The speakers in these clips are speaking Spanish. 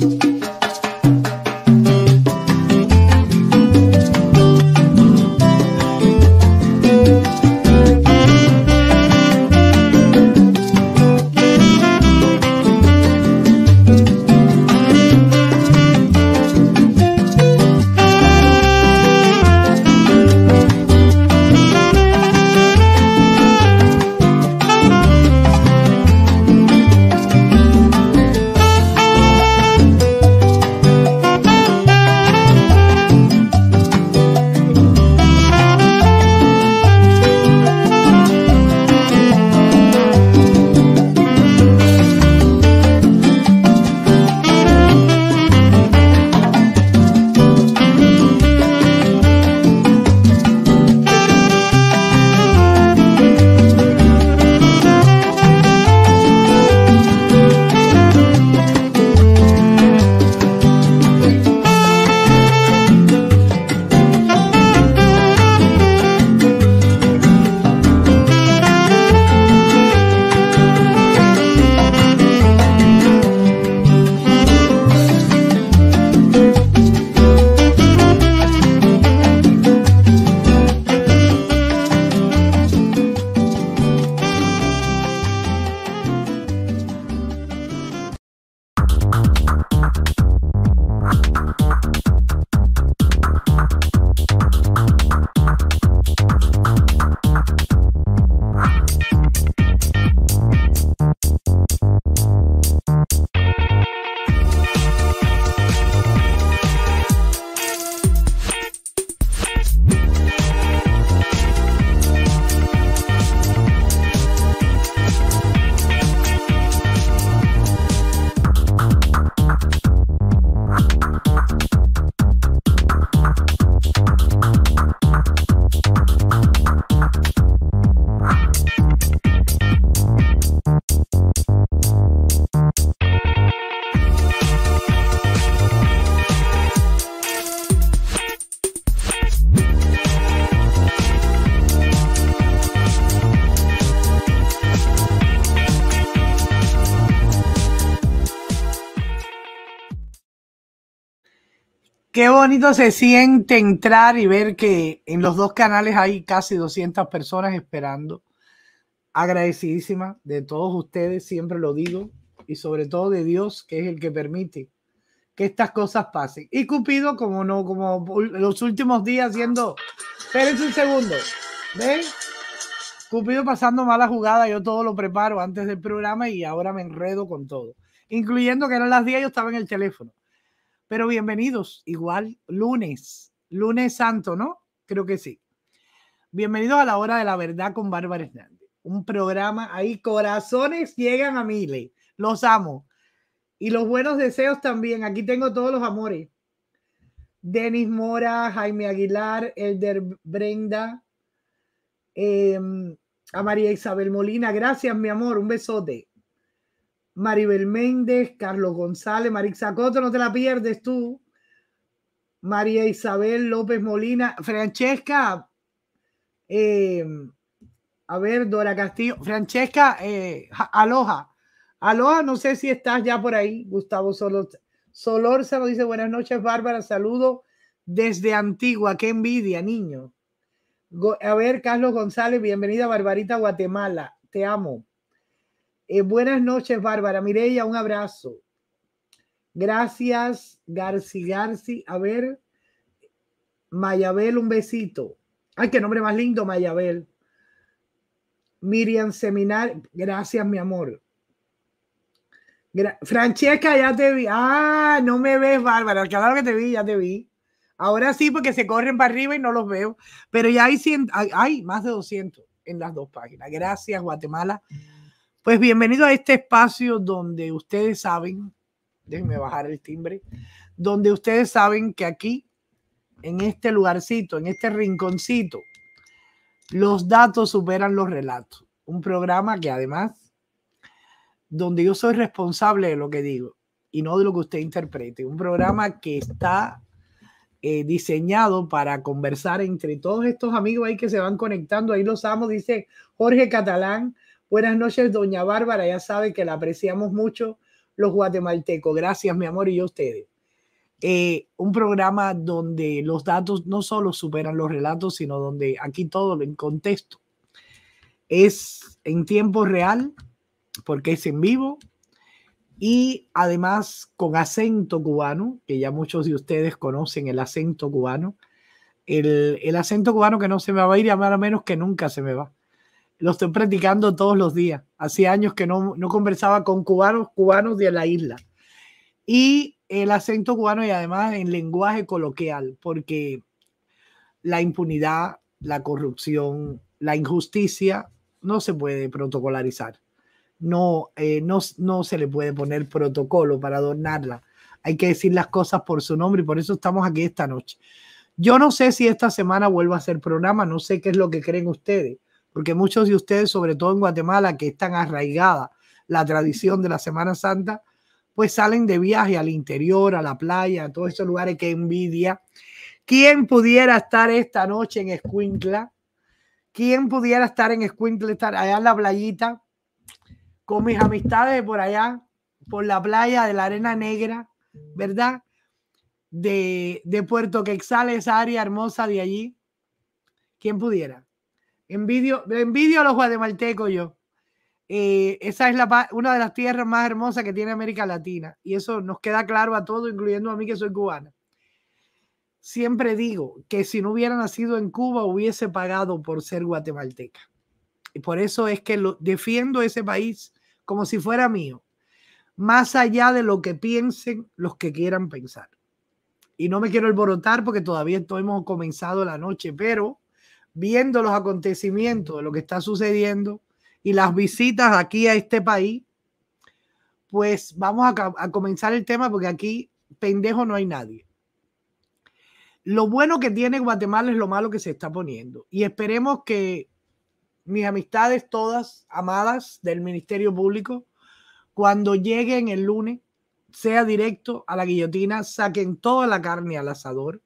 Thank you. bonito se siente entrar y ver que en los dos canales hay casi 200 personas esperando. Agradecidísima de todos ustedes, siempre lo digo, y sobre todo de Dios, que es el que permite que estas cosas pasen. Y Cupido, como no, como los últimos días haciendo. Espérense un segundo. ¿Ven? Cupido pasando mala jugada, yo todo lo preparo antes del programa y ahora me enredo con todo. Incluyendo que eran las 10 yo estaba en el teléfono. Pero bienvenidos, igual lunes, lunes santo, ¿no? Creo que sí. Bienvenidos a la hora de la verdad con Bárbara Hernández. Un programa ahí, corazones llegan a miles. Los amo. Y los buenos deseos también. Aquí tengo todos los amores. Denis Mora, Jaime Aguilar, Elder Brenda, em, a María Isabel Molina. Gracias, mi amor. Un besote. Maribel Méndez, Carlos González, Marixa Coto, no te la pierdes tú. María Isabel López Molina, Francesca, eh, a ver, Dora Castillo, Francesca, aloja, eh, aloja, no sé si estás ya por ahí, Gustavo Solorza, nos dice buenas noches, Bárbara, saludo desde Antigua, qué envidia, niño. a ver, Carlos González, bienvenida, Barbarita Guatemala, te amo. Eh, buenas noches, Bárbara. Mireya, un abrazo. Gracias, Garci Garci. A ver, Mayabel, un besito. Ay, qué nombre más lindo, Mayabel. Miriam Seminar, gracias, mi amor. Francesca, ya te vi. Ah, no me ves, Bárbara. Claro que te vi, ya te vi. Ahora sí, porque se corren para arriba y no los veo. Pero ya hay, hay, hay más de 200 en las dos páginas. Gracias, Guatemala. Pues bienvenido a este espacio donde ustedes saben, déjenme bajar el timbre, donde ustedes saben que aquí, en este lugarcito, en este rinconcito, los datos superan los relatos. Un programa que además, donde yo soy responsable de lo que digo y no de lo que usted interprete. Un programa que está eh, diseñado para conversar entre todos estos amigos ahí que se van conectando. Ahí los amo, dice Jorge Catalán. Buenas noches, doña Bárbara, ya sabe que la apreciamos mucho los guatemaltecos. Gracias, mi amor, y a ustedes. Eh, un programa donde los datos no solo superan los relatos, sino donde aquí todo en contexto. Es en tiempo real, porque es en vivo, y además con acento cubano, que ya muchos de ustedes conocen el acento cubano. El, el acento cubano que no se me va a ir, a menos que nunca se me va lo estoy practicando todos los días. Hace años que no, no conversaba con cubanos, cubanos de la isla. Y el acento cubano y además en lenguaje coloquial, porque la impunidad, la corrupción, la injusticia no se puede protocolarizar. No, eh, no, no se le puede poner protocolo para adornarla. Hay que decir las cosas por su nombre y por eso estamos aquí esta noche. Yo no sé si esta semana vuelvo a hacer programa, no sé qué es lo que creen ustedes porque muchos de ustedes, sobre todo en Guatemala, que están tan arraigada la tradición de la Semana Santa, pues salen de viaje al interior, a la playa, a todos esos lugares que envidia. ¿Quién pudiera estar esta noche en Escuintla? ¿Quién pudiera estar en Escuintla, estar allá en la playita, con mis amistades por allá, por la playa de la Arena Negra, ¿verdad? De, de Puerto Quexal, esa área hermosa de allí. ¿Quién pudiera? Envidio, envidio a los guatemaltecos yo. Eh, esa es una de las tierras más hermosas que tiene América Latina. Y eso nos queda claro a todos, incluyendo a mí que soy cubana. Siempre digo que si no hubiera nacido en Cuba hubiese pagado por ser guatemalteca. Y por eso es que lo, defiendo ese país como si fuera mío, más allá de lo que piensen los que quieran pensar. Y no me quiero alborotar porque todavía hemos comenzado la noche, pero viendo los acontecimientos de lo que está sucediendo y las visitas aquí a este país, pues vamos a, a comenzar el tema porque aquí pendejo no hay nadie. Lo bueno que tiene Guatemala es lo malo que se está poniendo y esperemos que mis amistades todas amadas del Ministerio Público, cuando lleguen el lunes, sea directo a la guillotina, saquen toda la carne al asador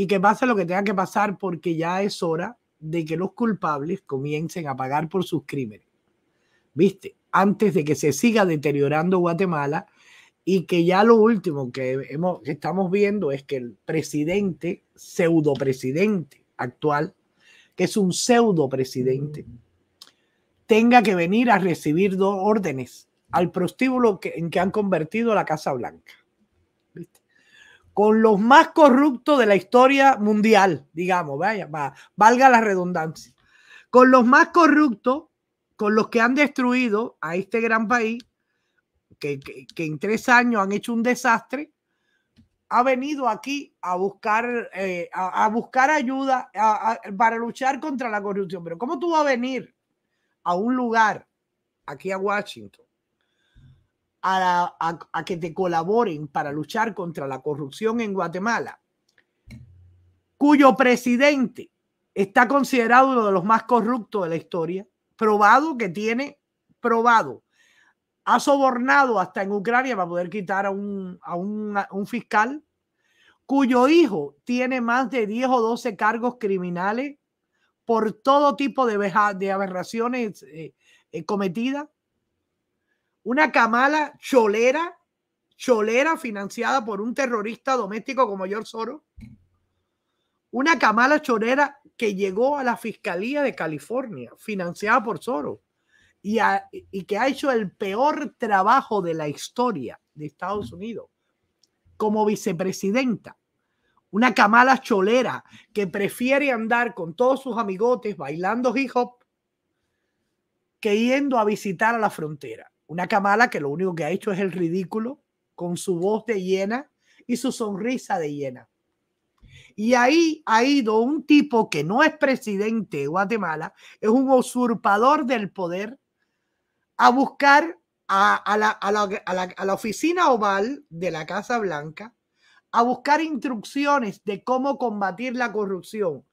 y que pase lo que tenga que pasar porque ya es hora de que los culpables comiencen a pagar por sus crímenes. ¿Viste? Antes de que se siga deteriorando Guatemala y que ya lo último que, estamos viendo es que el presidente, pseudo presidente actual, que es un pseudo presidente, mm. tenga que venir a recibir dos órdenes al prostíbulo que, en que han convertido la Casa Blanca con los más corruptos de la historia mundial, digamos, vaya, valga la redundancia, con los más corruptos, con los que han destruido a este gran país, que, en tres años han hecho un desastre, ha venido aquí a buscar, eh, a, buscar ayuda para luchar contra la corrupción. Pero ¿cómo tú vas a venir a un lugar, aquí a Washington, a, que te colaboren para luchar contra la corrupción en Guatemala, cuyo presidente está considerado uno de los más corruptos de la historia, probado que tiene, probado, ha sobornado hasta en Ucrania para poder quitar a un, fiscal, cuyo hijo tiene más de 10 o 12 cargos criminales por todo tipo de, aberraciones eh, eh, cometidas, una Kamala cholera, cholera financiada por un terrorista doméstico como George Soros. Una Kamala cholera que llegó a la Fiscalía de California, financiada por Soros, y, y que ha hecho el peor trabajo de la historia de Estados Unidos como vicepresidenta una Kamala cholera que prefiere andar con todos sus amigotes bailando hip hop que yendo a visitar a la frontera. Una camala que lo único que ha hecho es el ridículo con su voz de hiena y su sonrisa de hiena. Y ahí ha ido un tipo que no es presidente de Guatemala, es un usurpador del poder, a buscar a, la, a, la, oficina oval de la Casa Blanca, a buscar instrucciones de cómo combatir la corrupción.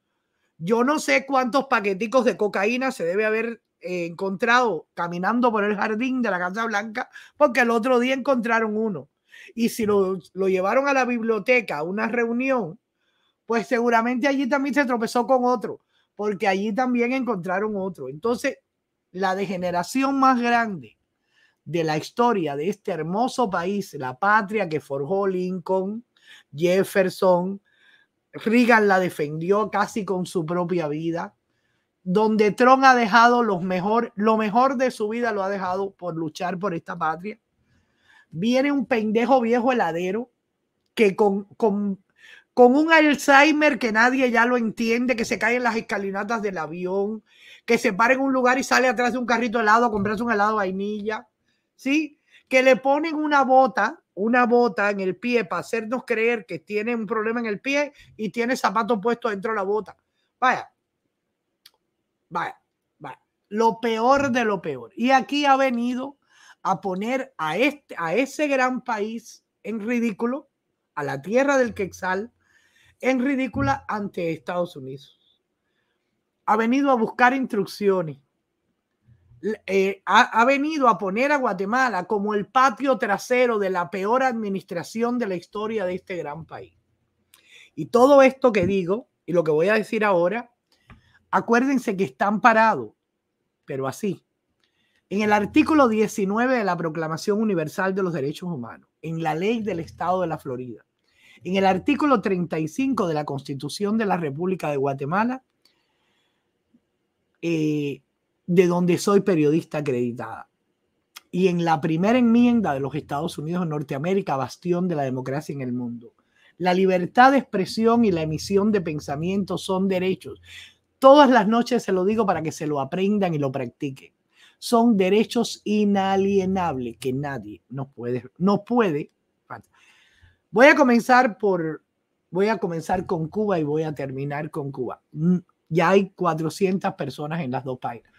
Yo no sé cuántos paqueticos de cocaína se debe haber eh, encontrado caminando por el jardín de la Casa Blanca, porque el otro día encontraron uno. Y si lo, lo llevaron a la biblioteca, a una reunión, pues seguramente allí también se tropezó con otro, porque allí también encontraron otro. Entonces, la degeneración más grande de la historia de este hermoso país, la patria que forjó Lincoln, Jefferson, Reagan la defendió casi con su propia vida, donde Tron ha dejado los mejor, lo mejor de su vida, lo ha dejado por luchar por esta patria. Viene un pendejo viejo heladero que con, con, con un Alzheimer que nadie ya lo entiende, que se cae en las escalinatas del avión, que se para en un lugar y sale atrás de un carrito helado a comprarse un helado vainilla, ¿sí? Que le ponen una bota, una bota en el pie para hacernos creer que tiene un problema en el pie y tiene zapatos puestos dentro de la bota. Vaya, va va Lo peor de lo peor. Y aquí ha venido a poner a, este, a ese gran país en ridículo, a la tierra del Quetzal en ridícula ante Estados Unidos. Ha venido a buscar instrucciones. Eh, ha venido a poner a Guatemala como el patio trasero de la peor administración de la historia de este gran país. Y todo esto que digo y lo que voy a decir ahora Acuérdense que están parados, pero así. En el artículo 19 de la Proclamación Universal de los Derechos Humanos, en la ley del Estado de la Florida, en el artículo 35 de la Constitución de la República de Guatemala, eh, de donde soy periodista acreditada. Y en la primera enmienda de los Estados Unidos de Norteamérica, bastión de la democracia en el mundo. La libertad de expresión y la emisión de pensamiento son derechos Todas las noches se lo digo para que se lo aprendan y lo practiquen. Son derechos inalienables que nadie nos puede, no puede. Voy a comenzar por, voy a comenzar con Cuba y voy a terminar con Cuba. Mm, ya hay 400 personas en las dos páginas.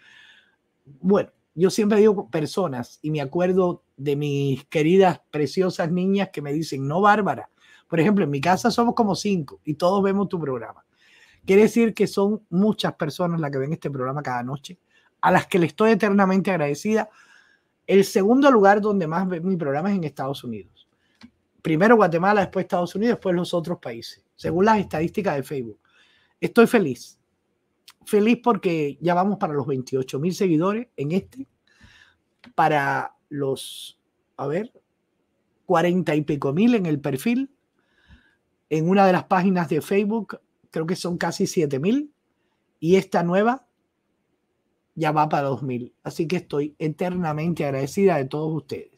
Bueno, yo siempre digo personas y me acuerdo de mis queridas, preciosas niñas que me dicen, no, Bárbara. Por ejemplo, en mi casa somos como cinco y todos vemos tu programa. Quiere decir que son muchas personas las que ven este programa cada noche, a las que le estoy eternamente agradecida. El segundo lugar donde más ven mi programa es en Estados Unidos. Primero Guatemala, después Estados Unidos, después los otros países, según las estadísticas de Facebook. Estoy feliz. Feliz porque ya vamos para los 28 mil seguidores en este, para los, a ver, 40 y pico mil en el perfil, en una de las páginas de Facebook creo que son casi 7.000 y esta nueva ya va para 2.000. Así que estoy eternamente agradecida de todos ustedes.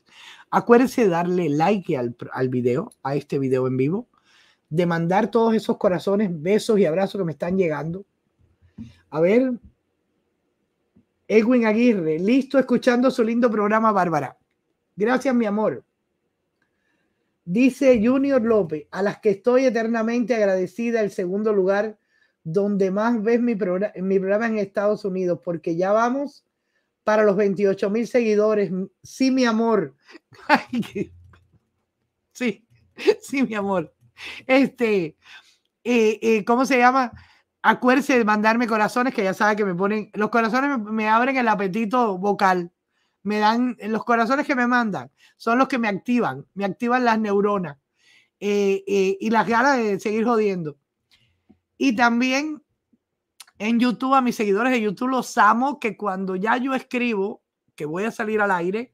Acuérdense de darle like al, al video, a este video en vivo, de mandar todos esos corazones, besos y abrazos que me están llegando. A ver, Edwin Aguirre, listo escuchando su lindo programa, Bárbara. Gracias, mi amor. Dice Junior López, a las que estoy eternamente agradecida, el segundo lugar donde más ves mi, programa, en Estados Unidos, porque ya vamos para los 28 mil seguidores. Sí, mi amor. sí, sí, mi amor. Este, eh, eh, ¿cómo se llama? Acuérdese de mandarme corazones, que ya sabe que me ponen, los corazones me abren el apetito vocal me dan, eh, los corazones que me mandan son los que me activan, me activan las neuronas eh, eh, y las ganas de seguir jodiendo. Y también en YouTube, a mis seguidores de YouTube los amo, que cuando ya yo escribo, que voy a salir al aire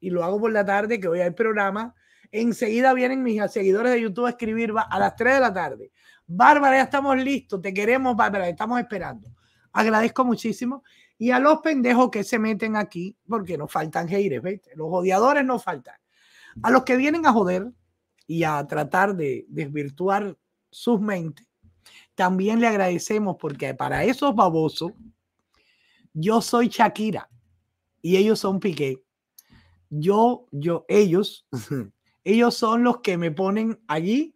y lo hago por la tarde, que voy al programa, enseguida vienen mis seguidores de YouTube a escribir a las 3 de la tarde. Bárbara, ya estamos listos, te queremos, Bárbara, estamos esperando. Agradezco muchísimo y a los pendejos que se meten aquí, porque nos faltan haters, los odiadores nos faltan. A los que vienen a joder y a tratar de desvirtuar sus mentes, también le agradecemos porque para esos babosos, yo soy Shakira y ellos son Piqué. Yo, yo, ellos, ellos son los que me ponen allí.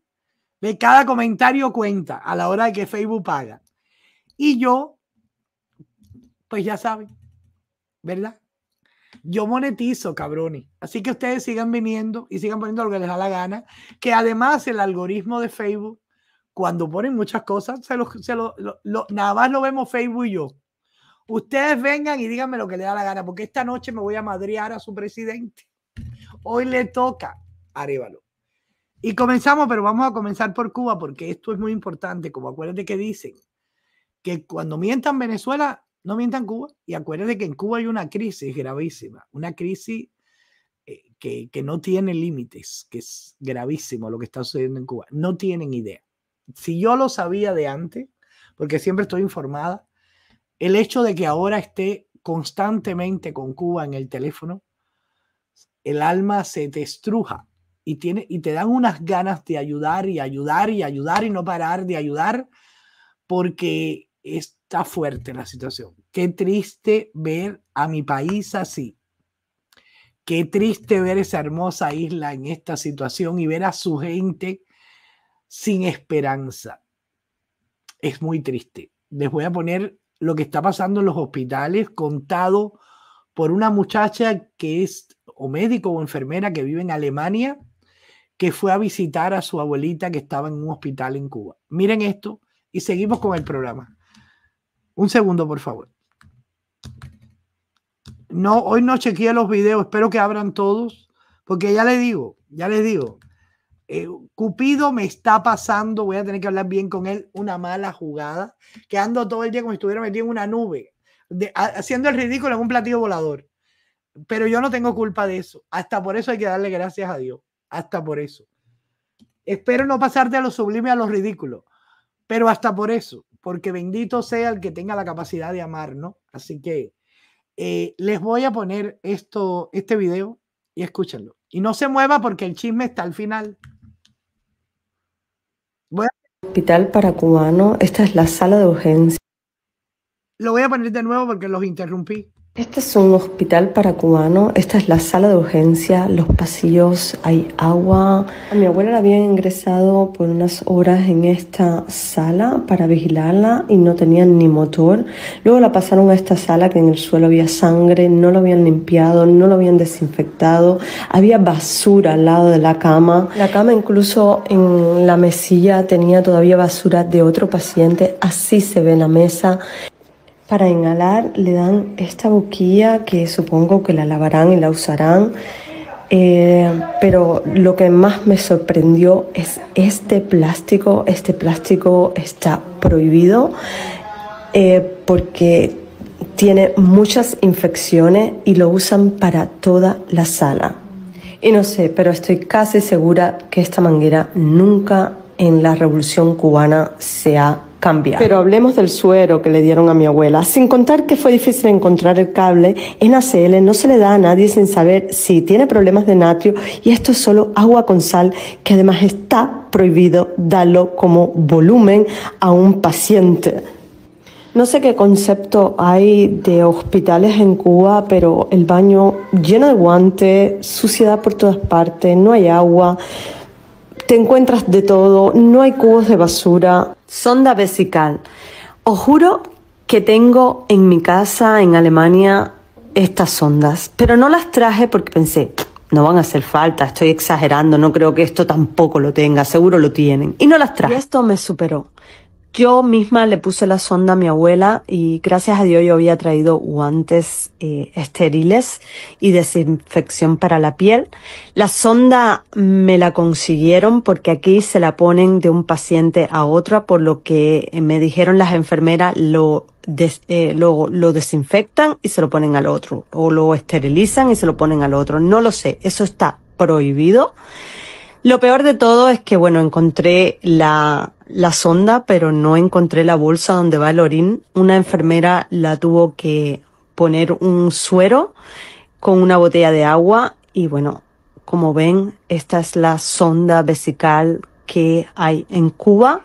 De cada comentario cuenta a la hora de que Facebook paga. Y yo pues ya saben, ¿verdad? Yo monetizo, cabrones. Así que ustedes sigan viniendo y sigan poniendo lo que les da la gana. Que además el algoritmo de Facebook, cuando ponen muchas cosas, se, nada más lo vemos Facebook y yo. Ustedes vengan y díganme lo que les da la gana, porque esta noche me voy a madrear a su presidente. Hoy le toca Arévalo. Y comenzamos, pero vamos a comenzar por Cuba, porque esto es muy importante. Como acuérdate que dicen que cuando mientan Venezuela, no mientan Cuba. Y acuérdense que en Cuba hay una crisis gravísima, una crisis eh, que, no tiene límites, que es gravísimo lo que está sucediendo en Cuba. No tienen idea. Si yo lo sabía de antes, porque siempre estoy informada, el hecho de que ahora esté constantemente con Cuba en el teléfono, el alma se destruja y, tiene, y te dan unas ganas de ayudar y ayudar y ayudar y no parar de ayudar, porque es, está fuerte la situación. Qué triste ver a mi país así. Qué triste ver esa hermosa isla en esta situación y ver a su gente sin esperanza. Es muy triste. Les voy a poner lo que está pasando en los hospitales contado por una muchacha que es o médico o enfermera que vive en Alemania, que fue a visitar a su abuelita que estaba en un hospital en Cuba. Miren esto y seguimos con el programa. Un segundo, por favor. No, hoy no chequeé los videos, espero que abran todos, porque ya les digo, ya les digo, eh, Cupido me está pasando, voy a tener que hablar bien con él, una mala jugada, que ando todo el día como si estuviera metido en una nube, haciendo el ridículo en un platillo volador. Pero yo no tengo culpa de eso. Hasta por eso hay que darle gracias a Dios. Hasta por eso. Espero no pasarte a lo sublime, a lo ridículo. Pero hasta por eso porque bendito sea el que tenga la capacidad de amar, ¿no? Así que eh, les voy a poner esto, este video y escúchenlo. Y no se mueva porque el chisme está al final. Voy a... Hospital para cubano, esta es la sala de urgencia. Lo voy a poner de nuevo porque los interrumpí. Este es un hospital para cubanos. Esta es la sala de urgencia, los pasillos, hay agua. A mi abuela la habían ingresado por unas horas en esta sala para vigilarla y no tenían ni motor. Luego la pasaron a esta sala que en el suelo había sangre, no lo habían limpiado, no lo habían desinfectado. Había basura al lado de la cama. La cama incluso en la mesilla tenía todavía basura de otro paciente. Así se ve la mesa. Para inhalar le dan esta boquilla que supongo que la lavarán y la usarán. Eh, pero lo que más me sorprendió es este plástico. Este plástico está prohibido eh, porque tiene muchas infecciones y lo usan para toda la sala. Y no sé, pero estoy casi segura que esta manguera nunca en la revolución cubana se ha cambiar. Pero hablemos del suero que le dieron a mi abuela. Sin contar que fue difícil encontrar el cable, en ACL no se le da a nadie sin saber si tiene problemas de natrio y esto es solo agua con sal que además está prohibido darlo como volumen a un paciente. No sé qué concepto hay de hospitales en Cuba, pero el baño lleno de guantes, suciedad por todas partes, no hay agua. Te encuentras de todo, no hay cubos de basura. Sonda vesical. Os juro que tengo en mi casa en Alemania estas sondas, pero no las traje porque pensé, no van a hacer falta, estoy exagerando, no creo que esto tampoco lo tenga, seguro lo tienen. Y no las traje. esto me superó. Yo misma le puse la sonda a mi abuela y gracias a Dios yo había traído guantes eh, estériles y desinfección para la piel. La sonda me la consiguieron porque aquí se la ponen de un paciente a otro, por lo que eh, me dijeron las enfermeras eh, lo, lo desinfectan y se lo ponen al otro o lo esterilizan y se lo ponen al otro. No lo sé, eso está prohibido. Lo peor de todo es que, bueno, encontré la, sonda, pero no encontré la bolsa donde va el orín. Una enfermera la tuvo que poner un suero con una botella de agua y bueno, como ven, esta es la sonda vesical que hay en Cuba.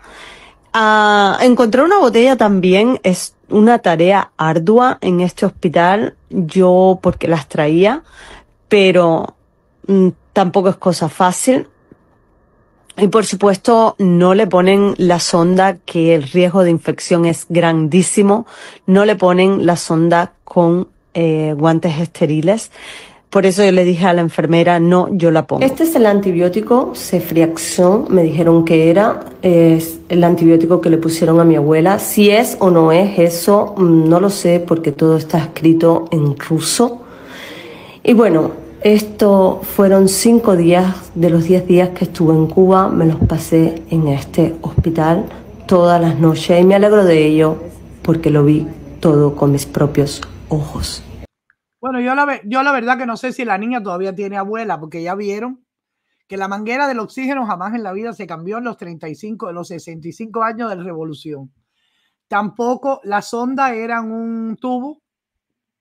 Ah, encontrar una botella también es una tarea ardua en este hospital, yo porque las traía, pero mm, tampoco es cosa fácil. Y por supuesto, no le ponen la sonda que el riesgo de infección es grandísimo, no le ponen la sonda con eh, guantes estériles, Por eso yo le dije a la enfermera, no, yo la pongo. Este es el antibiótico cefriaxón, me dijeron que era, es el antibiótico que le pusieron a mi abuela. Si es o no es eso, mm, no lo sé porque todo está escrito en ruso. Y bueno, esto fueron cinco días de los diez días que estuve en Cuba, me los pasé en este hospital todas las noches y me alegro de ello porque lo vi todo con mis propios ojos. Bueno, yo la, yo la verdad que no sé si la niña todavía tiene abuela, porque ya vieron que la manguera del oxígeno jamás en la vida se cambió en los 35, en los 65 años de la revolución. Tampoco la sonda era un tubo,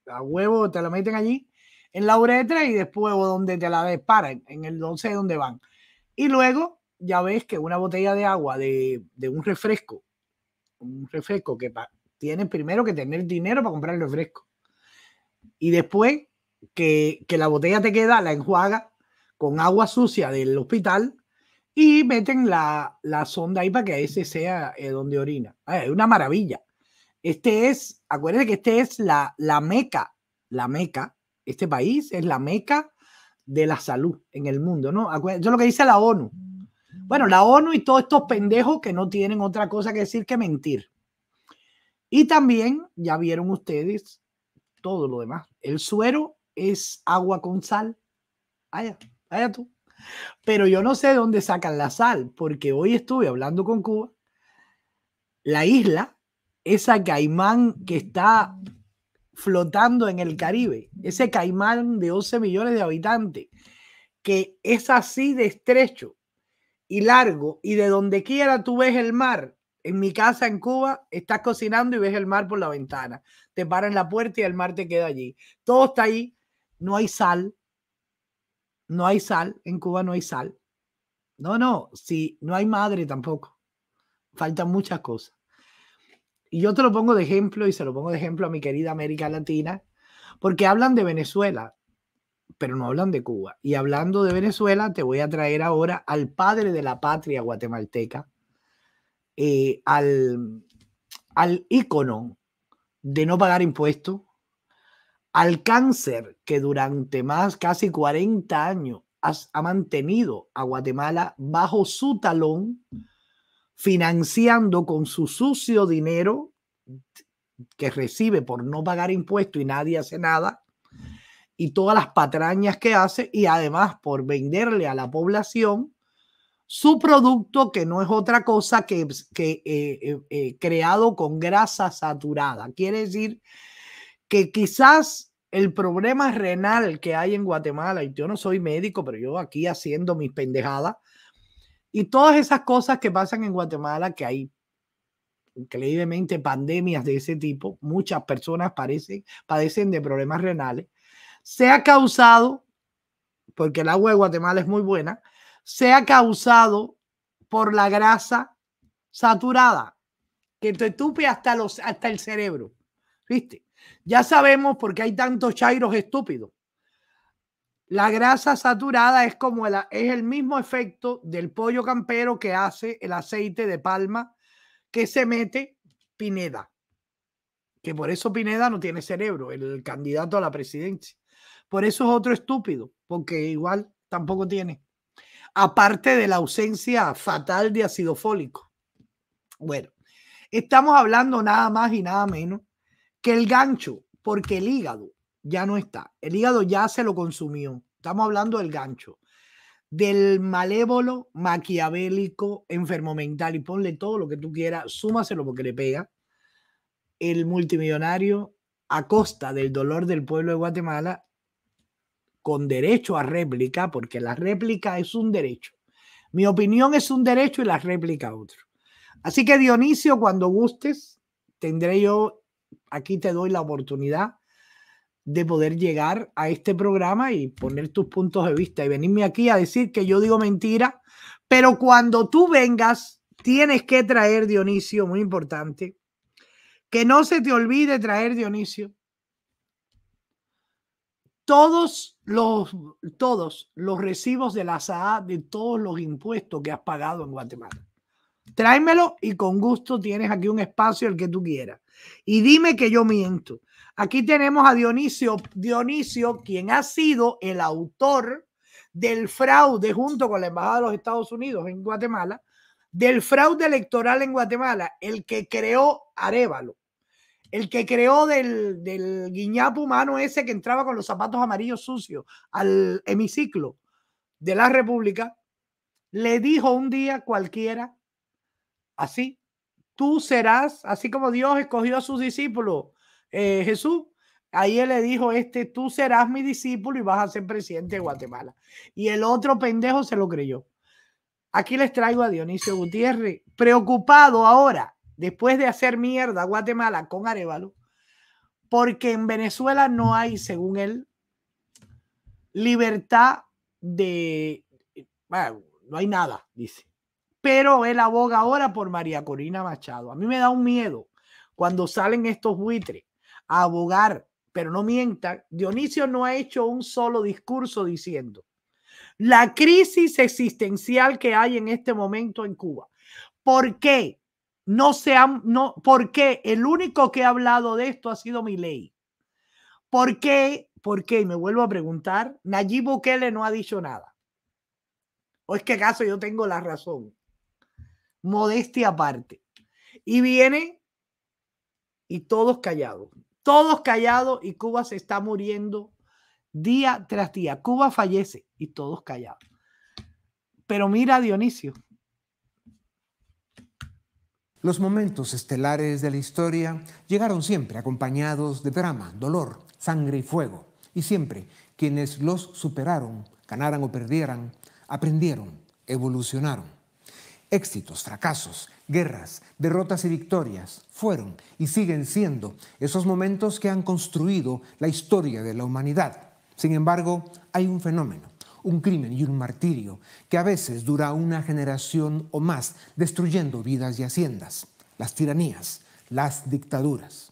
a huevo te lo meten allí, en la uretra y después o donde te la disparan, en el 12 van. Y luego ya ves que una botella de agua de, un refresco, un refresco que tienes primero que tener dinero para comprar el refresco. Y después que, la botella te queda, la enjuaga con agua sucia del hospital y meten la, sonda ahí para que ese sea eh, donde orina. Ah, es una maravilla. Este es, acuérdense que este es la meca, la meca este país es la meca de la salud en el mundo, ¿no? Yo lo que dice la ONU. Bueno, la ONU y todos estos pendejos que no tienen otra cosa que decir que mentir. Y también, ya vieron ustedes todo lo demás. El suero es agua con sal. Allá, allá tú. Pero yo no sé de dónde sacan la sal, porque hoy estuve hablando con Cuba. La isla, esa caimán que está flotando en el Caribe, ese caimán de 11 millones de habitantes, que es así de estrecho y largo y de donde quiera tú ves el mar. En mi casa en Cuba, estás cocinando y ves el mar por la ventana. Te paran la puerta y el mar te queda allí. Todo está ahí. No hay sal. No hay sal. En Cuba no hay sal. No, no. Si sí, no hay madre tampoco. Faltan muchas cosas. Y yo te lo pongo de ejemplo y se lo pongo de ejemplo a mi querida América Latina, porque hablan de Venezuela, pero no hablan de Cuba. Y hablando de Venezuela, te voy a traer ahora al padre de la patria guatemalteca, eh, al, al ícono de no pagar impuestos, al cáncer que durante más casi 40 años ha mantenido a Guatemala bajo su talón financiando con su sucio dinero que recibe por no pagar impuestos y nadie hace nada, y todas las patrañas que hace, y además por venderle a la población su producto que no es otra cosa que, que eh, eh, eh, creado con grasa saturada. Quiere decir que quizás el problema renal que hay en Guatemala, y yo no soy médico, pero yo aquí haciendo mis pendejadas, y todas esas cosas que pasan en Guatemala, que hay increíblemente pandemias de ese tipo, muchas personas parecen, padecen de problemas renales, se ha causado, porque el agua de Guatemala es muy buena, se ha causado por la grasa saturada, que te estupe hasta, los, hasta el cerebro. ¿Viste? Ya sabemos por qué hay tantos chairos estúpidos. La grasa saturada es como el, es el mismo efecto del pollo campero que hace el aceite de palma que se mete Pineda. Que por eso Pineda no tiene cerebro, el candidato a la presidencia. Por eso es otro estúpido, porque igual tampoco tiene. Aparte de la ausencia fatal de ácido fólico. Bueno, estamos hablando nada más y nada menos que el gancho, porque el hígado ya no está. El hígado ya se lo consumió. Estamos hablando del gancho, del malévolo, maquiavélico, enfermo mental y ponle todo lo que tú quieras, súmaselo porque le pega. El multimillonario a costa del dolor del pueblo de Guatemala con derecho a réplica, porque la réplica es un derecho. Mi opinión es un derecho y la réplica otro. Así que Dionisio, cuando gustes, tendré yo, aquí te doy la oportunidad de poder llegar a este programa y poner tus puntos de vista y venirme aquí a decir que yo digo mentira, pero cuando tú vengas, tienes que traer Dionisio, muy importante, que no se te olvide traer Dionisio. Todos los, todos los recibos de la SAA de todos los impuestos que has pagado en Guatemala tráemelo y con gusto tienes aquí un espacio el que tú quieras. Y dime que yo miento. Aquí tenemos a Dionisio, Dionisio, quien ha sido el autor del fraude junto con la Embajada de los Estados Unidos en Guatemala, del fraude electoral en Guatemala, el que creó Arevalo, el que creó del, del guiñapo humano ese que entraba con los zapatos amarillos sucios al hemiciclo de la República, le dijo un día cualquiera Así, tú serás, así como Dios escogió a sus discípulos, eh, Jesús, ahí él le dijo, este, tú serás mi discípulo y vas a ser presidente de Guatemala. Y el otro pendejo se lo creyó. Aquí les traigo a Dionisio Gutiérrez, preocupado ahora, después de hacer mierda a Guatemala con Arevalo, porque en Venezuela no hay, según él, libertad de... Eh, bueno, no hay nada, dice pero él aboga ahora por María Corina Machado. A mí me da un miedo cuando salen estos buitres a abogar, pero no mientan. Dionisio no ha hecho un solo discurso diciendo la crisis existencial que hay en este momento en Cuba. ¿Por qué? No se han, no, el único que ha hablado de esto ha sido mi ley. ¿Por qué? ¿Por qué? me vuelvo a preguntar, Nayib Bukele no ha dicho nada. ¿O es que acaso yo tengo la razón? modestia aparte. Y viene y todos callados, todos callados y Cuba se está muriendo día tras día. Cuba fallece y todos callados. Pero mira Dionisio. Los momentos estelares de la historia llegaron siempre acompañados de drama, dolor, sangre y fuego. Y siempre quienes los superaron, ganaran o perdieran, aprendieron, evolucionaron. Éxitos, fracasos, guerras, derrotas y victorias fueron y siguen siendo esos momentos que han construido la historia de la humanidad. Sin embargo, hay un fenómeno, un crimen y un martirio que a veces dura una generación o más destruyendo vidas y haciendas, las tiranías, las dictaduras.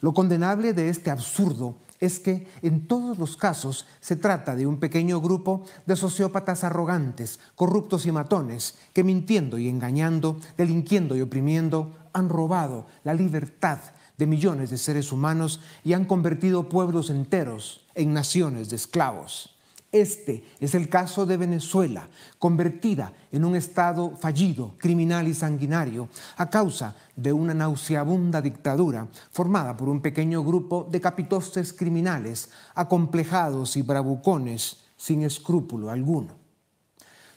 Lo condenable de este absurdo es que en todos los casos se trata de un pequeño grupo de sociópatas arrogantes, corruptos y matones, que mintiendo y engañando, delinquiendo y oprimiendo, han robado la libertad de millones de seres humanos y han convertido pueblos enteros en naciones de esclavos. Este es el caso de Venezuela, convertida en un Estado fallido, criminal y sanguinario a causa de una nauseabunda dictadura formada por un pequeño grupo de capitostes criminales, acomplejados y bravucones sin escrúpulo alguno.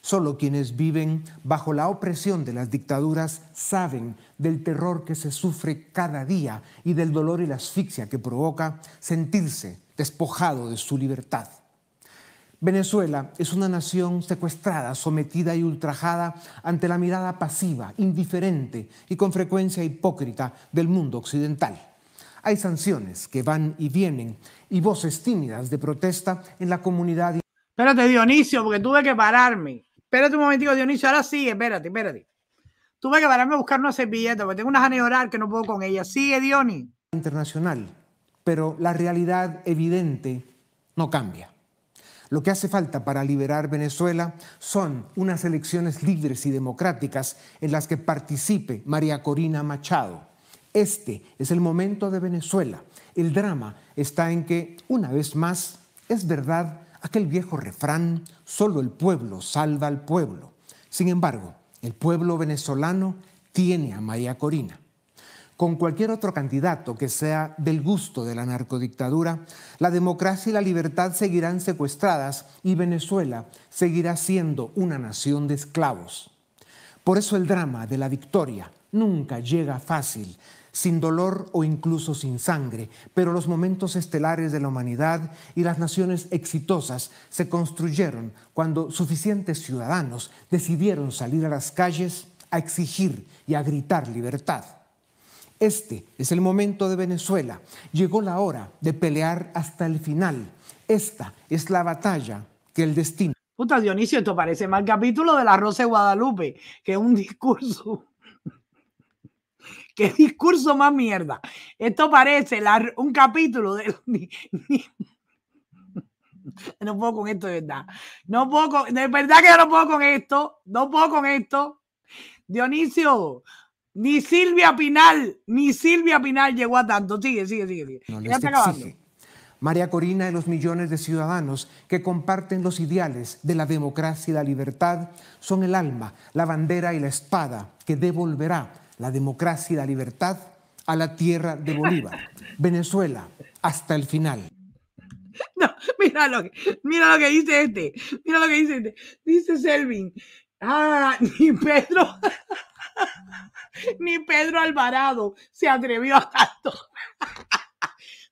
Solo quienes viven bajo la opresión de las dictaduras saben del terror que se sufre cada día y del dolor y la asfixia que provoca sentirse despojado de su libertad. Venezuela es una nación secuestrada, sometida y ultrajada ante la mirada pasiva, indiferente y con frecuencia hipócrita del mundo occidental. Hay sanciones que van y vienen y voces tímidas de protesta en la comunidad. Espérate, Dionisio, porque tuve que pararme. Espérate un momentico, Dionisio, ahora sí, espérate, espérate. Tuve que pararme a buscar una servilleta, porque tengo unas ganas que no puedo con ella. Sigue, Dionisio. Internacional, pero la realidad evidente no cambia. Lo que hace falta para liberar Venezuela son unas elecciones libres y democráticas en las que participe María Corina Machado. Este es el momento de Venezuela. El drama está en que, una vez más, es verdad aquel viejo refrán, solo el pueblo salva al pueblo. Sin embargo, el pueblo venezolano tiene a María Corina con cualquier otro candidato que sea del gusto de la narcodictadura, la democracia y la libertad seguirán secuestradas y Venezuela seguirá siendo una nación de esclavos. Por eso el drama de la victoria nunca llega fácil, sin dolor o incluso sin sangre, pero los momentos estelares de la humanidad y las naciones exitosas se construyeron cuando suficientes ciudadanos decidieron salir a las calles a exigir y a gritar libertad. Este es el momento de Venezuela. Llegó la hora de pelear hasta el final. Esta es la batalla que el destino. Puta Dionisio, esto parece más capítulo de la Rosa de Guadalupe, que un discurso. ¿Qué discurso más mierda? Esto parece un capítulo de. No puedo con esto, de verdad. No puedo de verdad que no puedo con esto. No puedo con esto. Dionisio, ni Silvia Pinal, ni Silvia Pinal llegó a tanto. Sigue, sigue, sigue. sigue. ya este está acabando. María Corina y los millones de ciudadanos que comparten los ideales de la democracia y la libertad son el alma, la bandera y la espada que devolverá la democracia y la libertad a la tierra de Bolívar. Venezuela, hasta el final. No, mira lo, que, mira lo que dice este, mira lo que dice este. Dice Selvin, ah, ni Pedro. ni Pedro Alvarado se atrevió a tanto.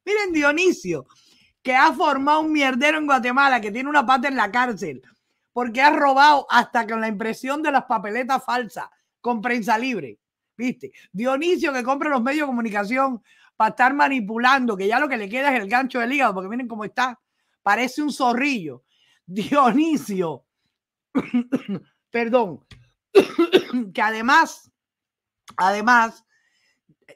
Miren, Dionisio, que ha formado un mierdero en Guatemala, que tiene una pata en la cárcel, porque ha robado hasta con la impresión de las papeletas falsas con prensa libre. ¿Viste? Dionisio que compra los medios de comunicación para estar manipulando, que ya lo que le queda es el gancho del hígado, porque miren cómo está, parece un zorrillo. Dionisio, perdón, que además Además,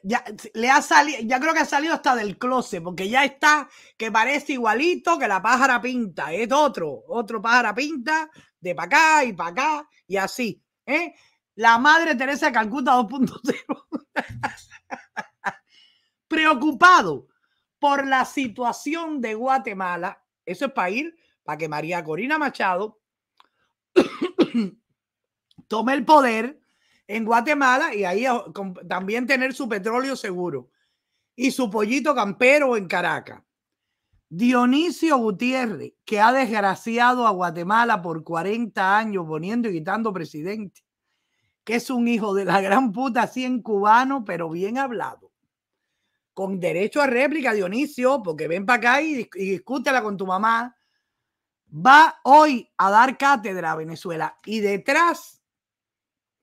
ya le ha salido, ya creo que ha salido hasta del closet, porque ya está que parece igualito que la pájara pinta, es otro, otro pájara pinta de para acá y para acá y así, ¿eh? La madre Teresa Calcuta 2.0. Preocupado por la situación de Guatemala, eso es para ir para que María Corina Machado tome el poder en Guatemala y ahí también tener su petróleo seguro y su pollito campero en Caracas. Dionisio Gutiérrez, que ha desgraciado a Guatemala por 40 años poniendo y quitando presidente, que es un hijo de la gran puta, en cubano, pero bien hablado. Con derecho a réplica, Dionisio, porque ven para acá y, y discútela con tu mamá. Va hoy a dar cátedra a Venezuela y detrás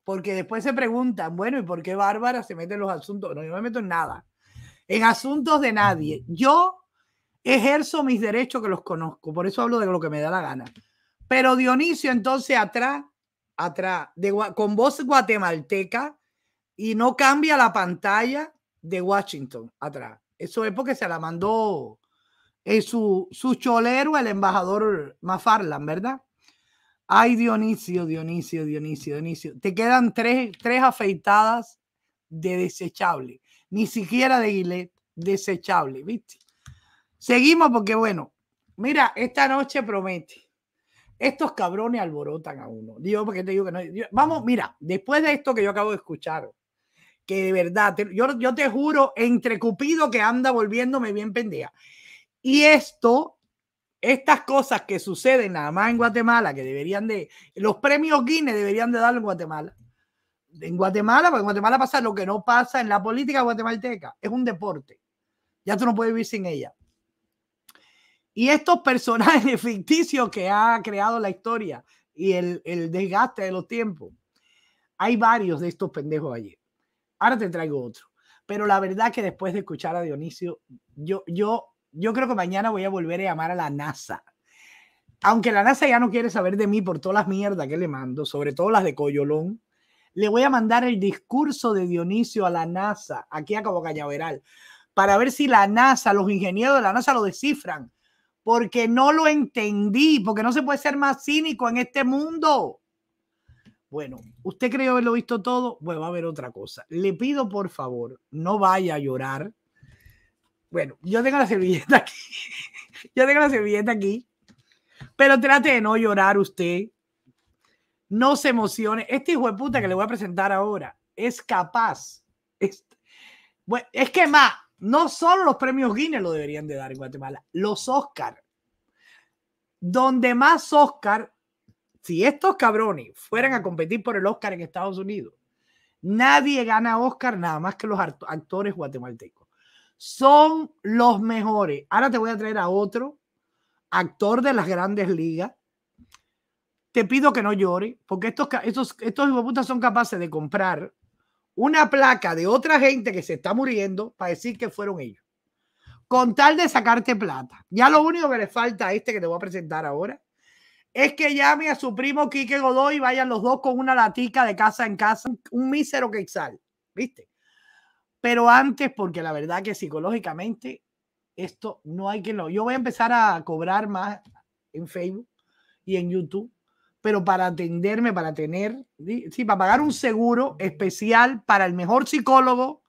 porque después se preguntan, bueno, ¿y por qué Bárbara se mete en los asuntos? No, yo no me meto en nada, en asuntos de nadie. Yo ejerzo mis derechos que los conozco, por eso hablo de lo que me da la gana. Pero Dionisio entonces atrás, atrás, de, con voz guatemalteca y no cambia la pantalla de Washington atrás. Eso es porque se la mandó eh, su, su cholero, el embajador Mafarlan, ¿verdad? Ay, Dionisio, Dionisio, Dionisio, Dionisio. Te quedan tres, tres afeitadas de desechable. Ni siquiera de Gillette, desechable, ¿viste? Seguimos porque, bueno, mira, esta noche promete. Estos cabrones alborotan a uno. Digo, porque te digo que no. vamos, mira, después de esto que yo acabo de escuchar, que de verdad, yo, yo te juro, entre Cupido que anda volviéndome bien pendeja. Y esto, estas cosas que suceden nada más en Guatemala, que deberían de, los premios Guinness deberían de dar en Guatemala. En Guatemala, porque en Guatemala pasa lo que no pasa en la política guatemalteca, es un deporte. Ya tú no puedes vivir sin ella. Y estos personajes ficticios que ha creado la historia y el, desgaste de los tiempos, hay varios de estos pendejos allí. Ahora te traigo otro. Pero la verdad que después de escuchar a Dionisio, yo, yo yo creo que mañana voy a volver a llamar a la NASA. Aunque la NASA ya no quiere saber de mí por todas las mierdas que le mando, sobre todo las de Coyolón, le voy a mandar el discurso de Dionisio a la NASA, aquí a Cabo Cañaveral, para ver si la NASA, los ingenieros de la NASA lo descifran, porque no lo entendí, porque no se puede ser más cínico en este mundo. Bueno, ¿usted creyó haberlo visto todo? Bueno, va a haber otra cosa. Le pido por favor, no vaya a llorar bueno, yo tengo la servilleta aquí. yo tengo la servilleta aquí. Pero trate de no llorar usted. No se emocione. Este hijo de puta que le voy a presentar ahora es capaz. Es, bueno, es que más, no solo los premios Guinness lo deberían de dar en Guatemala, los Oscar. Donde más Oscar, si estos cabrones fueran a competir por el Oscar en Estados Unidos, nadie gana Oscar nada más que los actores guatemaltecos son los mejores. Ahora te voy a traer a otro actor de las grandes ligas. Te pido que no llores, porque estos, estos, estos son capaces de comprar una placa de otra gente que se está muriendo para decir que fueron ellos. Con tal de sacarte plata. Ya lo único que le falta a este que te voy a presentar ahora es que llame a su primo Quique Godoy y vayan los dos con una latica de casa en casa, un mísero sal, ¿Viste? Pero antes, porque la verdad que psicológicamente esto no hay que no Yo voy a empezar a cobrar más en Facebook y en YouTube, pero para atenderme, para tener, sí, para pagar un seguro especial para el mejor psicólogo,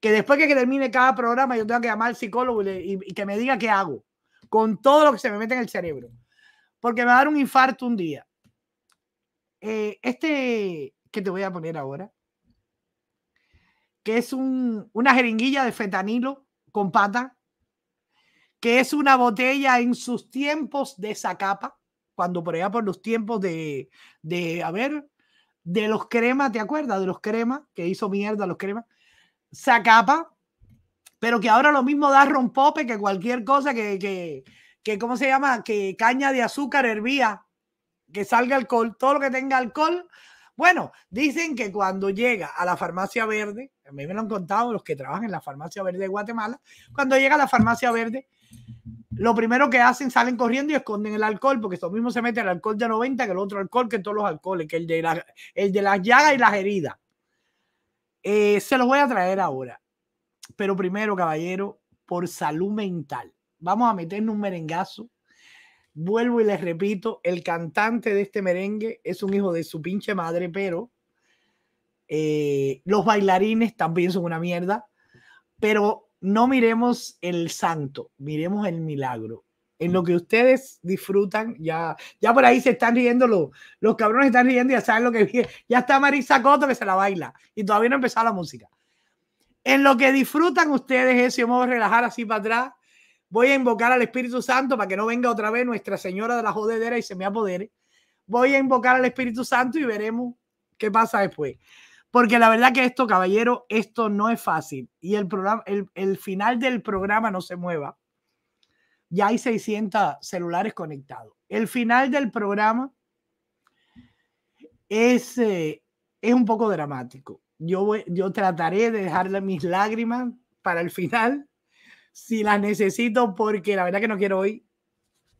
que después que termine cada programa yo tenga que llamar al psicólogo y, que me diga qué hago con todo lo que se me mete en el cerebro, porque me va a dar un infarto un día. Eh, este que te voy a poner ahora que es una jeringuilla de fetanilo con pata, que es una botella en sus tiempos de Zacapa, cuando por allá por los tiempos de, de a ver, de los cremas, ¿te acuerdas? De los cremas, que hizo mierda los cremas. Zacapa, pero que ahora lo mismo da rompope que cualquier cosa que, que, que ¿cómo se llama? Que caña de azúcar hervía, que salga alcohol, todo lo que tenga alcohol. Bueno, dicen que cuando llega a la farmacia verde, a mí me lo han contado los que trabajan en la farmacia verde de Guatemala, cuando llega a la farmacia verde, lo primero que hacen, salen corriendo y esconden el alcohol, porque eso mismo se mete el alcohol de 90, que el otro alcohol, que todos los alcoholes, que el de, el de las llagas y las heridas. Eh, se los voy a traer ahora. Pero primero, caballero, por salud mental. Vamos a meternos un merengazo. Vuelvo y les repito, el cantante de este merengue es un hijo de su pinche madre, pero eh, los bailarines también son una mierda, pero no miremos el santo, miremos el milagro. En lo que ustedes disfrutan, ya, ya por ahí se están riendo los, los cabrones, están riendo y ya saben lo que viene. Ya está Marisa Coto que se la baila y todavía no ha empezado la música. En lo que disfrutan ustedes ese modo relajar así para atrás. Voy a invocar al Espíritu Santo para que no venga otra vez Nuestra Señora de la Jodedera y se me apodere. Voy a invocar al Espíritu Santo y veremos qué pasa después. Porque la verdad que esto, caballero, esto no es fácil. Y el, programa, el, final del programa no se mueva. Ya hay 600 celulares conectados. El final del programa es, eh, es un poco dramático. Yo, yo trataré de dejarle mis lágrimas para el final, si las necesito, porque la verdad que no quiero hoy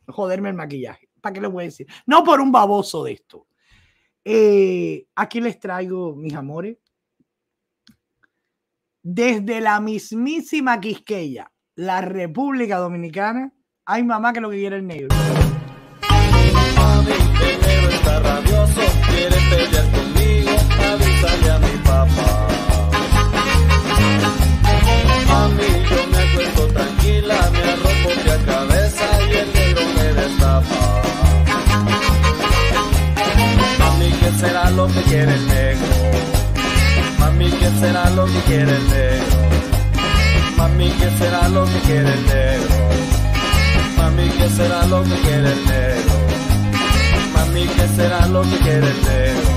joderme el maquillaje. ¿Para qué les voy a decir? No por un baboso de esto. Eh, aquí les traigo, mis amores, desde la mismísima Quisqueya, la República Dominicana, hay mamá que lo que quiere el negro. Mami, el negro está rabioso, quiere pelear conmigo, avísale a mi papá. Mami, yo me acuesto tranquila, me arropo de cabeza y el negro me destapa. será lo que quiere Mami, que será lo que quiere el negro? Mami, que será lo que quiere el negro? Mami, que será lo que quiere negro? Mami, que será lo que quiere negro?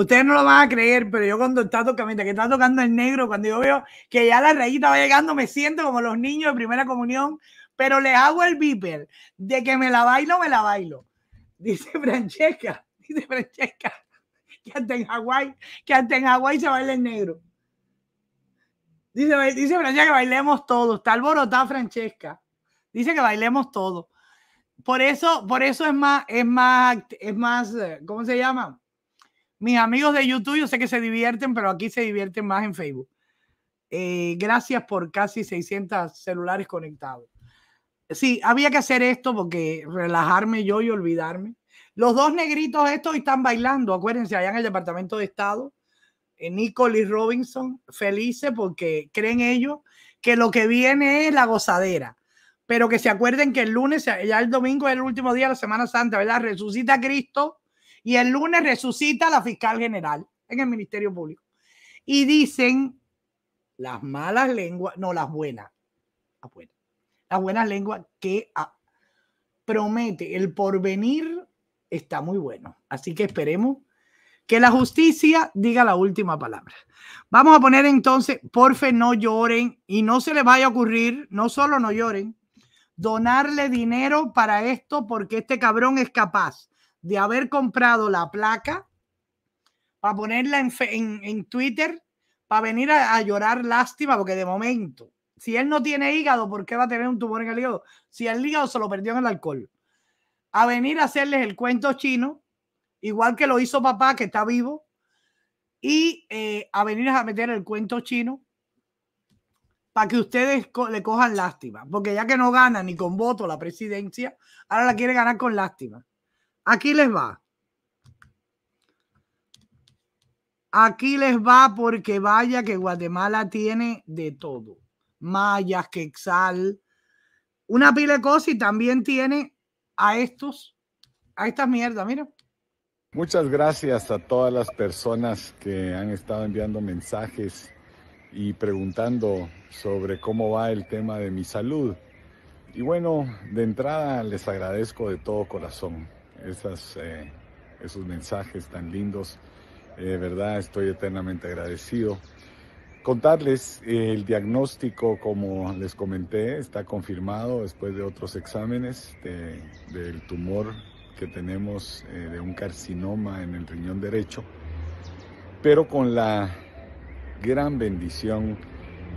Ustedes no lo van a creer, pero yo cuando está tocando, que está tocando el negro, cuando yo veo que ya la rayita va llegando, me siento como los niños de primera comunión, pero le hago el viper de que me la bailo, me la bailo. Dice Francesca, dice Francesca, que hasta en Hawái, que se baila el negro. Dice, dice Francesca que bailemos todos, Está alborotada Francesca. Dice que bailemos todos. Por eso, por eso es más, es más, es más, eh, ¿cómo se llama? mis amigos de YouTube, yo sé que se divierten, pero aquí se divierten más en Facebook. Eh, gracias por casi 600 celulares conectados. Sí, había que hacer esto porque relajarme yo y olvidarme. Los dos negritos estos están bailando, acuérdense, allá en el Departamento de Estado, eh, Nicole y Robinson, felices porque creen ellos que lo que viene es la gozadera. Pero que se acuerden que el lunes, ya el domingo es el último día de la Semana Santa, ¿verdad? Resucita Cristo y el lunes resucita la fiscal general en el Ministerio Público. Y dicen las malas lenguas, no las buenas, las buenas, las lenguas que ah, promete el porvenir está muy bueno. Así que esperemos que la justicia diga la última palabra. Vamos a poner entonces, porfe, no lloren y no se les vaya a ocurrir, no solo no lloren, donarle dinero para esto porque este cabrón es capaz de haber comprado la placa para ponerla en, Twitter, para venir a, llorar lástima, porque de momento, si él no tiene hígado, ¿por qué va a tener un tumor en el hígado? Si el hígado se lo perdió en el alcohol. A venir a hacerles el cuento chino, igual que lo hizo papá, que está vivo, y eh, a venir a meter el cuento chino para que ustedes le cojan lástima, porque ya que no gana ni con voto la presidencia, ahora la quiere ganar con lástima. Aquí les va. Aquí les va porque vaya que Guatemala tiene de todo. Mayas, quexal, una pila y también tiene a estos, a estas mierdas, mira. Muchas gracias a todas las personas que han estado enviando mensajes y preguntando sobre cómo va el tema de mi salud. Y bueno, de entrada les agradezco de todo corazón esas, eh, esos mensajes tan lindos. Eh, de verdad, estoy eternamente agradecido. Contarles eh, el diagnóstico, como les comenté, está confirmado después de otros exámenes del tumor que tenemos de un carcinoma en el riñón derecho, pero con la gran bendición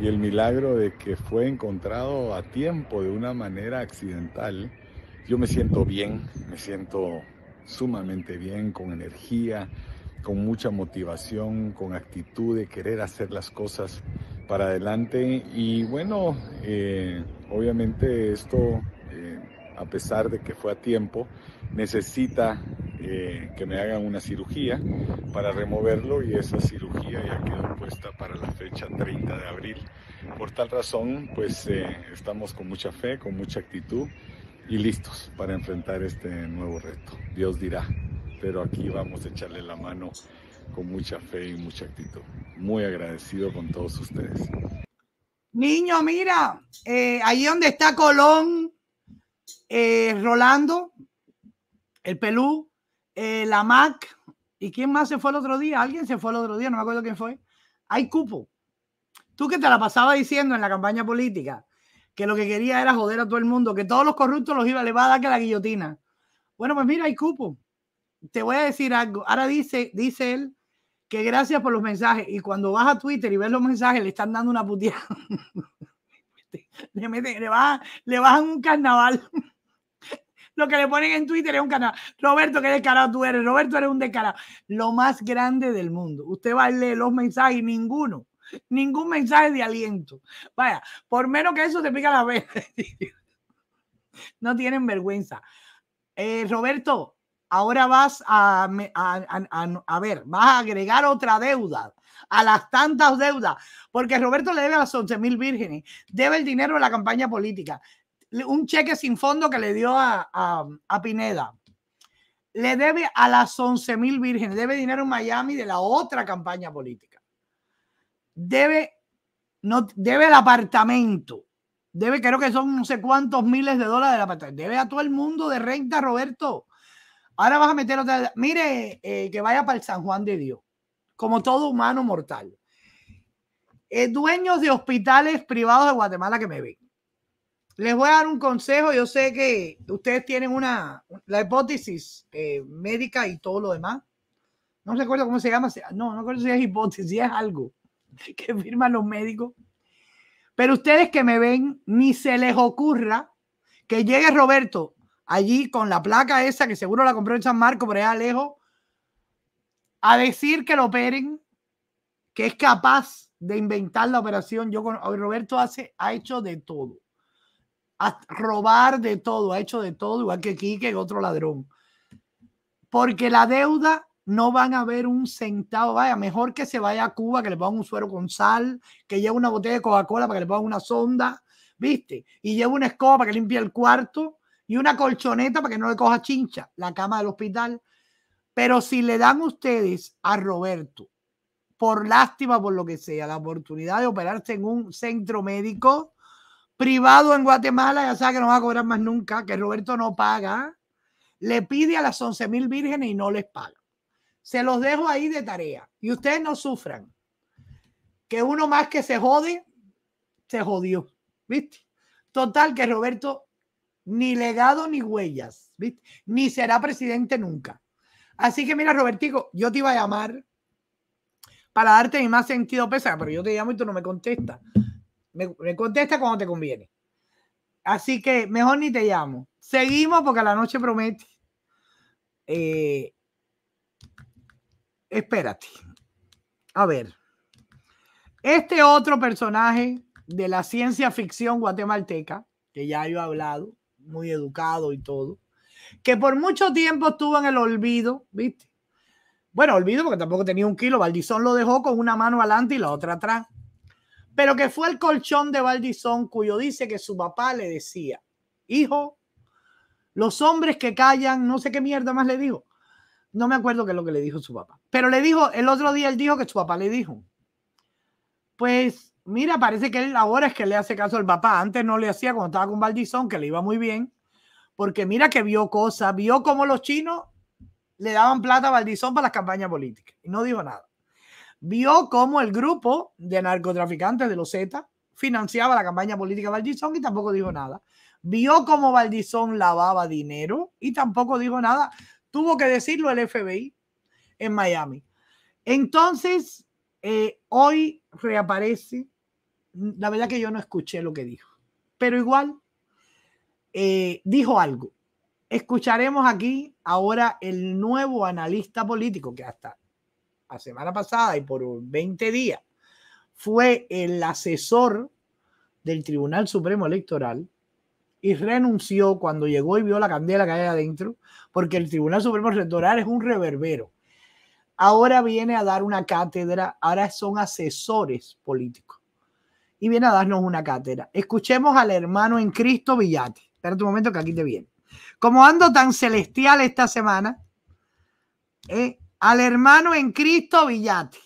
y el milagro de que fue encontrado a tiempo de una manera accidental yo me siento bien, me siento sumamente bien, con energía, con mucha motivación, con actitud de querer hacer las cosas para adelante. Y bueno, eh, obviamente esto, eh, a pesar de que fue a tiempo, necesita eh, que me hagan una cirugía para removerlo y esa cirugía ya quedó puesta para la fecha 30 de abril. Por tal razón, pues estamos con mucha fe, con mucha actitud y listos para enfrentar este nuevo reto. Dios dirá, pero aquí vamos a echarle la mano con mucha fe y mucha actitud. Muy agradecido con todos ustedes. Niño, mira, eh, ahí donde está Colón, eh, Rolando, el Pelú, eh, la Mac, ¿y quién más se fue el otro día? Alguien se fue el otro día, no me acuerdo quién fue. Hay cupo. Tú que te la pasabas diciendo en la campaña política, que lo que quería era joder a todo el mundo, que todos los corruptos los iba, le a dar que la guillotina. Bueno, pues mira, hay cupo. Te voy a decir algo. Ahora dice, dice él que gracias por los mensajes. Y cuando vas a Twitter y ves los mensajes, le están dando una puteada. le, le, bajan, le un carnaval. lo que le ponen en Twitter es un carnaval. Roberto, qué descarado tú eres. Roberto, eres un descarado. Lo más grande del mundo. Usted va a leer los mensajes y ninguno ningún mensaje de aliento. Vaya, por menos que eso te pica la vez. no tienen vergüenza. Eh, Roberto, ahora vas a, a, ver, vas a agregar otra deuda a las tantas deudas, porque Roberto le debe a las 11 mil vírgenes, debe el dinero de la campaña política, un cheque sin fondo que le dio a, Pineda, le debe a las 11 mil vírgenes, debe dinero en Miami de la otra campaña política debe, no, debe el apartamento, debe, creo que son no sé cuántos miles de dólares del apartamento, debe a todo el mundo de renta, Roberto. Ahora vas a meter otra. Mire, eh, que vaya para el San Juan de Dios, como todo humano mortal. Eh, dueños de hospitales privados de Guatemala que me ven. Les voy a dar un consejo. Yo sé que ustedes tienen una la hipótesis eh, médica y todo lo demás. No recuerdo cómo se llama. No, no recuerdo si es hipótesis, es algo. que firman los médicos. Pero ustedes que me ven, ni se les ocurra que llegue Roberto allí con la placa esa que seguro la compró en San Marco, pero es lejos, a decir que lo operen, que es capaz de inventar la operación. Yo con Roberto hace, ha hecho de todo. A robar de todo, ha hecho de todo, igual que Quique, otro ladrón. Porque la deuda no van a ver un centavo. Vaya, mejor que se vaya a Cuba, que le pongan un suero con sal, que lleve una botella de Coca-Cola para que le pongan una sonda, ¿viste? Y lleve una escoba para que limpie el cuarto y una colchoneta para que no le coja chincha, la cama del hospital. Pero si le dan ustedes a Roberto, por lástima, por lo que sea, la oportunidad de operarse en un centro médico privado en Guatemala, ya sabe que no va a cobrar más nunca, que Roberto no paga, le pide a las 11 mil vírgenes y no les paga. Se los dejo ahí de tarea. Y ustedes no sufran. Que uno más que se jode, se jodió. ¿Viste? Total, que Roberto ni legado ni huellas, ¿viste? Ni será presidente nunca. Así que mira, Robertico, yo te iba a llamar para darte mi más sentido pesar, pero yo te llamo y tú no me contestas. Me, me contestas cuando te conviene. Así que mejor ni te llamo. Seguimos porque la noche promete. Eh, espérate. A ver. Este otro personaje de la ciencia ficción guatemalteca, que ya yo he hablado, muy educado y todo, que por mucho tiempo estuvo en el olvido, ¿viste? Bueno, olvido porque tampoco tenía un kilo. Valdizón lo dejó con una mano adelante y la otra atrás. Pero que fue el colchón de Valdizón, cuyo dice que su papá le decía, hijo, los hombres que callan, no sé qué mierda más le dijo, no me acuerdo qué es lo que le dijo su papá. Pero le dijo, el otro día él dijo que su papá le dijo. Pues mira, parece que él ahora es que le hace caso al papá. Antes no le hacía cuando estaba con Valdizón, que le iba muy bien. Porque mira que vio cosas, vio cómo los chinos le daban plata a Valdizón para las campañas políticas. Y no dijo nada. Vio cómo el grupo de narcotraficantes de los Z financiaba la campaña política de Valdizón y tampoco dijo nada. Vio cómo Valdizón lavaba dinero y tampoco dijo nada. Tuvo que decirlo el FBI en Miami. Entonces, eh, hoy reaparece. La verdad que yo no escuché lo que dijo, pero igual eh, dijo algo. Escucharemos aquí ahora el nuevo analista político que hasta la semana pasada y por 20 días fue el asesor del Tribunal Supremo Electoral, y renunció cuando llegó y vio la candela que hay adentro, porque el Tribunal Supremo Rectoral es un reverbero. Ahora viene a dar una cátedra, ahora son asesores políticos. Y viene a darnos una cátedra. Escuchemos al hermano en Cristo Villate. Espérate un momento que aquí te viene. Como ando tan celestial esta semana, ¿eh? al hermano en Cristo Villate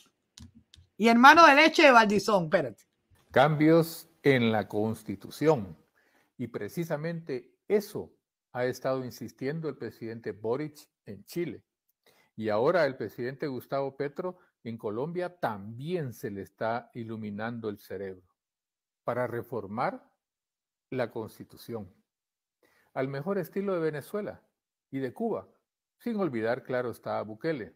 y hermano de leche de Valdizón, espérate. Cambios en la Constitución. Y precisamente eso ha estado insistiendo el presidente Boric en Chile. Y ahora el presidente Gustavo Petro en Colombia también se le está iluminando el cerebro para reformar la constitución. Al mejor estilo de Venezuela y de Cuba, sin olvidar, claro, está Bukele.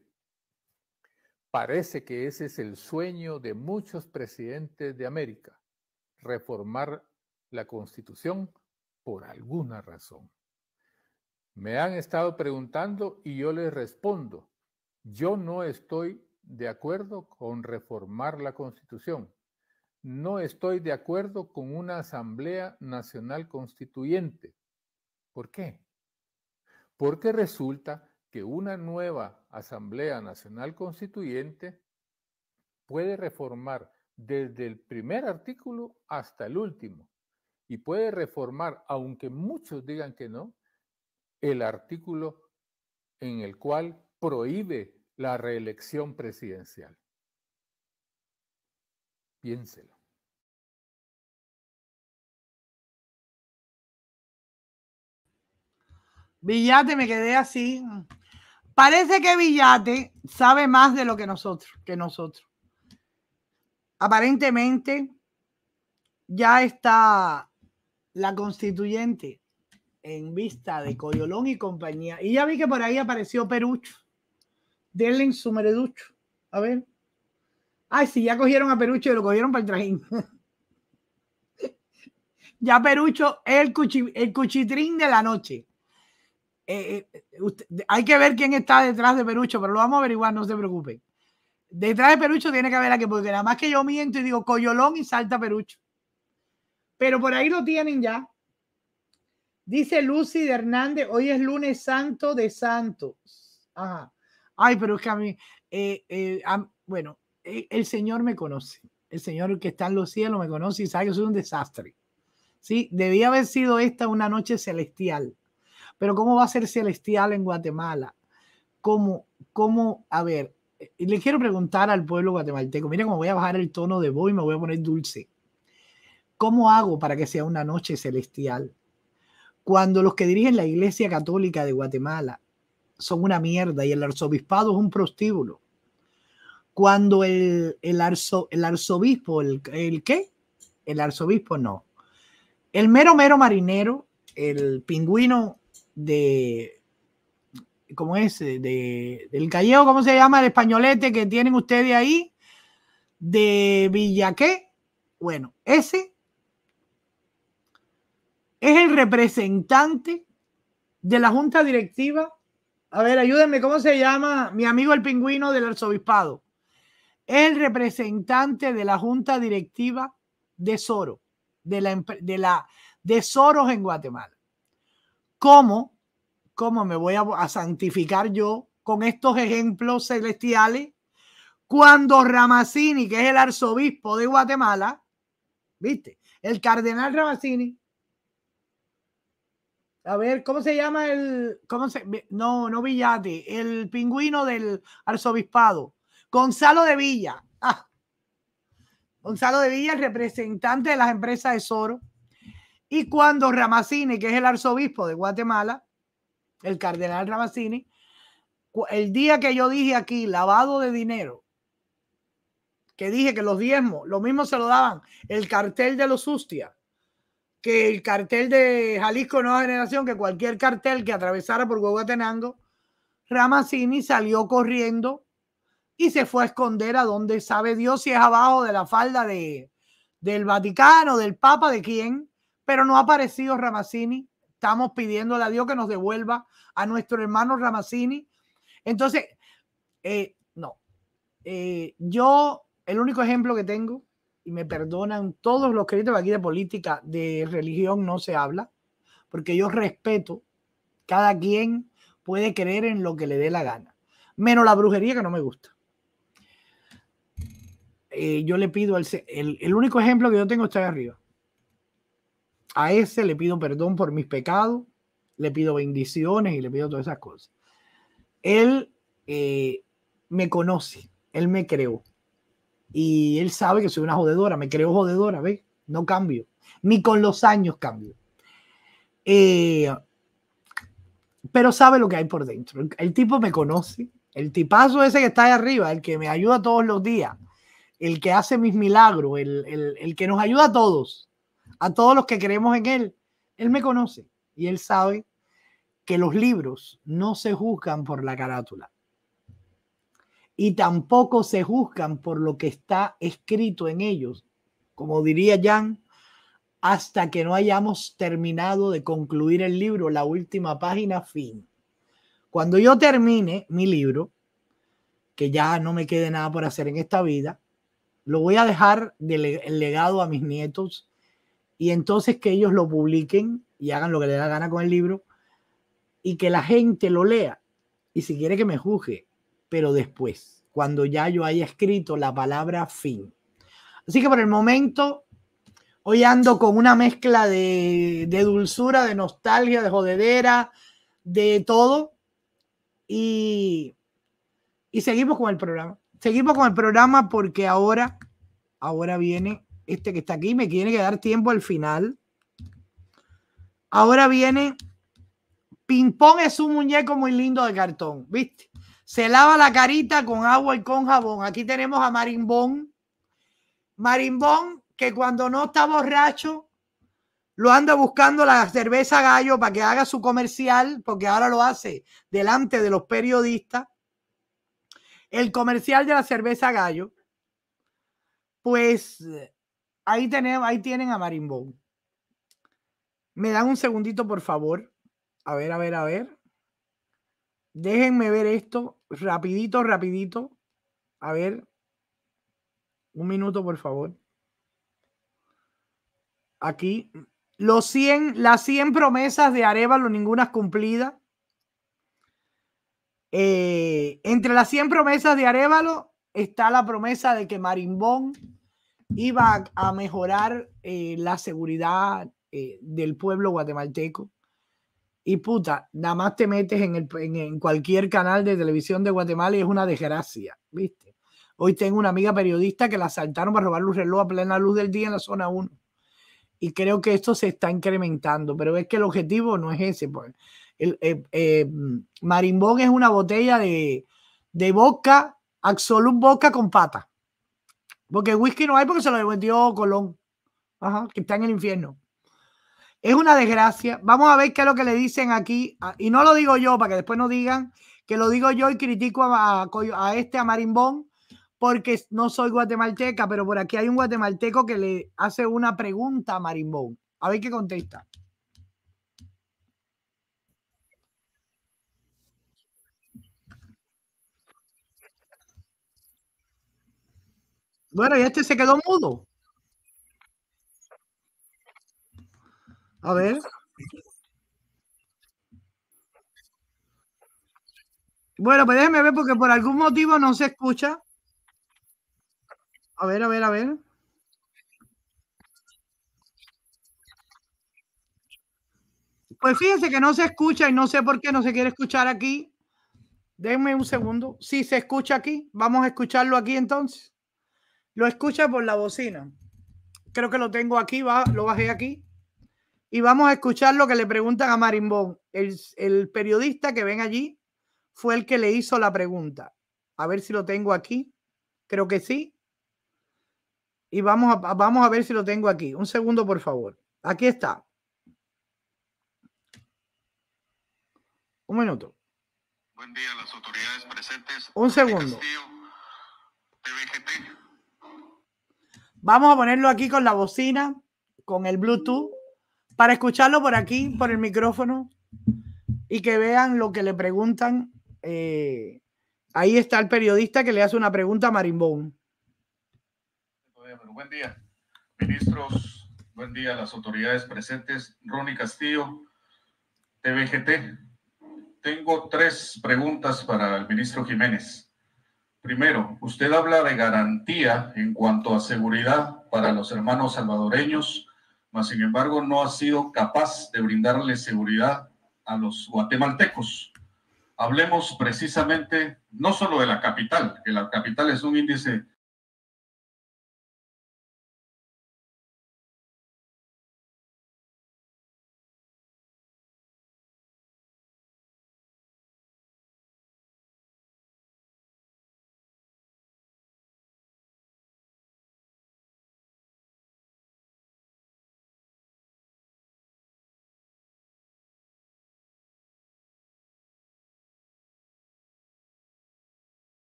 Parece que ese es el sueño de muchos presidentes de América, reformar la Constitución por alguna razón. Me han estado preguntando y yo les respondo, yo no estoy de acuerdo con reformar la Constitución. No estoy de acuerdo con una Asamblea Nacional Constituyente. ¿Por qué? Porque resulta que una nueva Asamblea Nacional Constituyente puede reformar desde el primer artículo hasta el último y puede reformar, aunque muchos digan que no, el artículo en el cual prohíbe la reelección presidencial. Piénselo. Villate, me quedé así. Parece que Villate sabe más de lo que nosotros, que nosotros. Aparentemente ya está la constituyente en vista de Coyolón y compañía. Y ya vi que por ahí apareció Perucho. Denle en su mereducho. A ver. Ay, sí, ya cogieron a Perucho y lo cogieron para el trajín. ya Perucho es el, el, cuchitrín de la noche. Eh, eh, eh, hay que ver quién está detrás de Perucho, pero lo vamos a averiguar, no se preocupen. Detrás de Perucho tiene que haber a porque nada más que yo miento y digo Coyolón y salta Perucho. Pero por ahí lo tienen ya. Dice Lucy de Hernández, hoy es lunes santo de santos. Ajá. Ay, pero es que a mí, eh, eh, bueno, eh, el Señor me conoce. El Señor que está en los cielos me conoce y sabe que soy un desastre. Sí, debía haber sido esta una noche celestial. Pero ¿cómo va a ser celestial en Guatemala? ¿Cómo, cómo, a ver, le quiero preguntar al pueblo guatemalteco, Mira cómo voy a bajar el tono de voz y me voy a poner dulce. ¿Cómo hago para que sea una noche celestial? Cuando los que dirigen la Iglesia Católica de Guatemala son una mierda y el arzobispado es un prostíbulo. Cuando el, el arzobispo, el, qué? El arzobispo no. El mero, mero marinero, el pingüino de, ¿cómo es? De, del calleo ¿cómo se llama? El españolete que tienen ustedes ahí, de Villaqué. Bueno, ese es el representante de la junta directiva. A ver, ayúdenme, ¿cómo se llama mi amigo el pingüino del arzobispado? Es el representante de la junta directiva de Soros, de la, de Soros en Guatemala. ¿Cómo, cómo me voy a, a santificar yo con estos ejemplos celestiales cuando Ramazzini, que es el arzobispo de Guatemala, viste, el cardenal Ramazzini, a ver, ¿cómo se llama el. ¿Cómo se.? No, no Villate. El pingüino del arzobispado. Gonzalo de Villa. Ah. Gonzalo de Villa, representante de las empresas de Soro. Y cuando Ramacini, que es el arzobispo de Guatemala, el cardenal Ramacini, el día que yo dije aquí, lavado de dinero, que dije que los diezmos, lo mismo se lo daban el cartel de los sustias que el cartel de Jalisco Nueva Generación, que cualquier cartel que atravesara por Atenango, Ramacini salió corriendo y se fue a esconder a donde sabe Dios si es abajo de la falda de, del Vaticano, del Papa, de quién, pero no ha aparecido Ramacini. Estamos pidiéndole a Dios que nos devuelva a nuestro hermano Ramacini. Entonces, eh, no, eh, yo el único ejemplo que tengo y me perdonan todos los créditos aquí de política, de religión no se habla, porque yo respeto, cada quien puede creer en lo que le dé la gana, menos la brujería que no me gusta. Eh, yo le pido, el, único ejemplo que yo tengo está ahí arriba. A ese le pido perdón por mis pecados, le pido bendiciones y le pido todas esas cosas. Él eh, me conoce, él me creó. Y él sabe que soy una jodedora, me creo jodedora, ¿ves? No cambio. Ni con los años cambio. Eh, pero sabe lo que hay por dentro. El tipo me conoce. El tipazo ese que está ahí arriba, el que me ayuda todos los días, el que hace mis milagros, el, el que nos ayuda a todos, a todos los que creemos en él. Él me conoce y él sabe que los libros no se juzgan por la carátula y tampoco se juzgan por lo que está escrito en ellos. Como diría Jan, hasta que no hayamos terminado de concluir el libro, la última página, fin. Cuando yo termine mi libro, que ya no me quede nada por hacer en esta vida, lo voy a dejar de legado a mis nietos y entonces que ellos lo publiquen y hagan lo que les da gana con el libro y que la gente lo lea. Y si quiere que me juzgue pero después, cuando ya yo haya escrito la palabra fin. Así que por el momento, hoy ando con una mezcla de, dulzura, de nostalgia, de jodedera, de todo. Y, y seguimos con el programa. Seguimos con el programa porque ahora, ahora viene este que está aquí, me tiene que dar tiempo al final. Ahora viene Ping Pong es un muñeco muy lindo de cartón, ¿viste? Se lava la carita con agua y con jabón. Aquí tenemos a Marimbón. Marimbón, que cuando no está borracho, lo anda buscando la cerveza gallo para que haga su comercial, porque ahora lo hace delante de los periodistas. El comercial de la cerveza gallo. Pues ahí, tenemos, ahí tienen a Marimbón. Me dan un segundito, por favor. A ver, a ver, a ver. Déjenme ver esto rapidito, rapidito. A ver. Un minuto, por favor. Aquí. Los 100, las 100 promesas de Arevalo, ninguna cumplida. Eh, entre las 100 promesas de Arevalo está la promesa de que Marimbón iba a mejorar eh, la seguridad eh, del pueblo guatemalteco y puta, nada más te metes en, cualquier canal de televisión de Guatemala y es una desgracia, ¿viste? Hoy tengo una amiga periodista que la asaltaron para robarle un reloj a plena luz del día en la zona 1. Y creo que esto se está incrementando, pero es que el objetivo no es ese. Pues. Eh, eh, Marimbón es una botella de, de vodka, Absolut Vodka con pata. Porque whisky no hay porque se lo vendió Colón, que está en el infierno. Es una desgracia. Vamos a ver qué es lo que le dicen aquí. Ah, y no lo digo yo, para que después no digan que lo digo yo y critico a, a este, a Marimbón, porque no soy guatemalteca, pero por aquí hay un guatemalteco que le hace una pregunta a Marimbón. A ver qué contesta. Bueno, y este se quedó mudo. A ver. Bueno, pues déjeme ver porque por algún motivo no se escucha. A ver, a ver, a ver. Pues fíjense que no se escucha y no sé por qué no se quiere escuchar aquí. Denme un segundo. sí, se escucha aquí, vamos a escucharlo aquí entonces. Lo escucha por la bocina. Creo que lo tengo aquí, va, lo bajé aquí y vamos a escuchar lo que le preguntan a Marimbón. El, el periodista que ven allí fue el que le hizo la pregunta. A ver si lo tengo aquí. Creo que sí. Y vamos a, vamos a ver si lo tengo aquí. Un segundo, por favor. Aquí está. Un minuto. Buen día las autoridades presentes. Un segundo. Vamos a ponerlo aquí con la bocina, con el Bluetooth para escucharlo por aquí, por el micrófono, y que vean lo que le preguntan. Eh, ahí está el periodista que le hace una pregunta a Marimbón. buen día, ministros. Buen día a las autoridades presentes. Ronnie Castillo, TVGT. Tengo tres preguntas para el ministro Jiménez. Primero, usted habla de garantía en cuanto a seguridad para los hermanos salvadoreños mas sin embargo no ha sido capaz de brindarle seguridad a los guatemaltecos. Hablemos precisamente no solo de la capital, que la capital es un índice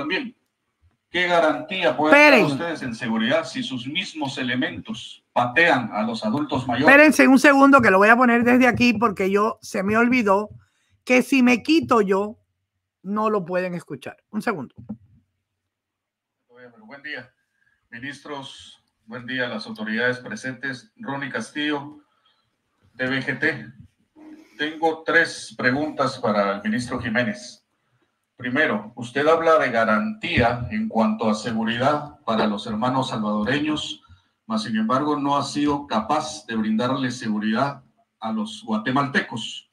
también. ¿Qué garantía pueden dar ustedes en seguridad si sus mismos elementos patean a los adultos mayores? Espérense un segundo que lo voy a poner desde aquí porque yo se me olvidó que si me quito yo, no lo pueden escuchar. Un segundo. Buen día, ministros. Buen día a las autoridades presentes. Ronnie Castillo, de BGT. Tengo tres preguntas para el ministro Jiménez. Primero, usted habla de garantía en cuanto a seguridad para los hermanos salvadoreños, mas sin embargo no ha sido capaz de brindarle seguridad a los guatemaltecos.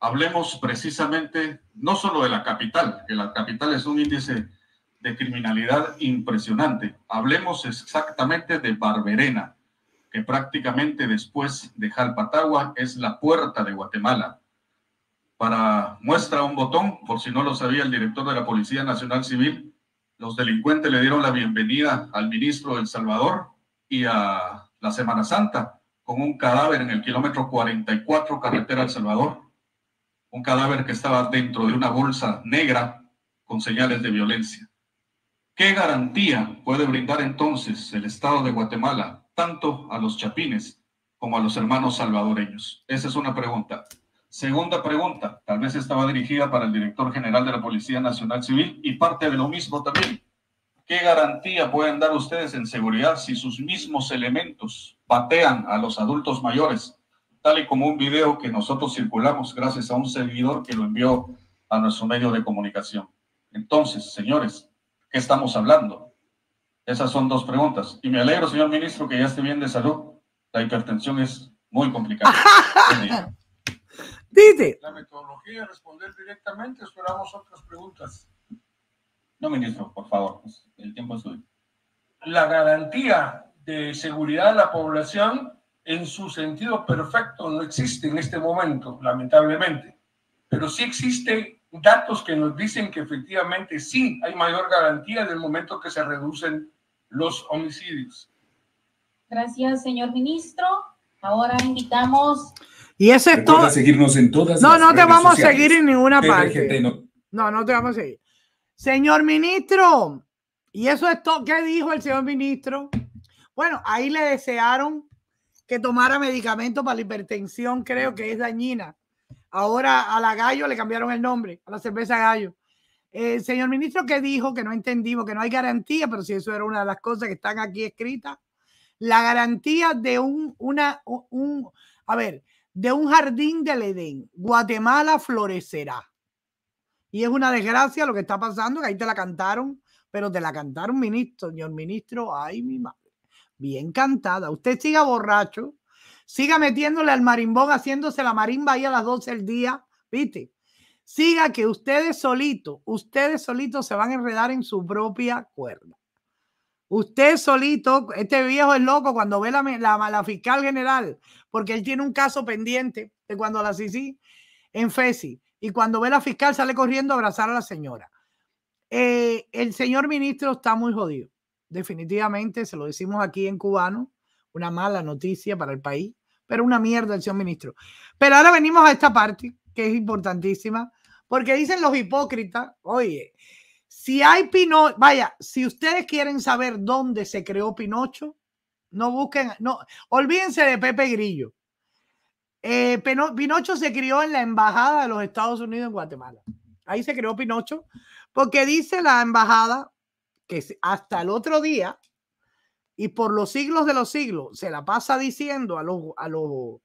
Hablemos precisamente no solo de la capital, que la capital es un índice de criminalidad impresionante. Hablemos exactamente de Barberena, que prácticamente después de Jalpatagua es la puerta de Guatemala para muestra un botón, por si no lo sabía el director de la Policía Nacional Civil, los delincuentes le dieron la bienvenida al ministro del Salvador y a la Semana Santa con un cadáver en el kilómetro 44 carretera El Salvador, un cadáver que estaba dentro de una bolsa negra con señales de violencia. ¿Qué garantía puede brindar entonces el Estado de Guatemala tanto a los chapines como a los hermanos salvadoreños? Esa es una pregunta. Segunda pregunta, tal vez estaba dirigida para el director general de la Policía Nacional Civil y parte de lo mismo también. ¿Qué garantía pueden dar ustedes en seguridad si sus mismos elementos patean a los adultos mayores? Tal y como un video que nosotros circulamos gracias a un servidor que lo envió a nuestro medio de comunicación. Entonces, señores, ¿qué estamos hablando? Esas son dos preguntas. Y me alegro, señor ministro, que ya esté bien de salud. La hipertensión es muy complicada. La metodología, responder directamente, esperamos otras preguntas. No, ministro, por favor, pues, el tiempo es suyo. La garantía de seguridad de la población en su sentido perfecto no existe en este momento, lamentablemente, pero sí existen datos que nos dicen que efectivamente sí hay mayor garantía del momento que se reducen los homicidios. Gracias, señor ministro. Ahora invitamos y eso es todo. No, no te vamos a seguir en ninguna parte. No. no, te vamos a seguir. Señor ministro, y eso es todo. ¿Qué dijo el señor ministro? Bueno, ahí le desearon que tomara medicamento para la hipertensión, creo que es dañina. Ahora a la gallo le cambiaron el nombre, a la cerveza gallo. Eh, señor ministro ¿qué dijo que no entendimos, que no hay garantía, pero si eso era una de las cosas que están aquí escritas, la garantía de un, una, un, a ver, de un jardín del Edén. Guatemala florecerá. Y es una desgracia lo que está pasando, que ahí te la cantaron, pero te la cantaron ministro, señor ministro, ay mi madre, bien cantada. Usted siga borracho, siga metiéndole al marimbón, haciéndose la marimba ahí a las 12 del día, ¿viste? Siga que ustedes solitos, ustedes solitos se van a enredar en su propia cuerda. Usted solito, este viejo es loco cuando ve la, la, la fiscal general porque él tiene un caso pendiente de cuando la Sisi en FESI y cuando ve la fiscal sale corriendo a abrazar a la señora. Eh, el señor ministro está muy jodido, definitivamente, se lo decimos aquí en cubano, una mala noticia para el país, pero una mierda el señor ministro. Pero ahora venimos a esta parte que es importantísima, porque dicen los hipócritas, oye, si hay Pinocho, vaya, si ustedes quieren saber dónde se creó Pinocho, no busquen, no, olvídense de Pepe Grillo. Eh, Pinocho se crió en la embajada de los Estados Unidos en Guatemala. Ahí se crió Pinocho, porque dice la embajada que hasta el otro día y por los siglos de los siglos se la pasa diciendo a los, a los,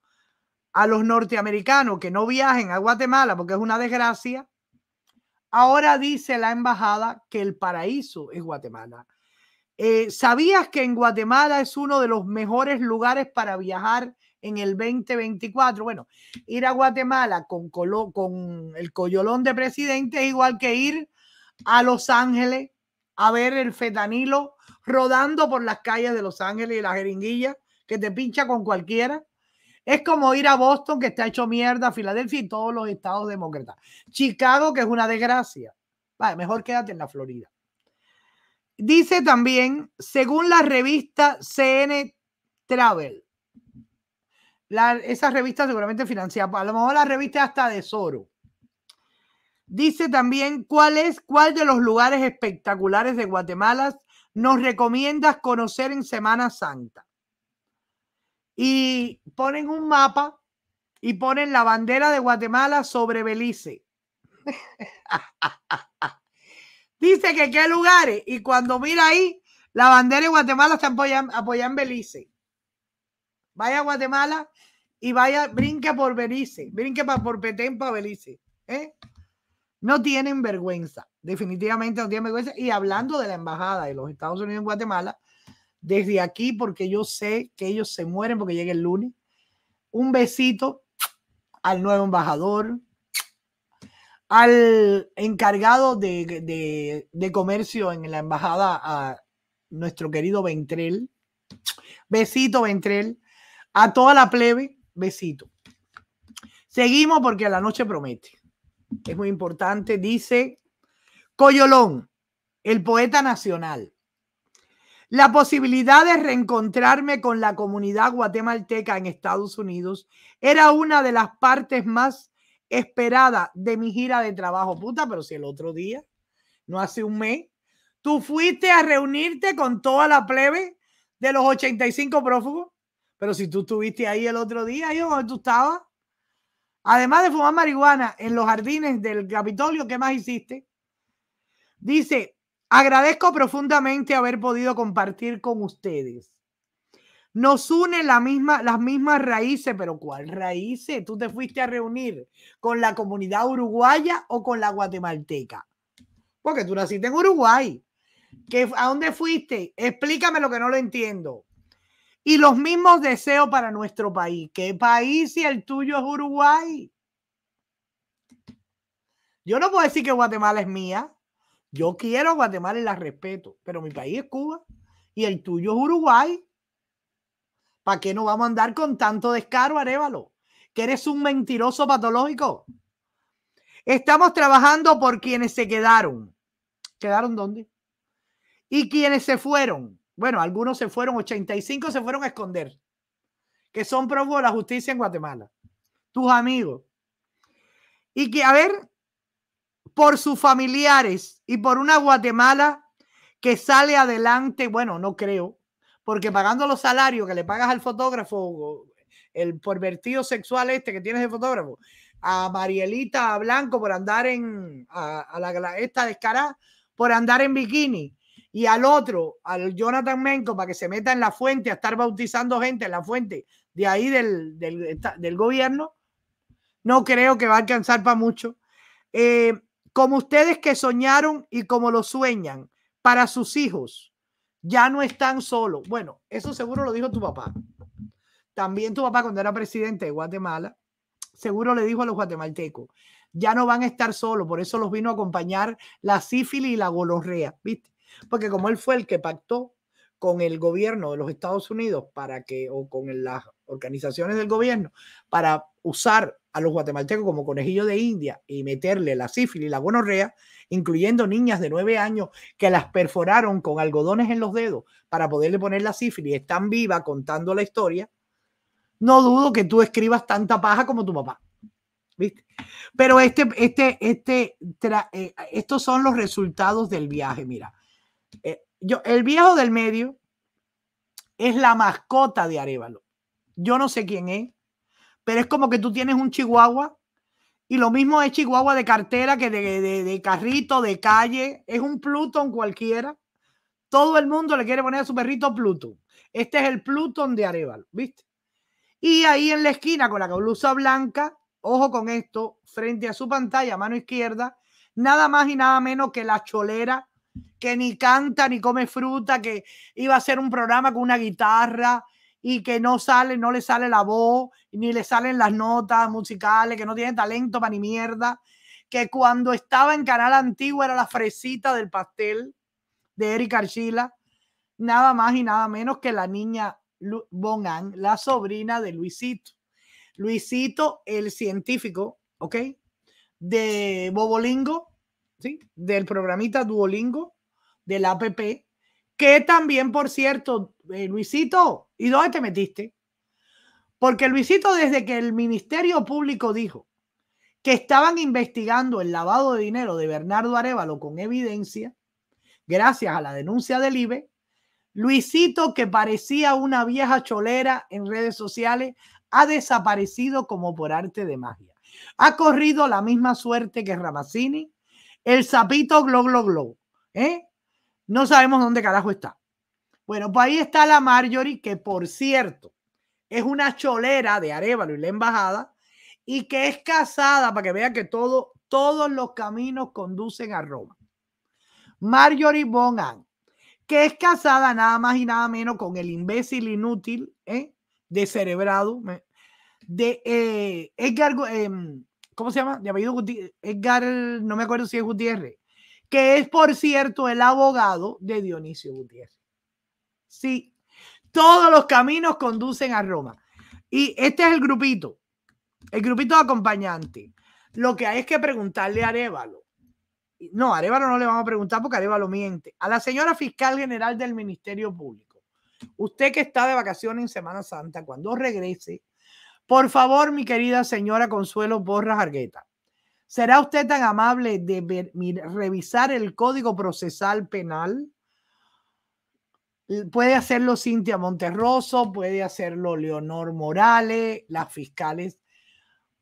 a los norteamericanos que no viajen a Guatemala porque es una desgracia. Ahora dice la embajada que el paraíso es Guatemala. Eh, ¿Sabías que en Guatemala es uno de los mejores lugares para viajar en el 2024? Bueno, ir a Guatemala con, el coyolón de presidente es igual que ir a Los Ángeles a ver el fetanilo rodando por las calles de Los Ángeles y la jeringuilla que te pincha con cualquiera. Es como ir a Boston, que está hecho mierda, Filadelfia y todos los estados demócratas. Chicago, que es una desgracia. mejor quédate en la Florida. Dice también, según la revista CN Travel, esa revista seguramente financiada, a lo mejor la revista hasta de Soro. Dice también cuál es, cuál de los lugares espectaculares de Guatemala nos recomiendas conocer en Semana Santa. Y ponen un mapa y ponen la bandera de Guatemala sobre Belice. Dice que qué lugares. Y cuando mira ahí, la bandera de Guatemala está apoyan en Belice. Vaya a Guatemala y vaya, brinque por Belice. Brinque por Petén para Belice. ¿eh? No tienen vergüenza. Definitivamente no tienen vergüenza. Y hablando de la embajada de los Estados Unidos en Guatemala, desde aquí, porque yo sé que ellos se mueren porque llega el lunes. Un besito al nuevo embajador, al encargado de, comercio en la embajada, a nuestro querido Ventrel. Besito, Ventrel. A toda la plebe, besito. Seguimos porque la noche promete. Es muy importante. Dice Coyolón, el poeta nacional. La posibilidad de reencontrarme con la comunidad guatemalteca en Estados Unidos era una de las partes más esperada de mi gira de trabajo. Puta, pero si el otro día, no hace un mes, tú fuiste a reunirte con toda la plebe de los 85 prófugos, pero si tú estuviste ahí el otro día, yo tú estabas, además de fumar marihuana en los jardines del Capitolio, ¿qué más hiciste? Dice, agradezco profundamente haber podido compartir con ustedes nos une las mismas raíces, pero ¿cuál raíces? ¿Tú te fuiste a reunir con la comunidad uruguaya o con la guatemalteca? Porque tú naciste en Uruguay. ¿Qué, ¿A dónde fuiste? Explícame lo que no lo entiendo. Y los mismos deseos para nuestro país. ¿Qué país si el tuyo es Uruguay? Yo no puedo decir que Guatemala es mía. Yo quiero a Guatemala y la respeto, pero mi país es Cuba y el tuyo es Uruguay. ¿Para qué no vamos a andar con tanto descaro, Arevalo? Que eres un mentiroso patológico. Estamos trabajando por quienes se quedaron. ¿Quedaron dónde? Y quienes se fueron. Bueno, algunos se fueron, 85 se fueron a esconder, que son prófugos de la justicia en Guatemala. Tus amigos. Y que, a ver, por sus familiares y por una Guatemala que sale adelante, bueno, no creo, porque pagando los salarios que le pagas al fotógrafo, el pervertido sexual este que tienes de fotógrafo, a Marielita Blanco por andar en, a, esta descarada, por andar en bikini, y al otro, al Jonathan Menco, para que se meta en la fuente a estar bautizando gente en la fuente de ahí del, gobierno, no creo que va a alcanzar para mucho. Eh, como ustedes que soñaron y como lo sueñan para sus hijos, ya no están solos. Bueno, eso seguro lo dijo tu papá. También tu papá cuando era presidente de Guatemala, seguro le dijo a los guatemaltecos, ya no van a estar solos, por eso los vino a acompañar la sífilis y la golorrea, ¿viste? Porque como él fue el que pactó con el gobierno de los Estados Unidos para que, o con las organizaciones del gobierno, para usar a los guatemaltecos como conejillo de India y meterle la sífilis y la gonorrea, incluyendo niñas de nueve años que las perforaron con algodones en los dedos para poderle poner la sífilis, están viva contando la historia, no dudo que tú escribas tanta paja como tu papá. Pero este, este, este, eh, estos son los resultados del viaje, mira. Eh, yo, el viejo del medio es la mascota de Arevalo. Yo no sé quién es, pero es como que tú tienes un chihuahua y lo mismo es chihuahua de cartera que de, carrito, de calle, es un Plutón cualquiera. Todo el mundo le quiere poner a su perrito Pluton. Este es el Plutón de Arevalo, ¿viste? Y ahí en la esquina con la blusa blanca, ojo con esto, frente a su pantalla, mano izquierda, nada más y nada menos que la cholera que ni canta ni come fruta, que iba a hacer un programa con una guitarra, y que no sale, no le sale la voz, ni le salen las notas musicales, que no tiene talento para ni mierda, que cuando estaba en Canal Antiguo era la fresita del pastel de Eric Archila, nada más y nada menos que la niña Bonan, la sobrina de Luisito. Luisito, el científico, ¿ok? De Bobolingo, ¿sí? Del programita Duolingo, del APP, que también, por cierto, eh, Luisito, ¿y dónde te metiste? Porque Luisito, desde que el Ministerio Público dijo que estaban investigando el lavado de dinero de Bernardo Arevalo con evidencia, gracias a la denuncia del IBE, Luisito, que parecía una vieja cholera en redes sociales, ha desaparecido como por arte de magia. Ha corrido la misma suerte que Ramazzini, el sapito glo glo glo, ¿eh? No sabemos dónde carajo está. Bueno, pues ahí está la Marjorie, que por cierto, es una cholera de Arevalo y la embajada, y que es casada, para que vean que todo, todos los caminos conducen a Roma. Marjorie Bonan, que es casada nada más y nada menos con el imbécil inútil, ¿eh? cerebrado ¿eh? de eh, Edgar, em, ¿cómo se llama? De apellido Gutiérrez, Edgar, no me acuerdo si es Gutiérrez que es, por cierto, el abogado de Dionisio Gutiérrez. Sí, todos los caminos conducen a Roma. Y este es el grupito, el grupito acompañante. Lo que hay es que preguntarle a Arevalo. No, a Arevalo no le vamos a preguntar porque Arevalo miente. A la señora fiscal general del Ministerio Público. Usted que está de vacaciones en Semana Santa, cuando regrese, por favor, mi querida señora Consuelo Borras Argueta, ¿Será usted tan amable de revisar el Código Procesal Penal? Puede hacerlo Cintia Monterroso, puede hacerlo Leonor Morales, las fiscales,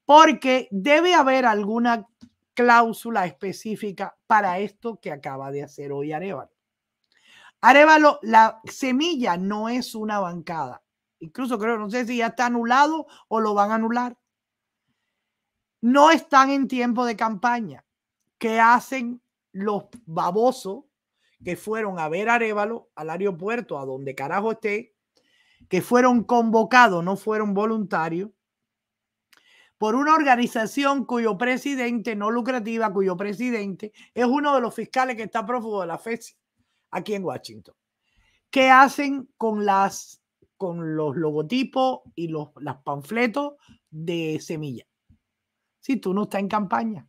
porque debe haber alguna cláusula específica para esto que acaba de hacer hoy Arevalo. Arevalo, la semilla no es una bancada. Incluso creo, no sé si ya está anulado o lo van a anular no están en tiempo de campaña. ¿Qué hacen los babosos que fueron a ver a Arevalo al aeropuerto, a donde carajo esté, que fueron convocados, no fueron voluntarios, por una organización cuyo presidente, no lucrativa, cuyo presidente es uno de los fiscales que está prófugo de la FESI aquí en Washington? ¿Qué hacen con las con los logotipos y los las panfletos de semilla? si tú no estás en campaña.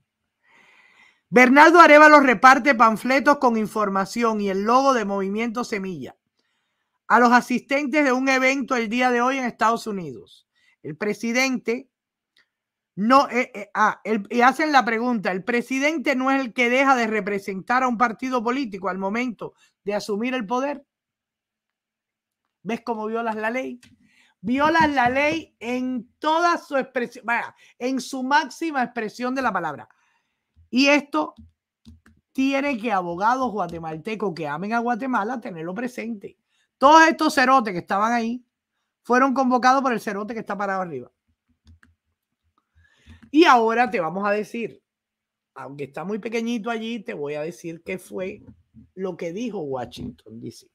Bernardo Arevalo reparte panfletos con información y el logo de Movimiento Semilla a los asistentes de un evento el día de hoy en Estados Unidos. El presidente no, eh, eh, ah, y hacen la pregunta, el presidente no es el que deja de representar a un partido político al momento de asumir el poder. ¿Ves cómo violas la ley? Viola la ley en toda su expresión, en su máxima expresión de la palabra. Y esto tiene que abogados guatemaltecos que amen a Guatemala tenerlo presente. Todos estos cerotes que estaban ahí fueron convocados por el cerote que está parado arriba. Y ahora te vamos a decir, aunque está muy pequeñito allí, te voy a decir qué fue lo que dijo Washington DC.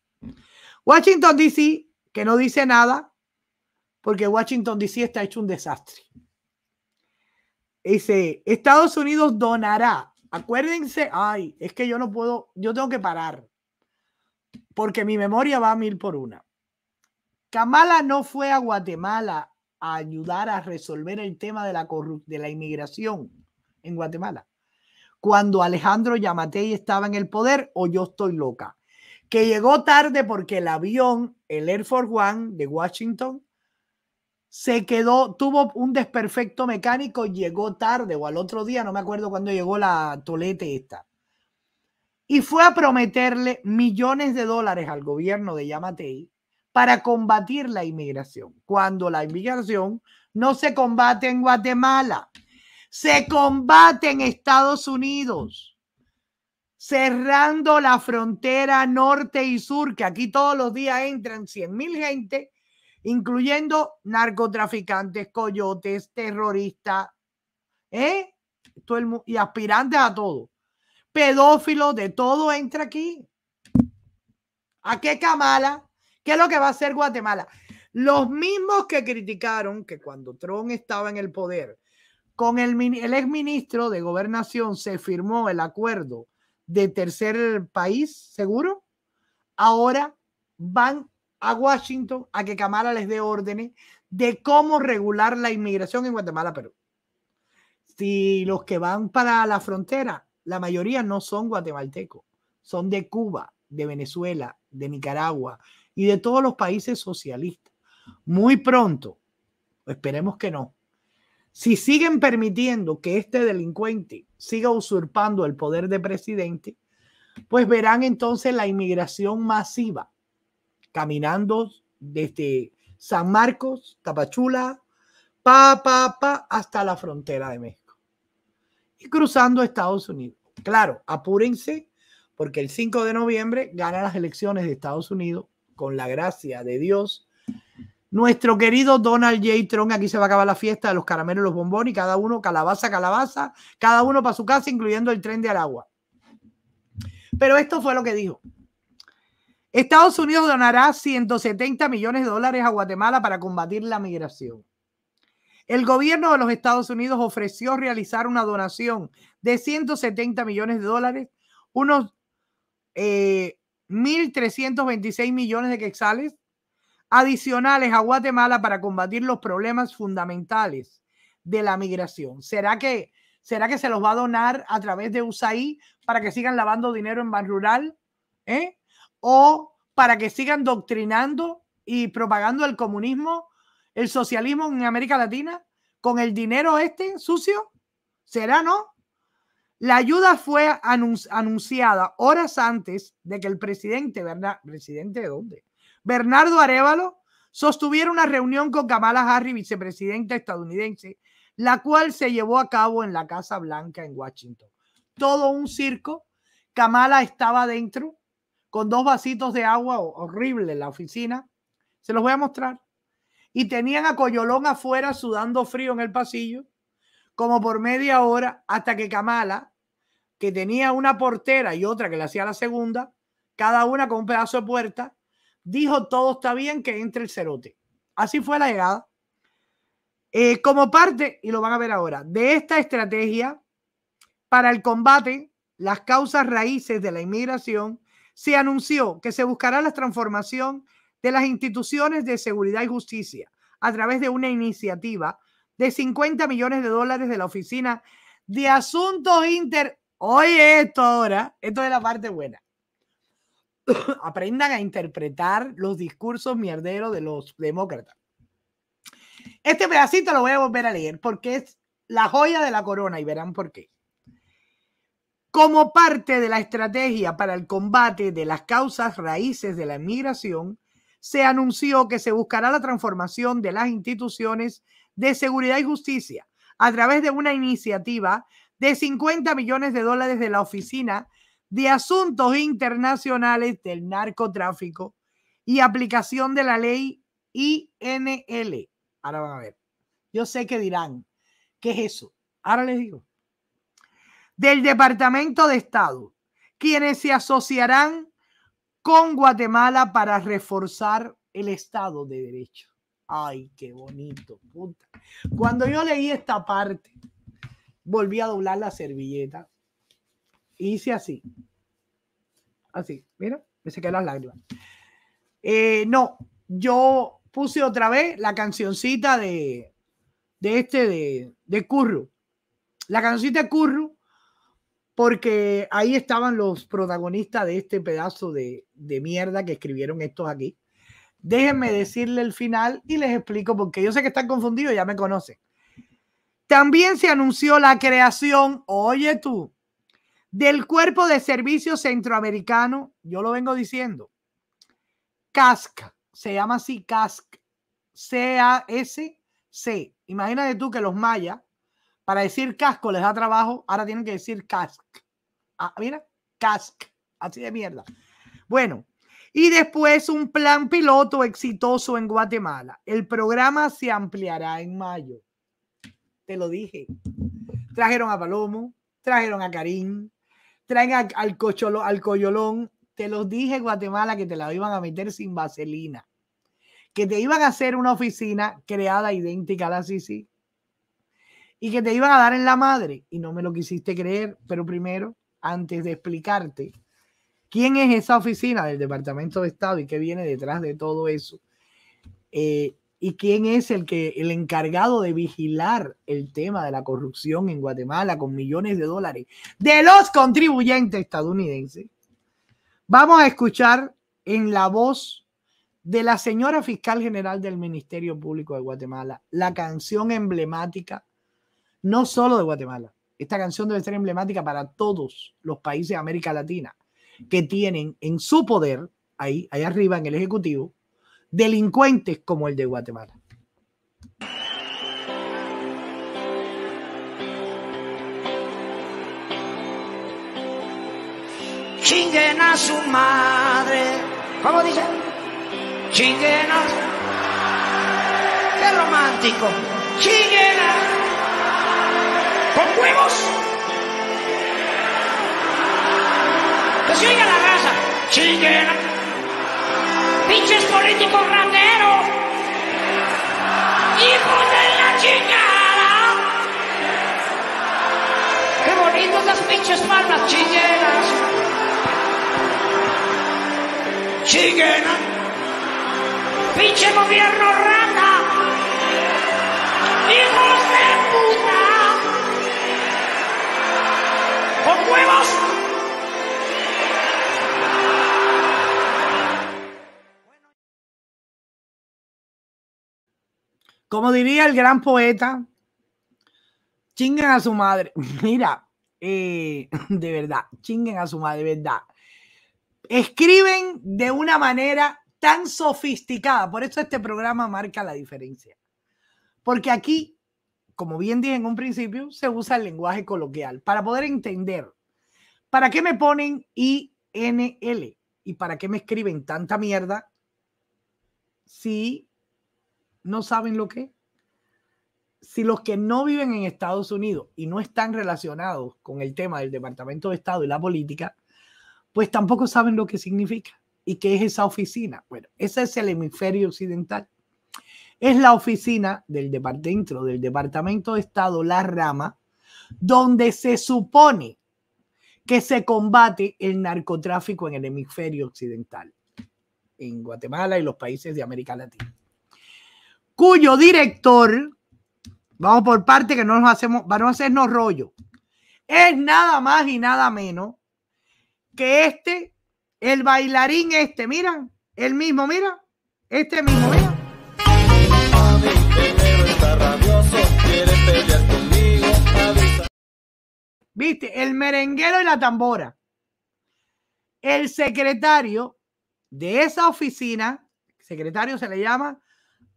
Washington DC, que no dice nada, porque Washington DC está hecho un desastre. Dice, Estados Unidos donará. Acuérdense, ay, es que yo no puedo, yo tengo que parar, porque mi memoria va a mil por una. Kamala no fue a Guatemala a ayudar a resolver el tema de la, de la inmigración en Guatemala. Cuando Alejandro Yamatei estaba en el poder, o yo estoy loca que llegó tarde porque el avión, el Air Force One de Washington, se quedó, tuvo un desperfecto mecánico, llegó tarde o al otro día, no me acuerdo cuándo llegó la tolete esta. Y fue a prometerle millones de dólares al gobierno de Yamatei para combatir la inmigración, cuando la inmigración no se combate en Guatemala, se combate en Estados Unidos cerrando la frontera norte y sur, que aquí todos los días entran 100 mil gente incluyendo narcotraficantes, coyotes, terroristas, ¿eh? y aspirantes a todo. Pedófilo de todo entra aquí. ¿A qué Kamala? ¿Qué es lo que va a hacer Guatemala? Los mismos que criticaron que cuando Trump estaba en el poder, con el, el exministro de gobernación se firmó el acuerdo de tercer país, seguro, ahora van a Washington a que Camara les dé órdenes de cómo regular la inmigración en Guatemala, Perú. Si los que van para la frontera, la mayoría no son guatemaltecos, son de Cuba, de Venezuela, de Nicaragua y de todos los países socialistas. Muy pronto, esperemos que no. Si siguen permitiendo que este delincuente siga usurpando el poder de presidente, pues verán entonces la inmigración masiva caminando desde San Marcos, Tapachula, pa, pa, pa, hasta la frontera de México y cruzando Estados Unidos. Claro, apúrense porque el 5 de noviembre gana las elecciones de Estados Unidos con la gracia de Dios. Nuestro querido Donald J. Trump, aquí se va a acabar la fiesta de los caramelos, los bombones, cada uno calabaza, calabaza, cada uno para su casa, incluyendo el tren de Aragua. Pero esto fue lo que dijo. Estados Unidos donará 170 millones de dólares a Guatemala para combatir la migración. El gobierno de los Estados Unidos ofreció realizar una donación de 170 millones de dólares, unos 1.326 eh, millones de quetzales adicionales a Guatemala para combatir los problemas fundamentales de la migración. ¿Será que, será que se los va a donar a través de USAID para que sigan lavando dinero en Ban Rural? ¿Eh? o para que sigan doctrinando y propagando el comunismo, el socialismo en América Latina con el dinero este sucio? ¿Será no? La ayuda fue anunciada horas antes de que el presidente, ¿Verdad? ¿presidente de dónde? Bernardo Arevalo sostuviera una reunión con Kamala Harris, vicepresidenta estadounidense, la cual se llevó a cabo en la Casa Blanca en Washington. Todo un circo. Kamala estaba dentro con dos vasitos de agua horrible en la oficina. Se los voy a mostrar. Y tenían a Coyolón afuera sudando frío en el pasillo, como por media hora, hasta que Kamala, que tenía una portera y otra que le hacía la segunda, cada una con un pedazo de puerta, dijo todo está bien, que entre el cerote. Así fue la llegada. Eh, como parte, y lo van a ver ahora, de esta estrategia para el combate, las causas raíces de la inmigración se anunció que se buscará la transformación de las instituciones de seguridad y justicia a través de una iniciativa de 50 millones de dólares de la Oficina de Asuntos Inter. Oye, esto ahora, esto es la parte buena. Aprendan a interpretar los discursos mierderos de los demócratas. Este pedacito lo voy a volver a leer porque es la joya de la corona y verán por qué como parte de la estrategia para el combate de las causas raíces de la inmigración, se anunció que se buscará la transformación de las instituciones de seguridad y justicia a través de una iniciativa de 50 millones de dólares de la Oficina de Asuntos Internacionales del Narcotráfico y aplicación de la ley INL. Ahora van a ver. Yo sé que dirán, ¿qué es eso? Ahora les digo del Departamento de Estado, quienes se asociarán con Guatemala para reforzar el Estado de Derecho. Ay, qué bonito, puta. Cuando yo leí esta parte, volví a doblar la servilleta. Hice así. Así, mira, me sequé las lágrimas. Eh, no, yo puse otra vez la cancioncita de, de este, de, de Curro. La cancioncita de Curro porque ahí estaban los protagonistas de este pedazo de, mierda que escribieron estos aquí. Déjenme decirle el final y les explico porque yo sé que están confundidos, ya me conocen. También se anunció la creación, oye tú, del Cuerpo de Servicio Centroamericano, yo lo vengo diciendo, CASC, se llama así CASC, C-A-S-C. Imagínate tú que los mayas para decir casco les da trabajo, ahora tienen que decir casc. Ah, mira, casc. Así de mierda. Bueno, y después un plan piloto exitoso en Guatemala. El programa se ampliará en mayo. Te lo dije. Trajeron a Palomo, trajeron a Karim, traen al, cocholo, al Coyolón. Te los dije, Guatemala, que te la iban a meter sin vaselina. Que te iban a hacer una oficina creada idéntica a la Sisi y que te iban a dar en la madre y no me lo quisiste creer, pero primero, antes de explicarte quién es esa oficina del Departamento de Estado y qué viene detrás de todo eso, eh, y quién es el, que, el encargado de vigilar el tema de la corrupción en Guatemala con millones de dólares de los contribuyentes estadounidenses, vamos a escuchar en la voz de la señora fiscal general del Ministerio Público de Guatemala, la canción emblemática no solo de Guatemala. Esta canción debe ser emblemática para todos los países de América Latina que tienen en su poder, ahí, ahí arriba en el Ejecutivo, delincuentes como el de Guatemala. Chinguen a su madre. ¿Cómo dice? Chinguen su madre. Qué romántico. Chinguen con huevos. Que se oiga la raza, ¡Chiquera! Pinches políticos rateros. Hijos de la chingada. Qué bonitas las pinches palmas, ¡Chiqueras! ¡Chiquera! Pinche gobierno rata. Hijos de con huevos. Como diría el gran poeta, chinguen a su madre. Mira, eh, de verdad, chinguen a su madre, de verdad. Escriben de una manera tan sofisticada. Por eso este programa marca la diferencia. Porque aquí como bien dije en un principio, se usa el lenguaje coloquial para poder entender para qué me ponen INL y para qué me escriben tanta mierda si no saben lo que si los que no viven en Estados Unidos y no están relacionados con el tema del Departamento de Estado y la política, pues tampoco saben lo que significa y qué es esa oficina. Bueno, ese es el hemisferio occidental es la oficina del dentro del Departamento de Estado, la rama, donde se supone que se combate el narcotráfico en el hemisferio occidental, en Guatemala y los países de América Latina, cuyo director, vamos por parte que no nos hacemos, vamos a hacernos rollo, es nada más y nada menos que este, el bailarín este, mira, el mismo, mira, este mismo, mira. Viste, el merenguero y la tambora. El secretario de esa oficina, secretario se le llama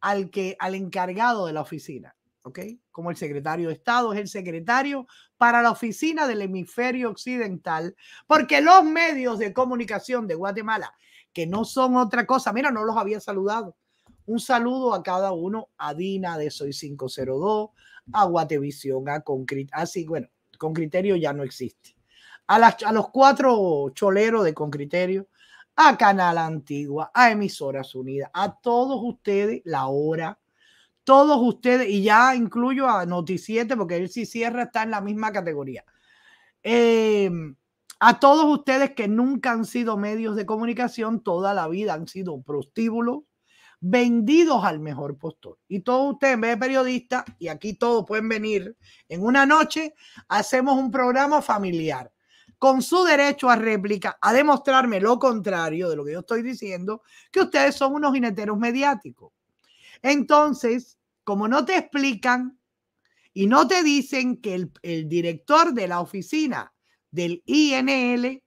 al que al encargado de la oficina, ¿ok? Como el secretario de Estado es el secretario para la oficina del hemisferio occidental, porque los medios de comunicación de Guatemala, que no son otra cosa, mira, no los había saludado. Un saludo a cada uno, a Dina de Soy 502, a Guatevisión, a Concrete, así, bueno, con criterio ya no existe. A, los cuatro choleros de Con criterio, a Canal Antigua, a Emisoras Unidas, a todos ustedes, la hora, todos ustedes, y ya incluyo a Noticiete, porque él si cierra está en la misma categoría. Em, a todos ustedes que nunca han sido medios de comunicación, toda la vida han sido prostíbulos, vendidos al mejor postor. Y todos ustedes, en vez de periodistas, y aquí todos pueden venir en una noche, hacemos un programa familiar con su derecho a réplica, a demostrarme lo contrario de lo que yo estoy diciendo, que ustedes son unos jineteros mediáticos. Entonces, como no te explican y no te dicen que el, director de la oficina del INL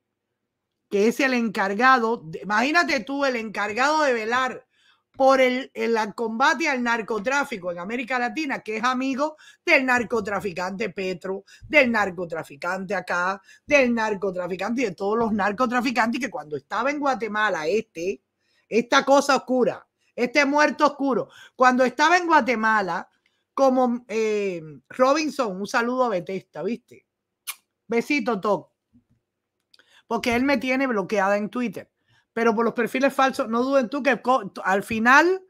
que es el encargado, imagínate tú, el encargado de velar por el, el, combate al narcotráfico en América Latina, que es amigo del narcotraficante Petro, del narcotraficante acá, del narcotraficante y de todos los narcotraficantes que cuando estaba en Guatemala, este, esta cosa oscura, este muerto oscuro, cuando estaba en Guatemala, como eh, Robinson, un saludo a Betesta, ¿viste? Besito, Toc, porque él me tiene bloqueada en Twitter pero por los perfiles falsos, no duden tú que al final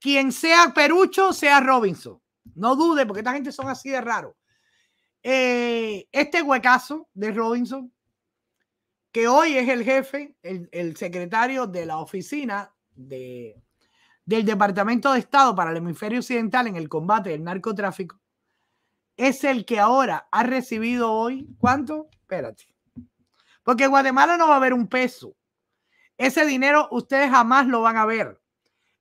quien sea Perucho sea Robinson. No dude, porque esta gente son así de raro. Eh, este huecazo de Robinson, que hoy es el jefe, el, secretario de la oficina de, del Departamento de Estado para el Hemisferio Occidental en el combate del narcotráfico, es el que ahora ha recibido hoy, ¿cuánto? Espérate. Porque en Guatemala no va a haber un peso. Ese dinero ustedes jamás lo van a ver.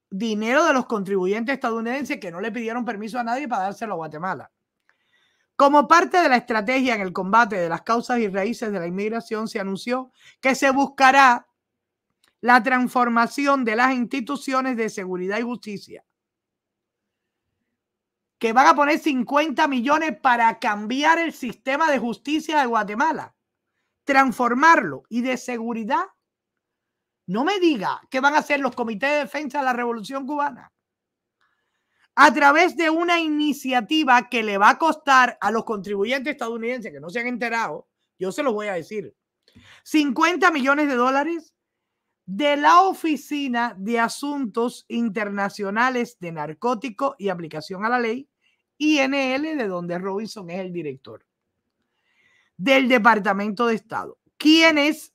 Dinero de los contribuyentes estadounidenses que no le pidieron permiso a nadie para dárselo a Guatemala. Como parte de la estrategia en el combate de las causas y raíces de la inmigración, se anunció que se buscará la transformación de las instituciones de seguridad y justicia, que van a poner 50 millones para cambiar el sistema de justicia de Guatemala, transformarlo y de seguridad no me diga qué van a hacer los comités de defensa de la revolución cubana. A través de una iniciativa que le va a costar a los contribuyentes estadounidenses que no se han enterado, yo se lo voy a decir, 50 millones de dólares de la Oficina de Asuntos Internacionales de Narcótico y Aplicación a la Ley, INL, de donde Robinson es el director, del Departamento de Estado, es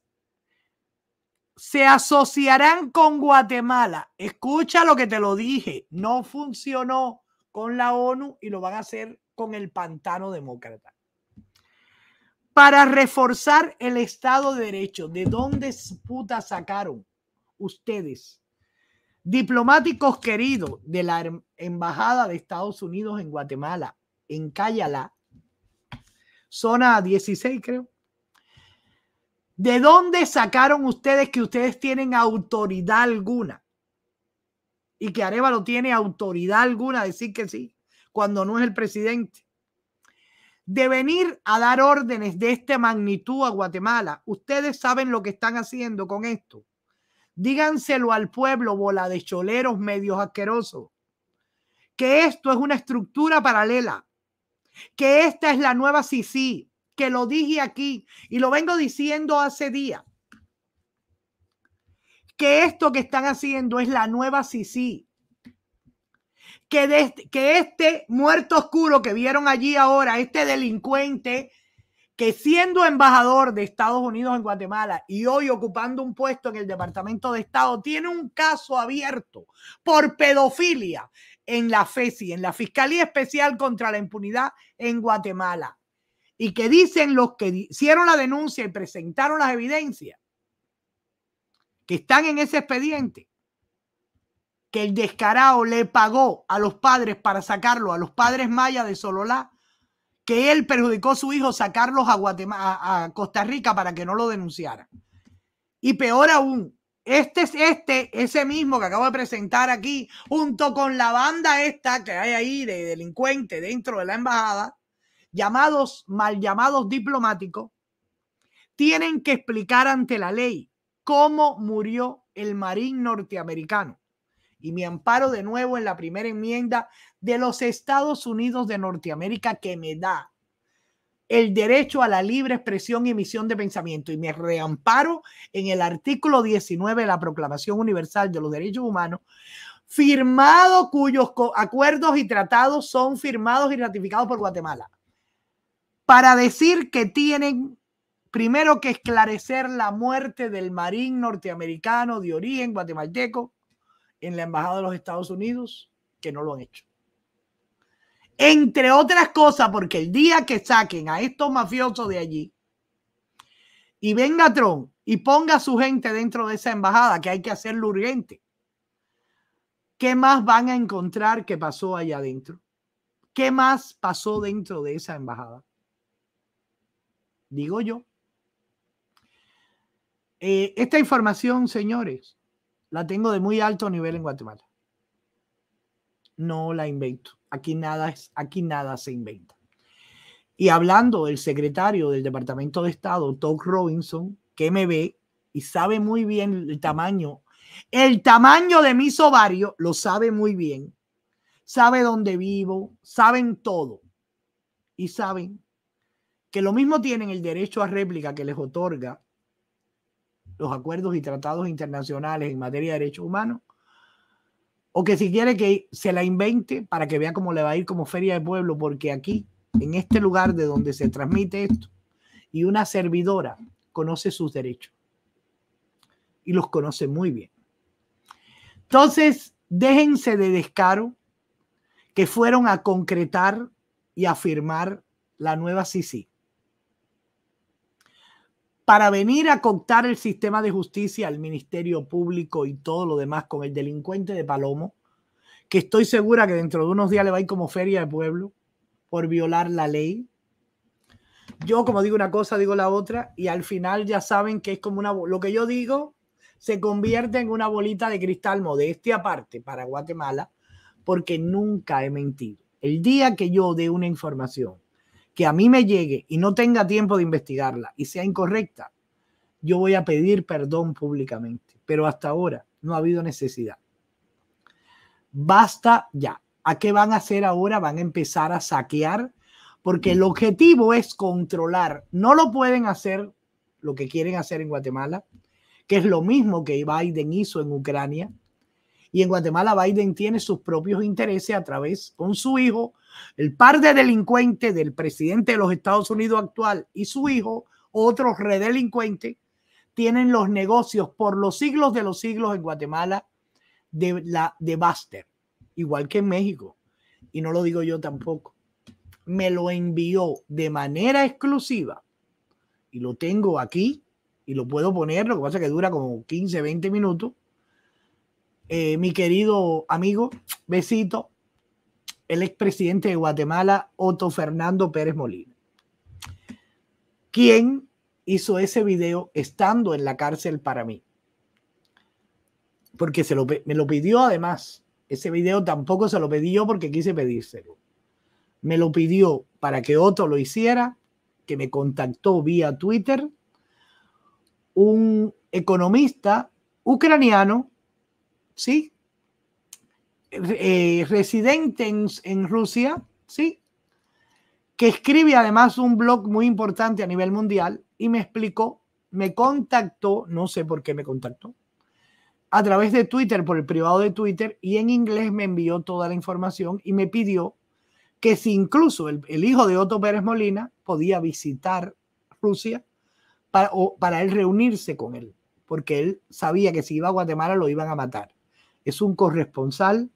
se asociarán con Guatemala. Escucha lo que te lo dije. No funcionó con la ONU y lo van a hacer con el pantano demócrata. Para reforzar el Estado de Derecho, ¿de dónde sacaron ustedes? Diplomáticos queridos de la em-, Embajada de Estados Unidos en Guatemala, en Cayala, zona 16 creo, ¿De dónde sacaron ustedes que ustedes tienen autoridad alguna? Y que Arevalo tiene autoridad alguna decir que sí, cuando no es el presidente. De venir a dar órdenes de esta magnitud a Guatemala, ustedes saben lo que están haciendo con esto. Díganselo al pueblo, bola de choleros medios asquerosos, que esto es una estructura paralela, que esta es la nueva Sí lo dije aquí y lo vengo diciendo hace días, que esto que están haciendo es la nueva Sisi. Que, que este muerto oscuro que vieron allí ahora, este delincuente que siendo embajador de Estados Unidos en Guatemala y hoy ocupando un puesto en el Departamento de Estado, tiene un caso abierto por pedofilia en la FESI, en la Fiscalía Especial contra la Impunidad en Guatemala y que dicen los que hicieron la denuncia y presentaron las evidencias que están en ese expediente, que el descarado le pagó a los padres para sacarlo, a los padres mayas de Sololá, que él perjudicó a su hijo sacarlos a, Guatemala, a, Costa Rica para que no lo denunciara. Y peor aún, este es este, ese mismo que acabo de presentar aquí, junto con la banda esta que hay ahí de delincuentes dentro de la embajada, llamados, mal llamados diplomáticos, tienen que explicar ante la ley cómo murió el marín norteamericano. Y me amparo de nuevo en la primera enmienda de los Estados Unidos de Norteamérica que me da el derecho a la libre expresión y emisión de pensamiento. Y me reamparo en el artículo 19 de la Proclamación Universal de los Derechos Humanos, firmado cuyos acuerdos y tratados son firmados y ratificados por Guatemala para decir que tienen primero que esclarecer la muerte del marín norteamericano de origen guatemalteco en la Embajada de los Estados Unidos, que no lo han hecho. Entre otras cosas, porque el día que saquen a estos mafiosos de allí y venga Trump y ponga a su gente dentro de esa embajada, que hay que hacerlo urgente, ¿qué más van a encontrar que pasó allá adentro? ¿Qué más pasó dentro de esa embajada? digo yo. Eh, esta información, señores, la tengo de muy alto nivel en Guatemala. No la invento. Aquí nada, aquí nada se inventa. Y hablando del secretario del Departamento de Estado, Todd Robinson, que me ve y sabe muy bien el tamaño, el tamaño de mis ovarios, lo sabe muy bien, sabe dónde vivo, saben todo y saben que lo mismo tienen el derecho a réplica que les otorga los acuerdos y tratados internacionales en materia de derechos humanos, o que si quiere que se la invente para que vea cómo le va a ir como feria de pueblo, porque aquí, en este lugar de donde se transmite esto, y una servidora conoce sus derechos y los conoce muy bien. Entonces, déjense de descaro que fueron a concretar y a firmar la nueva CICI para venir a coctar el sistema de justicia, el Ministerio Público y todo lo demás con el delincuente de Palomo, que estoy segura que dentro de unos días le va a ir como feria de pueblo por violar la ley. Yo como digo una cosa, digo la otra y al final ya saben que es como una... Lo que yo digo se convierte en una bolita de cristal modestia aparte para Guatemala porque nunca he mentido. El día que yo dé una información que a mí me llegue y no tenga tiempo de investigarla y sea incorrecta, yo voy a pedir perdón públicamente. Pero hasta ahora no ha habido necesidad. Basta ya. ¿A qué van a hacer ahora? Van a empezar a saquear porque el objetivo es controlar. No lo pueden hacer lo que quieren hacer en Guatemala, que es lo mismo que Biden hizo en Ucrania, y en Guatemala Biden tiene sus propios intereses a través con su hijo, el par de delincuentes del presidente de los Estados Unidos actual y su hijo, otro redelincuente tienen los negocios por los siglos de los siglos en Guatemala de, la, de igual que en México. Y no lo digo yo tampoco. Me lo envió de manera exclusiva y lo tengo aquí y lo puedo poner, lo que pasa es que dura como 15, 20 minutos, eh, mi querido amigo, besito, el expresidente de Guatemala, Otto Fernando Pérez Molina, ¿Quién hizo ese video estando en la cárcel para mí. Porque se me lo pidió además. Ese video tampoco se lo pedí yo porque quise pedírselo. Me lo pidió para que Otto lo hiciera, que me contactó vía Twitter, un economista ucraniano sí. Eh, residente en, Rusia, sí. Que escribe además un blog muy importante a nivel mundial y me explicó, me contactó, no sé por qué me contactó, a través de Twitter, por el privado de Twitter, y en inglés me envió toda la información y me pidió que si incluso el, hijo de Otto Pérez Molina podía visitar Rusia para, para él reunirse con él, porque él sabía que si iba a Guatemala lo iban a matar es un corresponsal,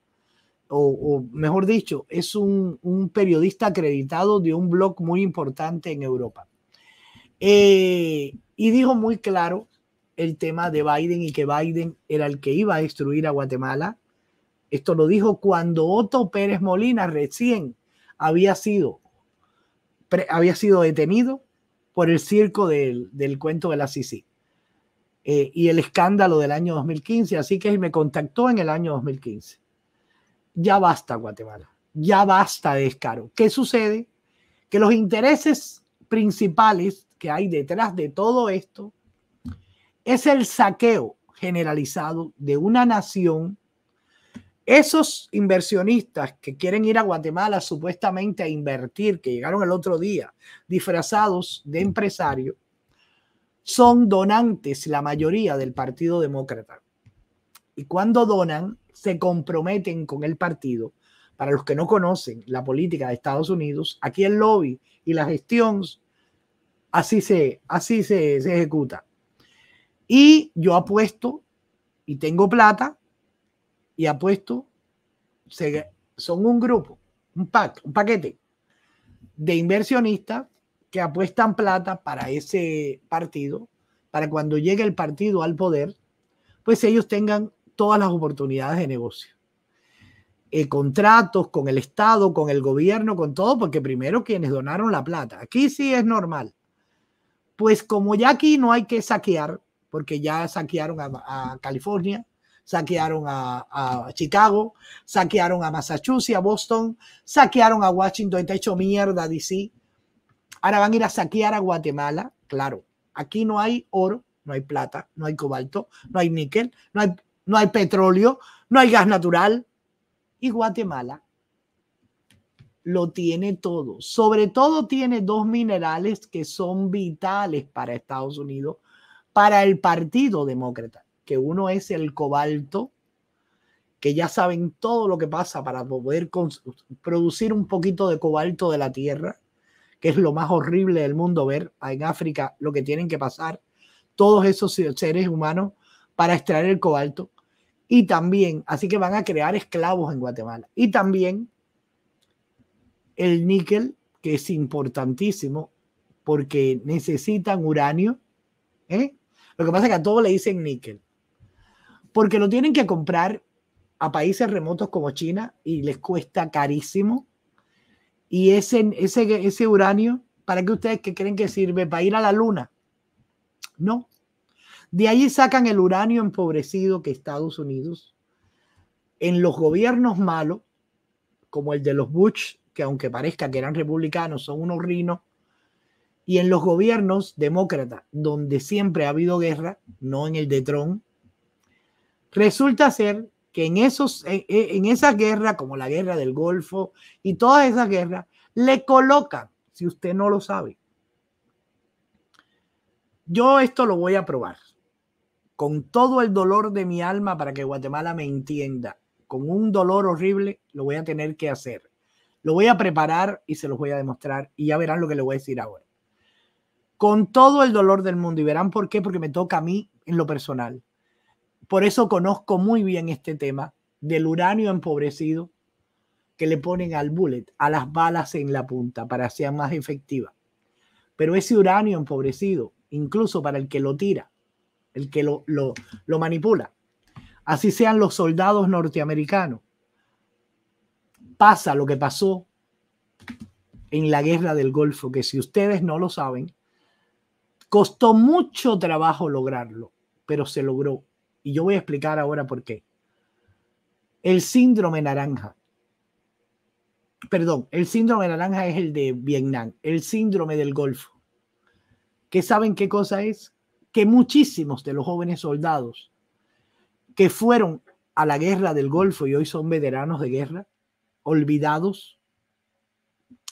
o, mejor dicho, es un, periodista acreditado de un blog muy importante en Europa. Eh, y dijo muy claro el tema de Biden y que Biden era el que iba a destruir a Guatemala. Esto lo dijo cuando Otto Pérez Molina recién había sido, había sido detenido por el circo del, cuento de la Sisi. Eh, y el escándalo del año 2015, así que me contactó en el año 2015. Ya basta Guatemala, ya basta de descaro. ¿Qué sucede? Que los intereses principales que hay detrás de todo esto es el saqueo generalizado de una nación. Esos inversionistas que quieren ir a Guatemala supuestamente a invertir, que llegaron el otro día disfrazados de empresarios, son donantes la mayoría del Partido Demócrata. Y cuando donan, se comprometen con el partido. Para los que no conocen la política de Estados Unidos, aquí el lobby y la gestión así se, así se, ejecuta. Y yo apuesto y tengo plata y apuesto, son un grupo, un pack, un paquete de inversionistas que apuestan plata para ese partido, para cuando llegue el partido al poder, pues ellos tengan todas las oportunidades de negocio. Eh, contratos con el Estado, con el gobierno, con todo, porque primero quienes donaron la plata. Aquí sí es normal. Pues como ya aquí no hay que saquear, porque ya saquearon a, California, saquearon a, Chicago, saquearon a Massachusetts, a Boston, saquearon a Washington, ha hecho mierda DC, Ahora van a ir a saquear a Guatemala, claro. Aquí no hay oro, no hay plata, no hay cobalto, no hay níquel, no hay, no hay petróleo, no hay gas natural. Y Guatemala lo tiene todo. Sobre todo tiene dos minerales que son vitales para Estados Unidos, para el Partido Demócrata, que uno es el cobalto, que ya saben todo lo que pasa para poder producir un poquito de cobalto de la tierra, es lo más horrible del mundo ver en África lo que tienen que pasar todos esos seres humanos para extraer el cobalto. Y también, así que van a crear esclavos en Guatemala. Y también el níquel, que es importantísimo porque necesitan uranio. ¿eh? Lo que pasa es que a todos le dicen níquel, porque lo tienen que comprar a países remotos como China y les cuesta carísimo y ese, ese, ese uranio, ¿para qué ustedes que creen que sirve? ¿Para ir a la luna? No. De ahí sacan el uranio empobrecido que Estados Unidos, en los gobiernos malos, como el de los Bush, que aunque parezca que eran republicanos, son unos rinos, y en los gobiernos demócratas, donde siempre ha habido guerra, no en el de Trump, resulta ser que en, esos, en, esa guerra, como la guerra del Golfo y todas esas guerras, le coloca, si usted no lo sabe. Yo esto lo voy a probar con todo el dolor de mi alma para que Guatemala me entienda. Con un dolor horrible lo voy a tener que hacer. Lo voy a preparar y se los voy a demostrar y ya verán lo que le voy a decir ahora. Con todo el dolor del mundo y verán por qué, porque me toca a mí en lo personal. Por eso conozco muy bien este tema del uranio empobrecido que le ponen al bullet, a las balas en la punta, para que más efectiva. Pero ese uranio empobrecido, incluso para el que lo tira, el que lo, lo manipula, así sean los soldados norteamericanos, pasa lo que pasó en la guerra del Golfo, que si ustedes no lo saben, costó mucho trabajo lograrlo, pero se logró y yo voy a explicar ahora por qué. El síndrome naranja. Perdón, el síndrome naranja es el de Vietnam, el síndrome del Golfo. ¿Qué saben qué cosa es? Que muchísimos de los jóvenes soldados que fueron a la guerra del Golfo y hoy son veteranos de guerra, olvidados,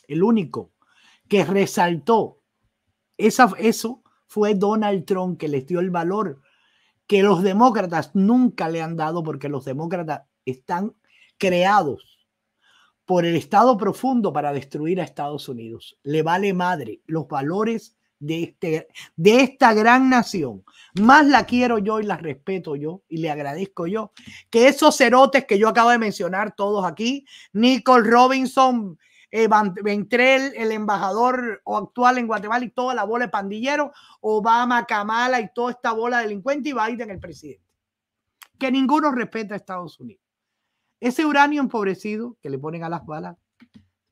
el único que resaltó esa, eso fue Donald Trump que les dio el valor que los demócratas nunca le han dado porque los demócratas están creados por el Estado profundo para destruir a Estados Unidos. Le vale madre los valores de, este, de esta gran nación. Más la quiero yo y la respeto yo y le agradezco yo que esos cerotes que yo acabo de mencionar todos aquí, Nicole Robinson, eh, Ventré el embajador actual en Guatemala y toda la bola de pandillero, Obama, Kamala y toda esta bola delincuente y Biden el presidente. Que ninguno respeta a Estados Unidos. Ese uranio empobrecido que le ponen a las balas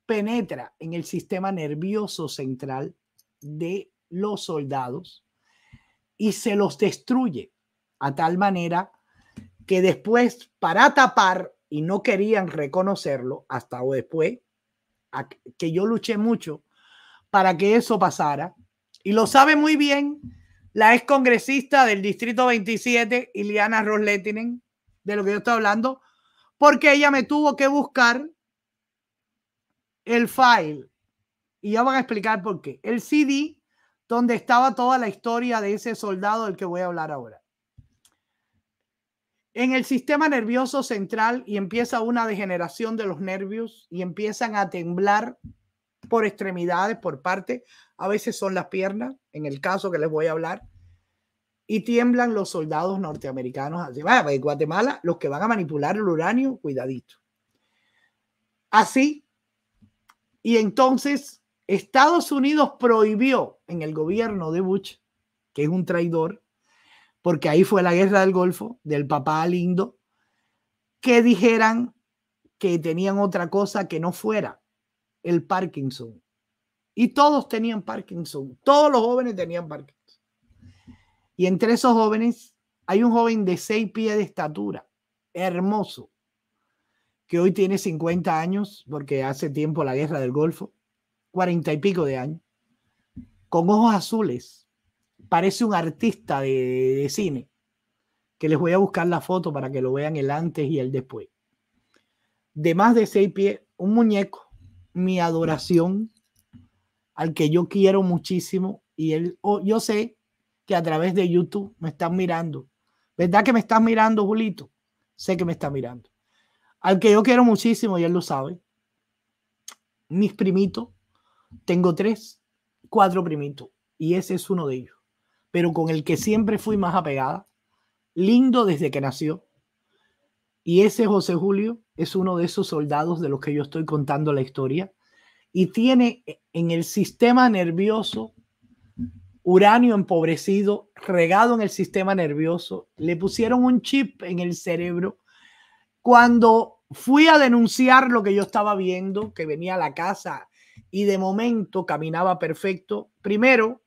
penetra en el sistema nervioso central de los soldados y se los destruye a tal manera que después para tapar y no querían reconocerlo hasta o después que yo luché mucho para que eso pasara. Y lo sabe muy bien la ex congresista del Distrito 27, Ileana Rosletinen, de lo que yo estoy hablando, porque ella me tuvo que buscar el file. Y ya van a explicar por qué. El CD donde estaba toda la historia de ese soldado del que voy a hablar ahora en el sistema nervioso central y empieza una degeneración de los nervios y empiezan a temblar por extremidades, por parte, a veces son las piernas, en el caso que les voy a hablar, y tiemblan los soldados norteamericanos. Así pues, en Guatemala, los que van a manipular el uranio, cuidadito. Así, y entonces Estados Unidos prohibió en el gobierno de Bush, que es un traidor, porque ahí fue la guerra del Golfo, del papá lindo, que dijeran que tenían otra cosa que no fuera el Parkinson. Y todos tenían Parkinson, todos los jóvenes tenían Parkinson. Y entre esos jóvenes hay un joven de seis pies de estatura, hermoso, que hoy tiene 50 años, porque hace tiempo la guerra del Golfo, cuarenta y pico de años, con ojos azules, parece un artista de, cine, que les voy a buscar la foto para que lo vean el antes y el después. De más de seis pies, un muñeco, mi adoración, al que yo quiero muchísimo, y él, yo sé que a través de YouTube me están mirando. ¿Verdad que me estás mirando, Julito? Sé que me está mirando. Al que yo quiero muchísimo, y él lo sabe. Mis primitos, tengo tres, cuatro primitos, y ese es uno de ellos pero con el que siempre fui más apegada, lindo desde que nació. Y ese José Julio es uno de esos soldados de los que yo estoy contando la historia. Y tiene en el sistema nervioso uranio empobrecido, regado en el sistema nervioso. Le pusieron un chip en el cerebro. Cuando fui a denunciar lo que yo estaba viendo, que venía a la casa y de momento caminaba perfecto, primero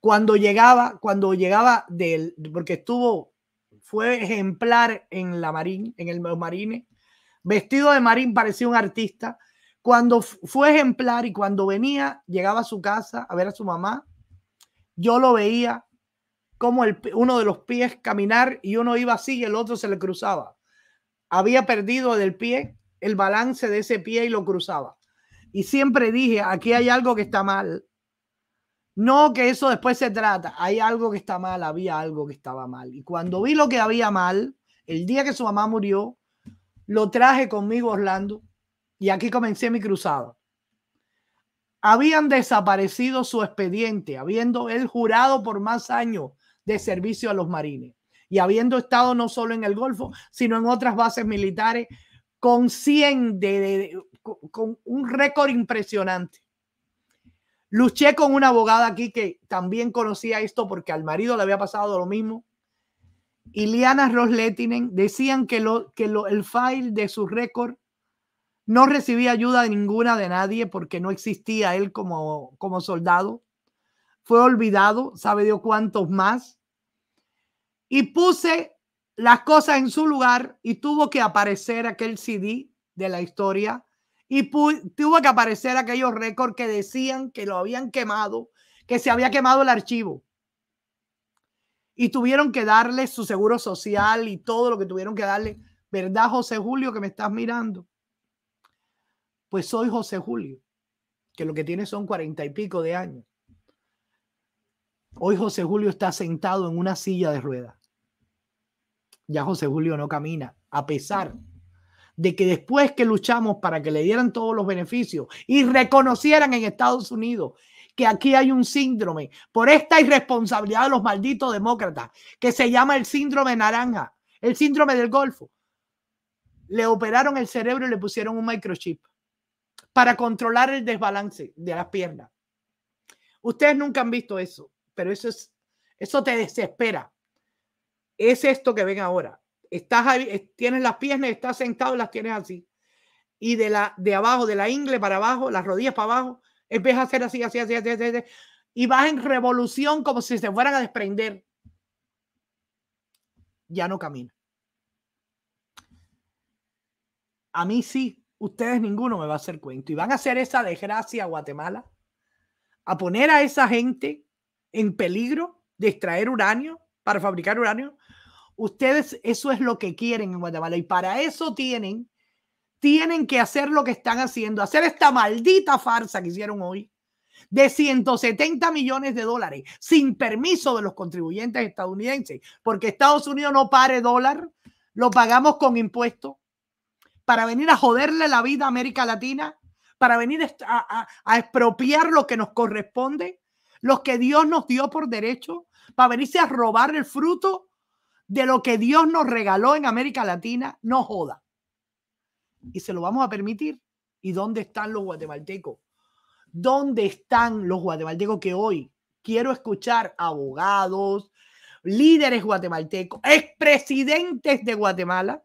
cuando llegaba, cuando llegaba del, porque estuvo, fue ejemplar en la Marín, en el marine vestido de Marín parecía un artista. Cuando fue ejemplar y cuando venía, llegaba a su casa a ver a su mamá, yo lo veía como el, uno de los pies caminar y uno iba así y el otro se le cruzaba. Había perdido del pie el balance de ese pie y lo cruzaba. Y siempre dije, aquí hay algo que está mal, no, que eso después se trata. Hay algo que está mal, había algo que estaba mal. Y cuando vi lo que había mal, el día que su mamá murió, lo traje conmigo a Orlando y aquí comencé mi cruzada. Habían desaparecido su expediente, habiendo él jurado por más años de servicio a los marines y habiendo estado no solo en el Golfo, sino en otras bases militares, con con un récord impresionante. Luché con una abogada aquí que también conocía esto porque al marido le había pasado lo mismo. Iliana Rosletinen decían que, lo, el file de su récord no recibía ayuda de ninguna de nadie porque no existía él como, como soldado. Fue olvidado, sabe Dios cuántos más. Y puse las cosas en su lugar y tuvo que aparecer aquel CD de la historia y tuvo que aparecer aquellos récords que decían que lo habían quemado, que se había quemado el archivo. Y tuvieron que darle su seguro social y todo lo que tuvieron que darle. ¿Verdad, José Julio, que me estás mirando? Pues soy José Julio, que lo que tiene son cuarenta y pico de años. Hoy José Julio está sentado en una silla de ruedas. Ya José Julio no camina, a pesar de que después que luchamos para que le dieran todos los beneficios y reconocieran en Estados Unidos que aquí hay un síndrome por esta irresponsabilidad de los malditos demócratas que se llama el síndrome naranja, el síndrome del Golfo. Le operaron el cerebro y le pusieron un microchip para controlar el desbalance de las piernas. Ustedes nunca han visto eso, pero eso es eso te desespera. Es esto que ven ahora. Estás, tienes las piernas, estás sentado y las tienes así. Y de, la, de abajo, de la ingle para abajo, las rodillas para abajo, empiezas a hacer así, así, así, así, así, así y vas en revolución como si se fueran a desprender. Ya no camina. A mí sí, ustedes ninguno me va a hacer cuento. Y van a hacer esa desgracia a Guatemala, a poner a esa gente en peligro de extraer uranio para fabricar uranio. Ustedes, eso es lo que quieren en Guatemala y para eso tienen, tienen que hacer lo que están haciendo, hacer esta maldita farsa que hicieron hoy de 170 millones de dólares sin permiso de los contribuyentes estadounidenses, porque Estados Unidos no pare dólar, lo pagamos con impuestos para venir a joderle la vida a América Latina, para venir a, a expropiar lo que nos corresponde, los que Dios nos dio por derecho, para venirse a robar el fruto de lo que Dios nos regaló en América Latina, no joda. Y se lo vamos a permitir. ¿Y dónde están los guatemaltecos? ¿Dónde están los guatemaltecos que hoy quiero escuchar abogados, líderes guatemaltecos, expresidentes de Guatemala?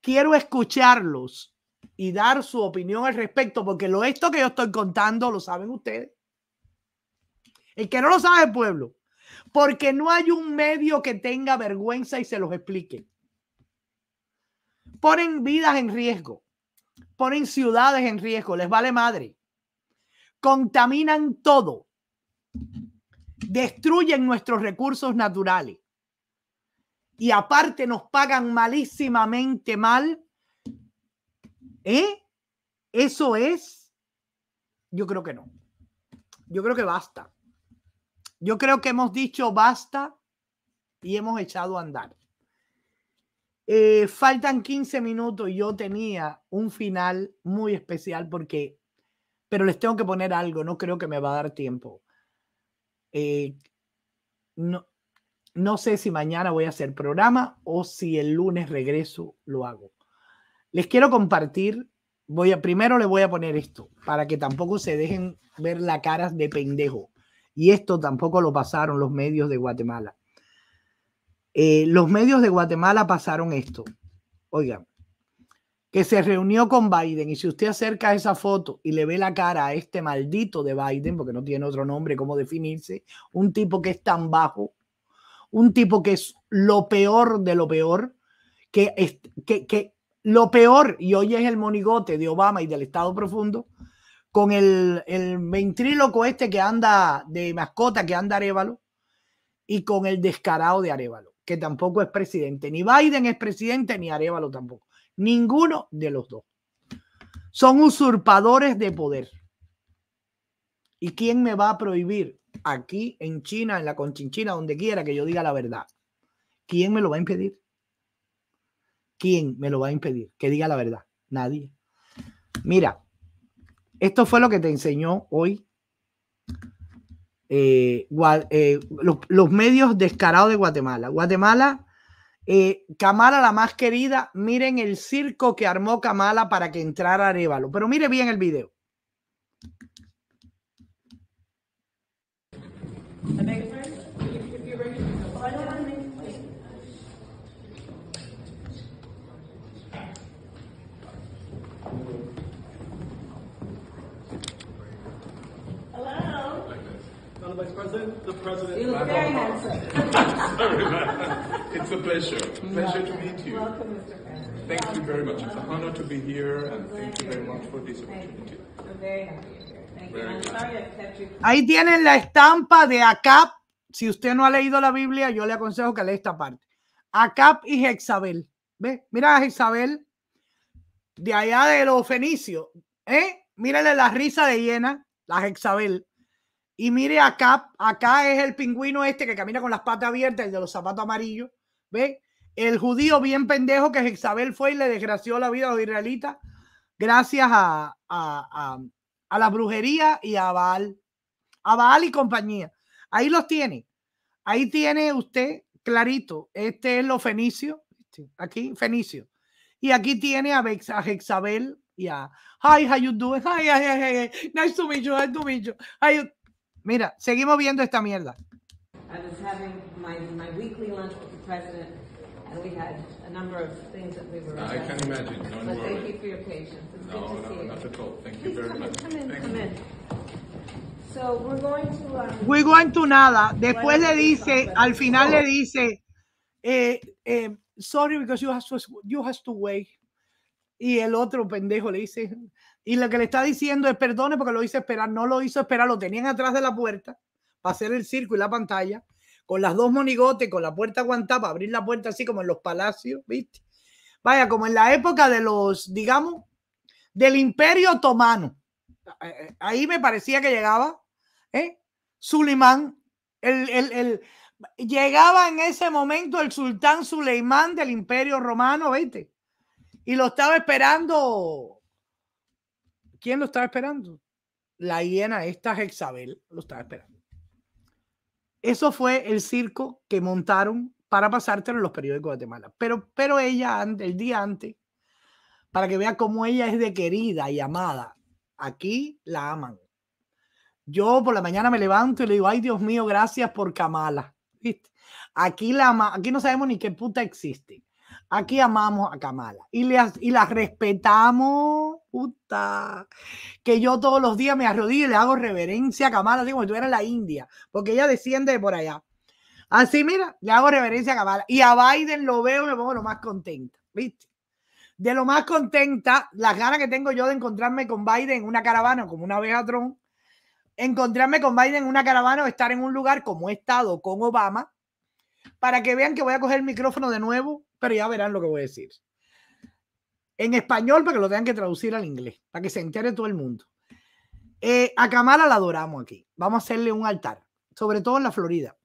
Quiero escucharlos y dar su opinión al respecto, porque lo esto que yo estoy contando lo saben ustedes. El que no lo sabe el pueblo porque no hay un medio que tenga vergüenza y se los explique. Ponen vidas en riesgo, ponen ciudades en riesgo, les vale madre. Contaminan todo, destruyen nuestros recursos naturales y aparte nos pagan malísimamente mal. ¿Eh? Eso es, yo creo que no. Yo creo que basta. Yo creo que hemos dicho basta y hemos echado a andar. Eh, faltan 15 minutos y yo tenía un final muy especial porque, pero les tengo que poner algo, no creo que me va a dar tiempo. Eh, no, sé si mañana voy a hacer programa o si el lunes regreso lo hago. Les quiero compartir, voy a, primero les voy a poner esto para que tampoco se dejen ver la cara de pendejo. Y esto tampoco lo pasaron los medios de Guatemala. Eh, los medios de Guatemala pasaron esto. Oigan, que se reunió con Biden y si usted acerca esa foto y le ve la cara a este maldito de Biden, porque no tiene otro nombre como definirse, un tipo que es tan bajo, un tipo que es lo peor de lo peor, que, es, que, que lo peor, y hoy es el monigote de Obama y del Estado Profundo, con el, ventríloco este que anda de mascota, que anda Arevalo, y con el descarado de Arevalo, que tampoco es presidente. Ni Biden es presidente, ni Arevalo tampoco. Ninguno de los dos. Son usurpadores de poder. ¿Y quién me va a prohibir aquí en China, en la Conchinchina, donde quiera que yo diga la verdad? ¿Quién me lo va a impedir? ¿Quién me lo va a impedir? Que diga la verdad. Nadie. Mira, esto fue lo que te enseñó hoy. Eh, eh, los, medios descarados de Guatemala. Guatemala, eh, Camala la más querida, miren el circo que armó Camala para que entrara Arevalo. Pero mire bien el video. the Vice President, the President. You look very handsome. It's a pleasure. Pleasure to meet you. Welcome, Mr. President. Thank you very much. It's an honor to be here, and thank you very much for this opportunity. I'm very happy. Ahí tienen la estampa de ACAP. Si usted no ha leído la Biblia, yo le aconsejo que lea esta parte. ACAP y Jezabel. ¿Ve? Mira a Jezabel de allá de los fenicios. ¿Eh? Mírale la risa de hiena, la Jezabel. Y mire acá, acá es el pingüino este que camina con las patas abiertas, el de los zapatos amarillos. ¿Ve? El judío bien pendejo que es fue y le desgració la vida a los israelitas gracias a, la brujería y a Baal. A Baal y compañía. Ahí los tiene. Ahí tiene usted clarito. Este es lo fenicio. Aquí, fenicio. Y aquí tiene a, Bex, y a. Hi, how you doing? Hi, hi, hi, Nice to meet you. Nice to meet you. Mira, seguimos viendo esta mierda. I was having my, my weekly lunch with the president, and we had a number of things that we were. I can't imagine. thank you for your patience. It's good to see you. not at all. Thank you very much. come in, come in. So we're going to. Um, we're going to nada. Después le dice, al final le dice, eh, eh, sorry because you have to you has to wait. Y el otro pendejo le dice, y lo que le está diciendo es perdone porque lo hizo esperar, no lo hizo esperar, lo tenían atrás de la puerta para hacer el circo y la pantalla, con las dos monigotes, con la puerta aguantada, para abrir la puerta así como en los palacios, ¿viste? Vaya, como en la época de los, digamos, del Imperio Otomano. Eh, eh, ahí me parecía que llegaba, ¿eh? Suleimán, el, llegaba en ese momento el sultán Suleimán del Imperio Romano, ¿viste? Y lo estaba esperando ¿Quién lo estaba esperando? La hiena esta Jexabel lo estaba esperando. Eso fue el circo que montaron para pasártelo en los periódicos de Guatemala. Pero, pero ella, el día antes, para que vea cómo ella es de querida y amada, aquí la aman. Yo por la mañana me levanto y le digo, ay Dios mío, gracias por Kamala. ¿Viste? Aquí, la aquí no sabemos ni qué puta existe. Aquí amamos a Kamala y, le, y la respetamos puta. Que yo todos los días me arrodillo y le hago reverencia a Kamala, así como si estuviera en la India, porque ella desciende por allá. Así, mira, le hago reverencia a Kamala. Y a Biden lo veo y me pongo lo más contenta, ¿viste? De lo más contenta, las ganas que tengo yo de encontrarme con Biden en una caravana, como una abeja tron, encontrarme con Biden en una caravana o estar en un lugar como he estado con Obama, para que vean que voy a coger el micrófono de nuevo, pero ya verán lo que voy a decir en español para que lo tengan que traducir al inglés, para que se entere todo el mundo. Eh, a Kamala la adoramos aquí. Vamos a hacerle un altar, sobre todo en la Florida.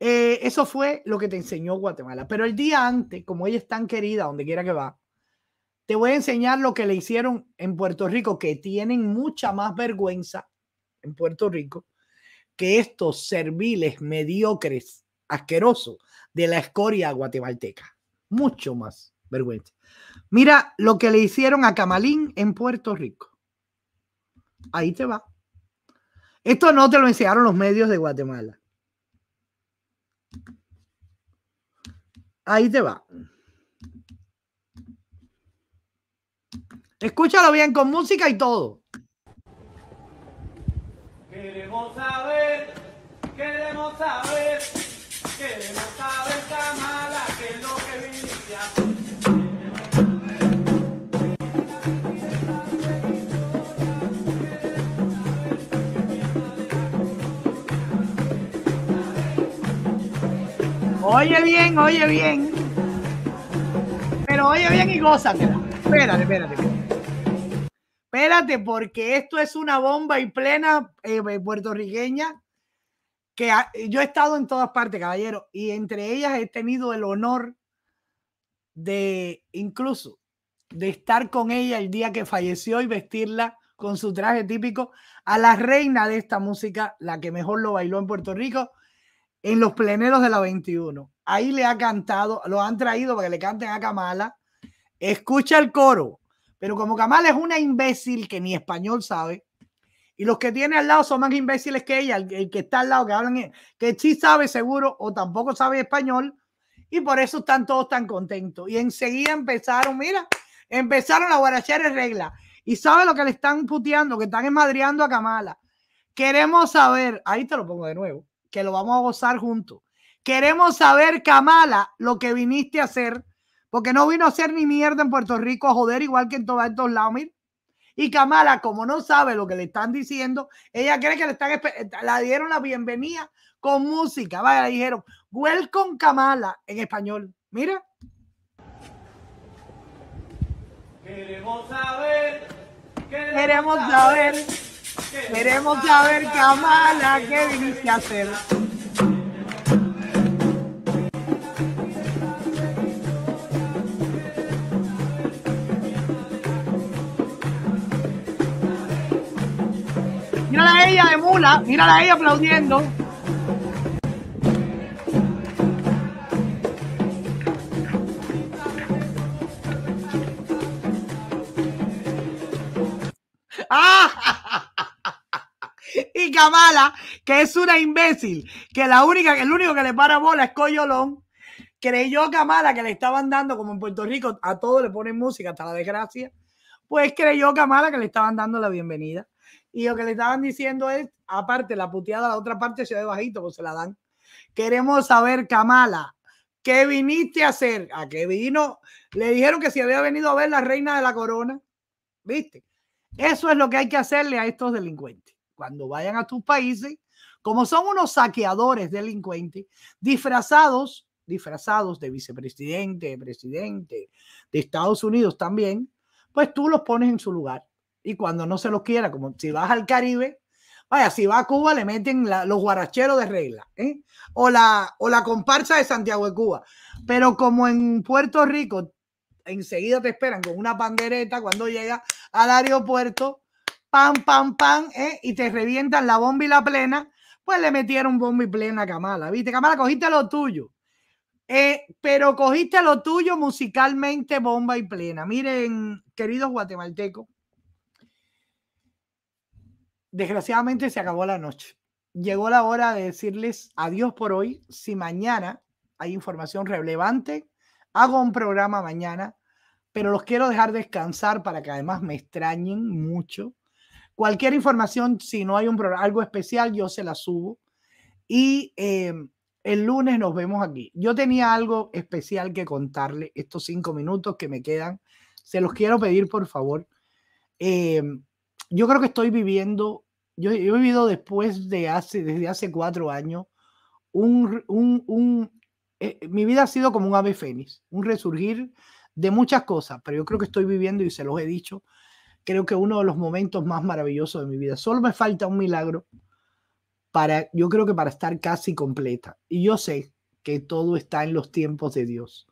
Eh, eso fue lo que te enseñó Guatemala. Pero el día antes, como ella es tan querida donde quiera que va, te voy a enseñar lo que le hicieron en Puerto Rico, que tienen mucha más vergüenza en Puerto Rico que estos serviles mediocres, asquerosos de la escoria guatemalteca. Mucho más vergüenza. Mira lo que le hicieron a Camalín en Puerto Rico. Ahí te va. Esto no te lo enseñaron los medios de Guatemala. Ahí te va. Escúchalo bien con música y todo. Queremos saber, queremos saber, queremos saber, Camala, que lo que Oye bien, oye bien. Pero oye bien y gózatela. Espérate, espérate. Espérate, porque esto es una bomba y plena eh, eh, puertorriqueña que yo he estado en todas partes, caballero, y entre ellas he tenido el honor de incluso de estar con ella el día que falleció y vestirla con su traje típico a la reina de esta música, la que mejor lo bailó en Puerto Rico, en los pleneros de la 21. Ahí le ha cantado, lo han traído para que le canten a Kamala. Escucha el coro. Pero como Kamala es una imbécil que ni español sabe, y los que tiene al lado son más imbéciles que ella, el, que está al lado, que hablan, que sí sabe seguro o tampoco sabe español, y por eso están todos tan contentos. Y enseguida empezaron, mira, empezaron a guarachar en regla. Y sabe lo que le están puteando, que están enmadreando a Kamala. Queremos saber, ahí te lo pongo de nuevo que lo vamos a gozar juntos. Queremos saber, Kamala, lo que viniste a hacer, porque no vino a hacer ni mierda en Puerto Rico a joder igual que en todos estos lados. Y Kamala, como no sabe lo que le están diciendo, ella cree que le están eh, la dieron la bienvenida con música. Vaya, le dijeron, welcome Kamala en español. Mira. Queremos saber. Queremos, saber Queremos saber, ver qué viniste a hacer. Mírala a ella de mula, mírala a ella aplaudiendo. Camala, que es una imbécil, que la única, el único que le para bola es Coyolón, creyó Kamala que le estaban dando, como en Puerto Rico a todo le ponen música hasta la desgracia, pues creyó Kamala que le estaban dando la bienvenida. Y lo que le estaban diciendo es, aparte, la puteada, la otra parte se ve bajito, pues se la dan. Queremos saber, Kamala, ¿qué viniste a hacer? ¿A qué vino? Le dijeron que si había venido a ver la reina de la corona. ¿Viste? Eso es lo que hay que hacerle a estos delincuentes cuando vayan a tus países, como son unos saqueadores delincuentes disfrazados, disfrazados de vicepresidente, de presidente de Estados Unidos también, pues tú los pones en su lugar. Y cuando no se los quiera, como si vas al Caribe, vaya, si va a Cuba le meten los guaracheros de regla, ¿eh? o, la, o la comparsa de Santiago de Cuba. Pero como en Puerto Rico enseguida te esperan con una pandereta cuando llega al aeropuerto, pam, pam, pam, ¿eh? y te revientan la bomba y la plena, pues le metieron bomba y plena a Kamala, ¿viste? Kamala, cogiste lo tuyo. Eh, pero cogiste lo tuyo musicalmente bomba y plena. Miren, queridos guatemaltecos, desgraciadamente se acabó la noche. Llegó la hora de decirles adiós por hoy. Si mañana hay información relevante, hago un programa mañana, pero los quiero dejar descansar para que además me extrañen mucho Cualquier información, si no hay un algo especial, yo se la subo. Y em, el lunes nos vemos aquí. Yo tenía algo especial que contarle estos cinco minutos que me quedan. Se los quiero pedir, por favor. Em, yo creo que estoy viviendo, yo, he vivido después de hace, desde hace cuatro años, un, un, un eh, mi vida ha sido como un ave fénix, un resurgir de muchas cosas, pero yo creo que estoy viviendo, y se los he dicho, creo que uno de los momentos más maravillosos de mi vida. Solo me falta un milagro para, yo creo que para estar casi completa. Y yo sé que todo está en los tiempos de Dios.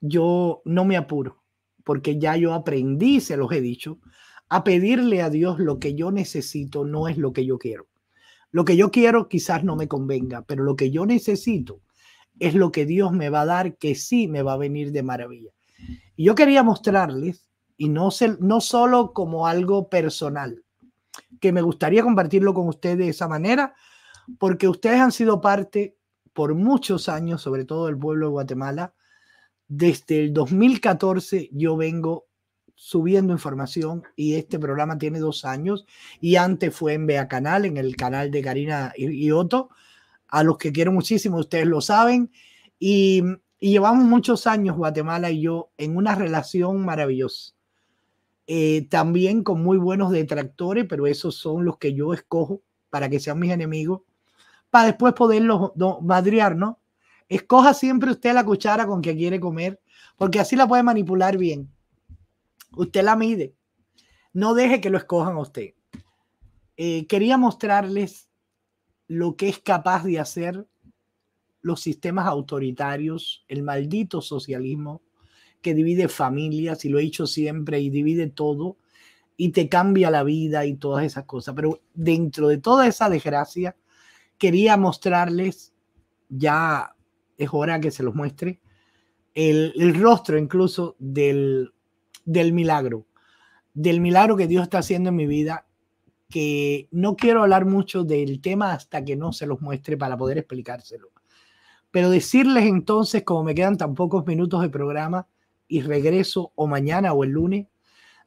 Yo no me apuro, porque ya yo aprendí, se los he dicho, a pedirle a Dios lo que yo necesito, no es lo que yo quiero. Lo que yo quiero quizás no me convenga, pero lo que yo necesito es lo que Dios me va a dar, que sí me va a venir de maravilla. Y yo quería mostrarles y no, no solo como algo personal, que me gustaría compartirlo con ustedes de esa manera, porque ustedes han sido parte por muchos años, sobre todo el pueblo de Guatemala. Desde el 2014 yo vengo subiendo información y este programa tiene dos años y antes fue en Bea Canal, en el canal de Karina y Otto, a los que quiero muchísimo, ustedes lo saben, y llevamos muchos años Guatemala y yo en una relación maravillosa eh, también con muy buenos detractores, pero esos son los que yo escojo para que sean mis enemigos, para después poderlos no, madrear, ¿no? Escoja siempre usted la cuchara con que quiere comer, porque así la puede manipular bien. Usted la mide. No deje que lo escojan a usted. Eh, quería mostrarles lo que es capaz de hacer los sistemas autoritarios, el maldito socialismo que divide familias, y lo he hecho siempre, y divide todo, y te cambia la vida y todas esas cosas. Pero dentro de toda esa desgracia, quería mostrarles, ya es hora que se los muestre, el, rostro incluso del milagro, del milagro que Dios está haciendo en mi vida, que no quiero hablar mucho del tema hasta que no se los muestre para poder explicárselo. Pero decirles entonces, como me quedan tan pocos minutos de programa, y regreso o mañana o el lunes,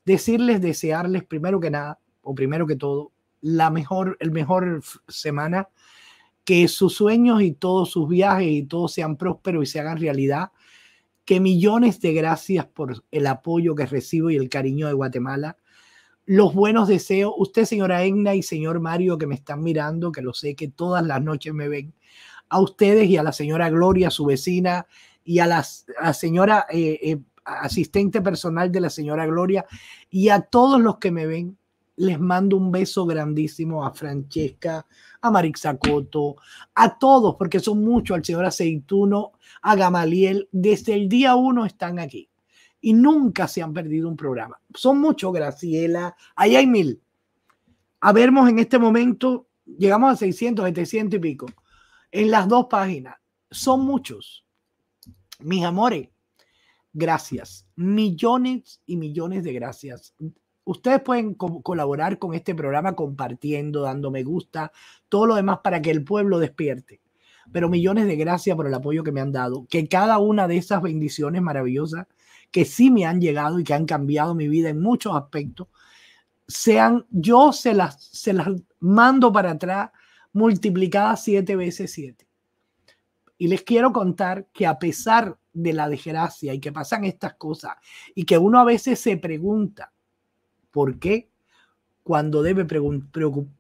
decirles, desearles primero que nada o primero que todo la mejor, el mejor semana, que sus sueños y todos sus viajes y todos sean prósperos y se hagan realidad, que millones de gracias por el apoyo que recibo y el cariño de Guatemala. Los buenos deseos, usted señora Egna y señor Mario que me están mirando, que lo sé que todas las noches me ven, a ustedes y a la señora Gloria, su vecina, y a la, señora eh, eh, asistente personal de la señora Gloria y a todos los que me ven. Les mando un beso grandísimo a Francesca, a Marixa Coto, a todos, porque son muchos, al señor Aceituno, a Gamaliel. Desde el día uno están aquí y nunca se han perdido un programa. Son muchos, Graciela. Ahí hay mil. A vermos en este momento, llegamos a 600, 700 y pico. En las dos páginas. Son muchos. Mis amores, gracias, millones y millones de gracias. Ustedes pueden colaborar con este programa compartiendo, dándome me gusta, todo lo demás para que el pueblo despierte. Pero millones de gracias por el apoyo que me han dado, que cada una de esas bendiciones maravillosas que sí me han llegado y que han cambiado mi vida en muchos aspectos, sean, yo se las, se las mando para atrás multiplicadas siete veces siete. Y les quiero contar que a pesar de la desgracia y que pasan estas cosas y que uno a veces se pregunta, ¿por qué? Cuando debe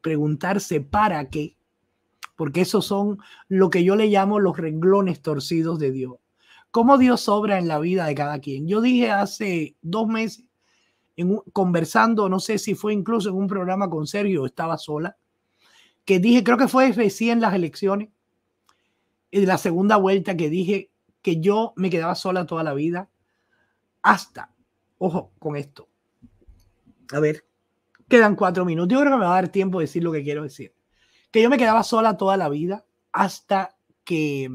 preguntarse, ¿para qué? Porque esos son lo que yo le llamo los renglones torcidos de Dios. ¿Cómo Dios obra en la vida de cada quien? Yo dije hace dos meses, en conversando, no sé si fue incluso en un programa con Sergio, estaba sola, que dije, creo que fue recién las elecciones, de la segunda vuelta que dije, que yo me quedaba sola toda la vida. Hasta, ojo con esto. A ver, quedan cuatro minutos. Yo creo que me va a dar tiempo de decir lo que quiero decir. Que yo me quedaba sola toda la vida hasta que...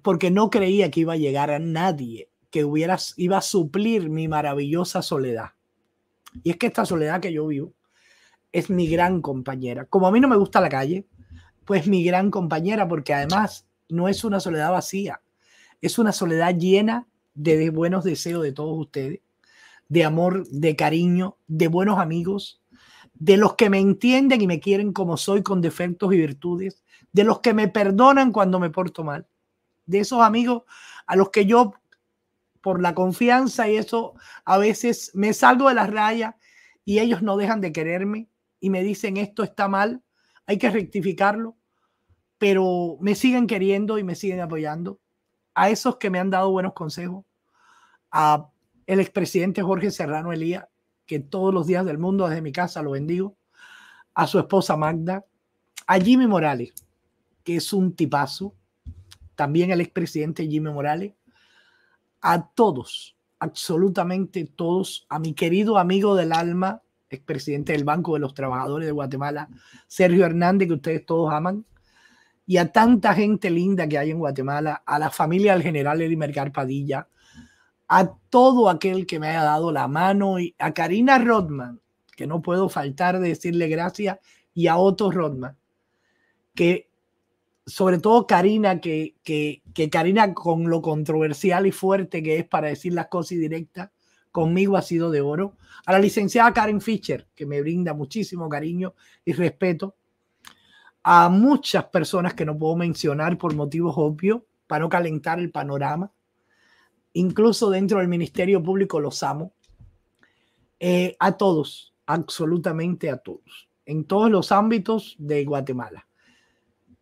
Porque no creía que iba a llegar a nadie que hubiera, iba a suplir mi maravillosa soledad. Y es que esta soledad que yo vivo es mi gran compañera. Como a mí no me gusta la calle, pues mi gran compañera, porque además no es una soledad vacía, es una soledad llena de buenos deseos de todos ustedes, de amor, de cariño, de buenos amigos, de los que me entienden y me quieren como soy con defectos y virtudes, de los que me perdonan cuando me porto mal, de esos amigos a los que yo por la confianza y eso a veces me salgo de las rayas y ellos no dejan de quererme y me dicen esto está mal, hay que rectificarlo, pero me siguen queriendo y me siguen apoyando. A esos que me han dado buenos consejos, a el expresidente Jorge Serrano Elía, que todos los días del mundo desde mi casa lo bendigo, a su esposa Magda, a Jimmy Morales, que es un tipazo, también el expresidente Jimmy Morales, a todos, absolutamente todos, a mi querido amigo del alma, expresidente del Banco de los Trabajadores de Guatemala, Sergio Hernández, que ustedes todos aman, y a tanta gente linda que hay en Guatemala, a la familia del general Edimer Carpadilla, a todo aquel que me haya dado la mano, y a Karina Rodman, que no puedo faltar de decirle gracias, y a Otto Rodman, que sobre todo Karina, que, que, que Karina con lo controversial y fuerte que es para decir las cosas directas, conmigo ha sido de oro. A la licenciada Karen Fischer, que me brinda muchísimo cariño y respeto a muchas personas que no puedo mencionar por motivos obvios, para no calentar el panorama. Incluso dentro del Ministerio Público los amo. Eh, a todos, absolutamente a todos, en todos los ámbitos de Guatemala.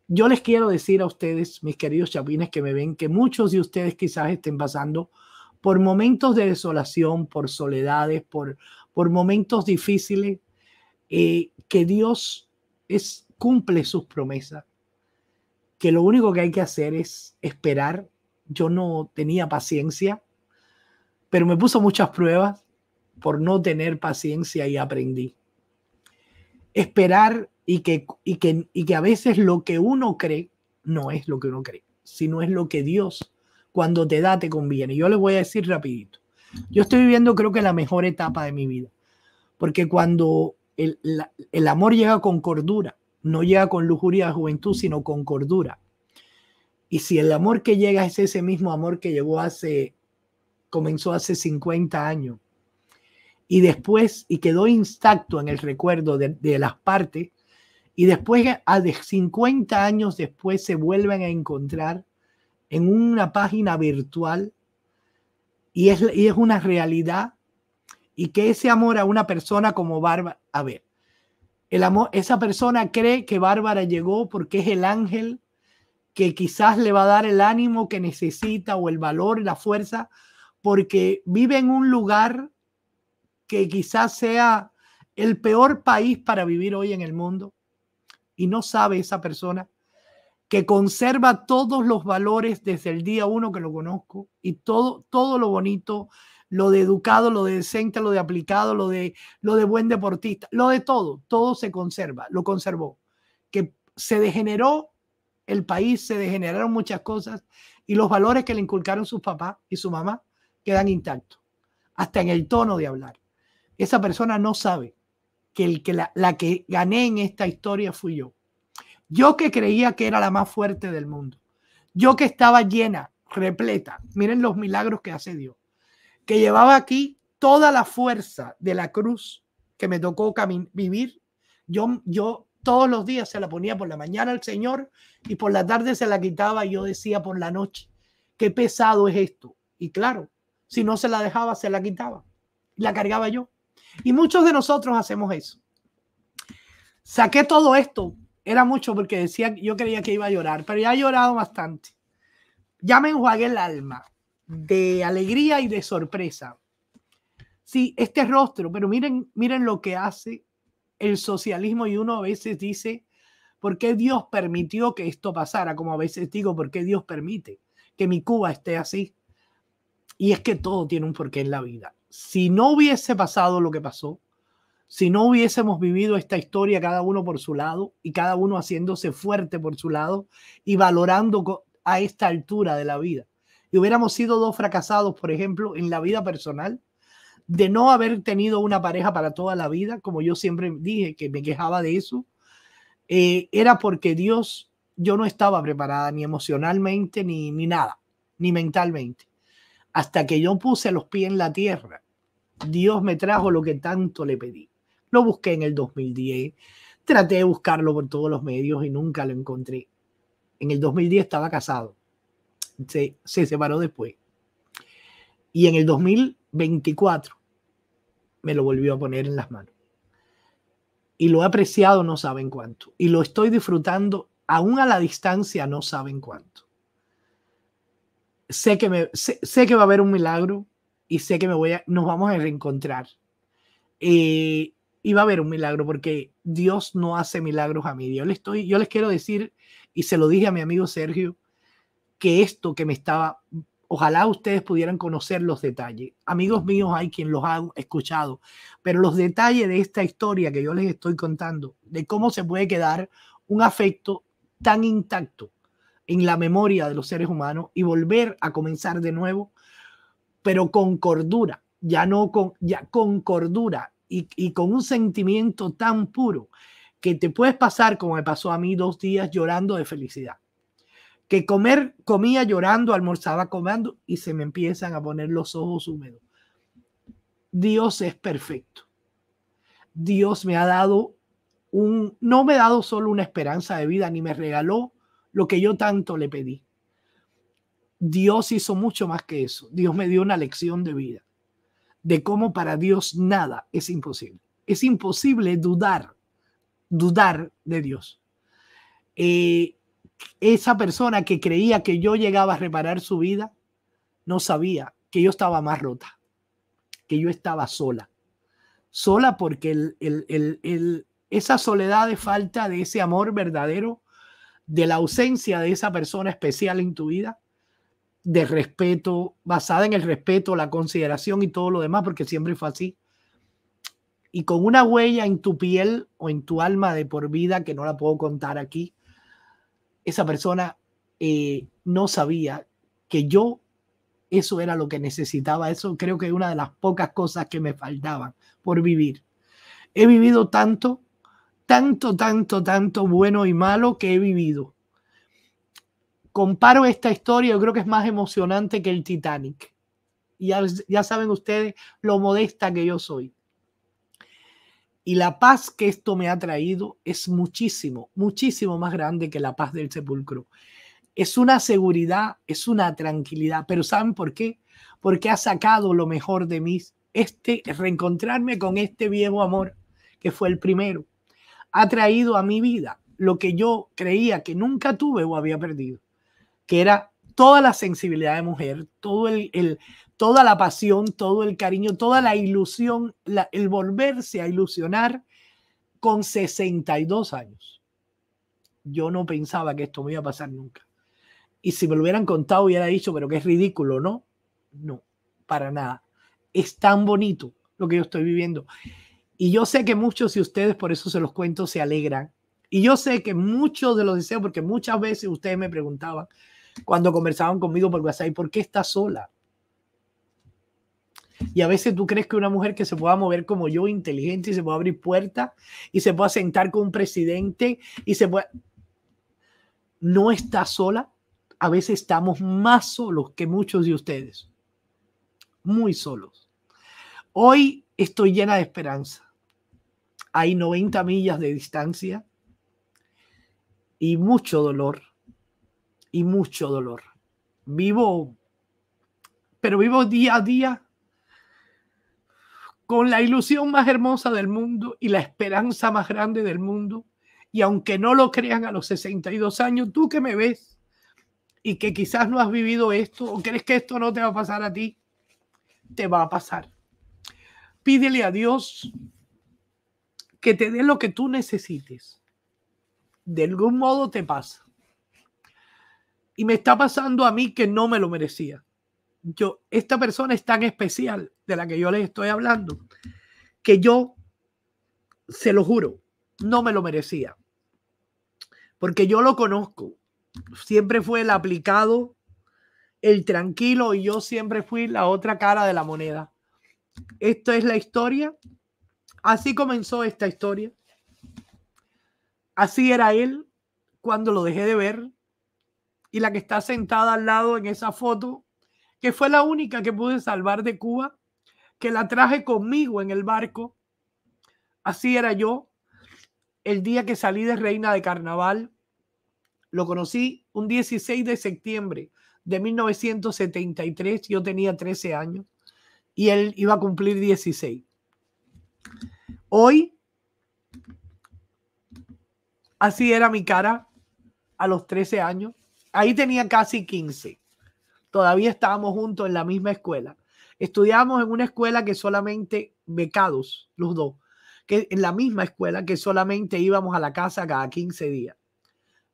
Yo les quiero decir a ustedes, mis queridos chapines que me ven, que muchos de ustedes quizás estén pasando por momentos de desolación, por soledades, por, por momentos difíciles, eh, que Dios es cumple sus promesas, que lo único que hay que hacer es esperar. Yo no tenía paciencia, pero me puso muchas pruebas por no tener paciencia y aprendí. Esperar y que, y que, a veces lo que uno cree no es lo que uno cree, sino es lo que Dios cuando te da te conviene. Yo les voy a decir rapidito. Yo estoy viviendo creo que la mejor etapa de mi vida, porque cuando el amor llega con cordura, no llega con lujuria a juventud, sino con cordura. Y si el amor que llega es ese mismo amor que llegó hace, comenzó hace 50 años, y después, y quedó intacto en el recuerdo de, las partes, y después, a 50 años después, se vuelven a encontrar en una página virtual y es, y es una realidad y que ese amor a una persona como Barba, a ver, amor, esa persona cree que Bárbara llegó porque es el ángel que quizás le va a dar el ánimo que necesita o el valor, la fuerza, porque vive en un lugar que quizás sea el peor país para vivir hoy en el mundo. Y no sabe esa persona que conserva todos los valores desde el día uno que lo conozco y todo, todo lo bonito lo de educado, lo de decente, lo de aplicado, lo de, lo de buen deportista, lo de todo, todo se conserva, lo conservó. Que se degeneró el país, se degeneraron muchas cosas y los valores que le inculcaron sus papás y su mamá quedan intactos, hasta en el tono de hablar. Esa persona no sabe que, el, que la, la que gané en esta historia fui yo. Yo que creía que era la más fuerte del mundo. Yo que estaba llena, repleta. Miren los milagros que hace Dios que llevaba aquí toda la fuerza de la cruz que me tocó vivir. Yo, yo todos los días se la ponía por la mañana al Señor y por la tarde se la quitaba y yo decía por la noche, qué pesado es esto. Y claro, si no se la dejaba, se la quitaba. La cargaba yo. Y muchos de nosotros hacemos eso. Saqué todo esto. Era mucho porque decía, yo creía que iba a llorar, pero ya he llorado bastante. Ya me enjuagué el alma de alegría y de sorpresa. Sí, este rostro, pero miren, miren lo que hace el socialismo y uno a veces dice, ¿por qué Dios permitió que esto pasara? Como a veces digo, ¿por qué Dios permite que mi Cuba esté así? Y es que todo tiene un porqué en la vida. Si no hubiese pasado lo que pasó, si no hubiésemos vivido esta historia cada uno por su lado y cada uno haciéndose fuerte por su lado y valorando a esta altura de la vida y hubiéramos sido dos fracasados, por ejemplo, en la vida personal, de no haber tenido una pareja para toda la vida, como yo siempre dije que me quejaba de eso, eh, era porque Dios, yo no estaba preparada ni emocionalmente, ni, ni nada, ni mentalmente. Hasta que yo puse los pies en la tierra, Dios me trajo lo que tanto le pedí. Lo busqué en el 2010, traté de buscarlo por todos los medios y nunca lo encontré. En el 2010 estaba casado se, separó después. Y en el 2024 me lo volvió a poner en las manos. Y lo he apreciado no saben cuánto. Y lo estoy disfrutando aún a la distancia no saben cuánto. Sé que, me, sé, que va a haber un milagro y sé que me voy a, nos vamos a reencontrar. Eh, y va a haber un milagro porque Dios no hace milagros a mí. Yo, le estoy, yo les quiero decir, y se lo dije a mi amigo Sergio, que esto que me estaba... Ojalá ustedes pudieran conocer los detalles. Amigos míos, hay quien los ha escuchado, pero los detalles de esta historia que yo les estoy contando, de cómo se puede quedar un afecto tan intacto en la memoria de los seres humanos y volver a comenzar de nuevo, pero con cordura, ya no con, ya con cordura y, y con un sentimiento tan puro que te puedes pasar, como me pasó a mí, dos días llorando de felicidad que comer, comía llorando, almorzaba comiendo y se me empiezan a poner los ojos húmedos. Dios es perfecto. Dios me ha dado un, no me ha dado solo una esperanza de vida, ni me regaló lo que yo tanto le pedí. Dios hizo mucho más que eso. Dios me dio una lección de vida, de cómo para Dios nada es imposible. Es imposible dudar, dudar de Dios. Eh, esa persona que creía que yo llegaba a reparar su vida, no sabía que yo estaba más rota, que yo estaba sola. Sola porque el, el, el, esa soledad de falta de ese amor verdadero, de la ausencia de esa persona especial en tu vida, de respeto, basada en el respeto, la consideración y todo lo demás, porque siempre fue así. Y con una huella en tu piel o en tu alma de por vida que no la puedo contar aquí, esa persona eh, no sabía que yo eso era lo que necesitaba. Eso creo que es una de las pocas cosas que me faltaban por vivir. He vivido tanto, tanto, tanto, tanto bueno y malo que he vivido. Comparo esta historia, yo creo que es más emocionante que el Titanic. Y ya, ya saben ustedes lo modesta que yo soy. Y la paz que esto me ha traído es muchísimo, muchísimo más grande que la paz del sepulcro. Es una seguridad, es una tranquilidad, pero ¿saben por qué? Porque ha sacado lo mejor de mí. Este reencontrarme con este viejo amor, que fue el primero, ha traído a mi vida lo que yo creía que nunca tuve o había perdido, que era toda la sensibilidad de mujer, todo el, toda la pasión, todo el cariño, toda la ilusión, el volverse a ilusionar con 62 años. Yo no pensaba que esto me iba a pasar nunca. Y si me lo hubieran contado, hubiera dicho, pero que es ridículo, ¿no? No, para nada. Es tan bonito lo que yo estoy viviendo. Y yo sé que muchos de ustedes, por eso se los cuento, se alegran. Y yo sé que muchos de los deseos, porque muchas veces ustedes me preguntaban, cuando conversaban conmigo por WhatsApp, ¿por qué está sola? Y a veces tú crees que una mujer que se pueda mover como yo, inteligente, y se pueda abrir puertas, y se pueda sentar con un presidente, y se pueda... No está sola. A veces estamos más solos que muchos de ustedes. Muy solos. Hoy estoy llena de esperanza. Hay 90 millas de distancia y mucho dolor y mucho dolor. Vivo, pero vivo día a día con la ilusión más hermosa del mundo y la esperanza más grande del mundo. Y aunque no lo crean a los 62 años, tú que me ves y que quizás no has vivido esto o crees que esto no te va a pasar a ti, te va a pasar. Pídele a Dios que te dé lo que tú necesites. De algún modo te pasa. Y me está pasando a mí que no me lo merecía. Yo, esta persona es tan especial de la que yo les estoy hablando, que yo, se lo juro, no me lo merecía. Porque yo lo conozco. Siempre fue el aplicado, el tranquilo y yo siempre fui la otra cara de la moneda. Esto es la historia. Así comenzó esta historia. Así era él cuando lo dejé de ver, y la que está sentada al lado en esa foto, que fue la única que pude salvar de Cuba, que la traje conmigo en el barco. Así era yo. El día que salí de Reina de Carnaval, lo conocí un 16 de septiembre de 1973, yo tenía 13 años y él iba a cumplir 16. Hoy, así era mi cara a los 13 años. Ahí tenía casi 15. Todavía estábamos juntos en la misma escuela. Estudiábamos en una escuela que solamente becados, los dos, que en la misma escuela que solamente íbamos a la casa cada 15 días.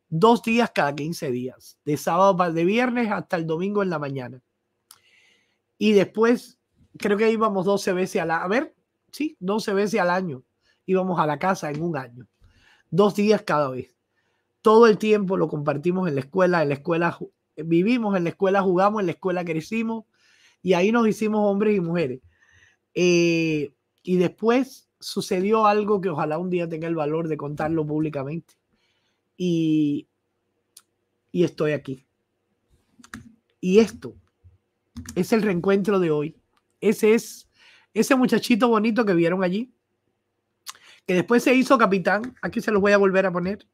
Dos días cada 15 días, de sábado para de viernes hasta el domingo en la mañana. Y después, creo que íbamos 12 veces al año, a ver, sí, 12 veces al año íbamos a la casa en un año. Dos días cada vez todo el tiempo lo compartimos en la escuela, en la escuela vivimos, en la escuela jugamos, en la escuela crecimos y ahí nos hicimos hombres y mujeres. Eh, y después sucedió algo que ojalá un día tenga el valor de contarlo públicamente. Y, y estoy aquí. Y esto es el reencuentro de hoy. Ese es ese muchachito bonito que vieron allí, que después se hizo capitán. Aquí se los voy a volver a poner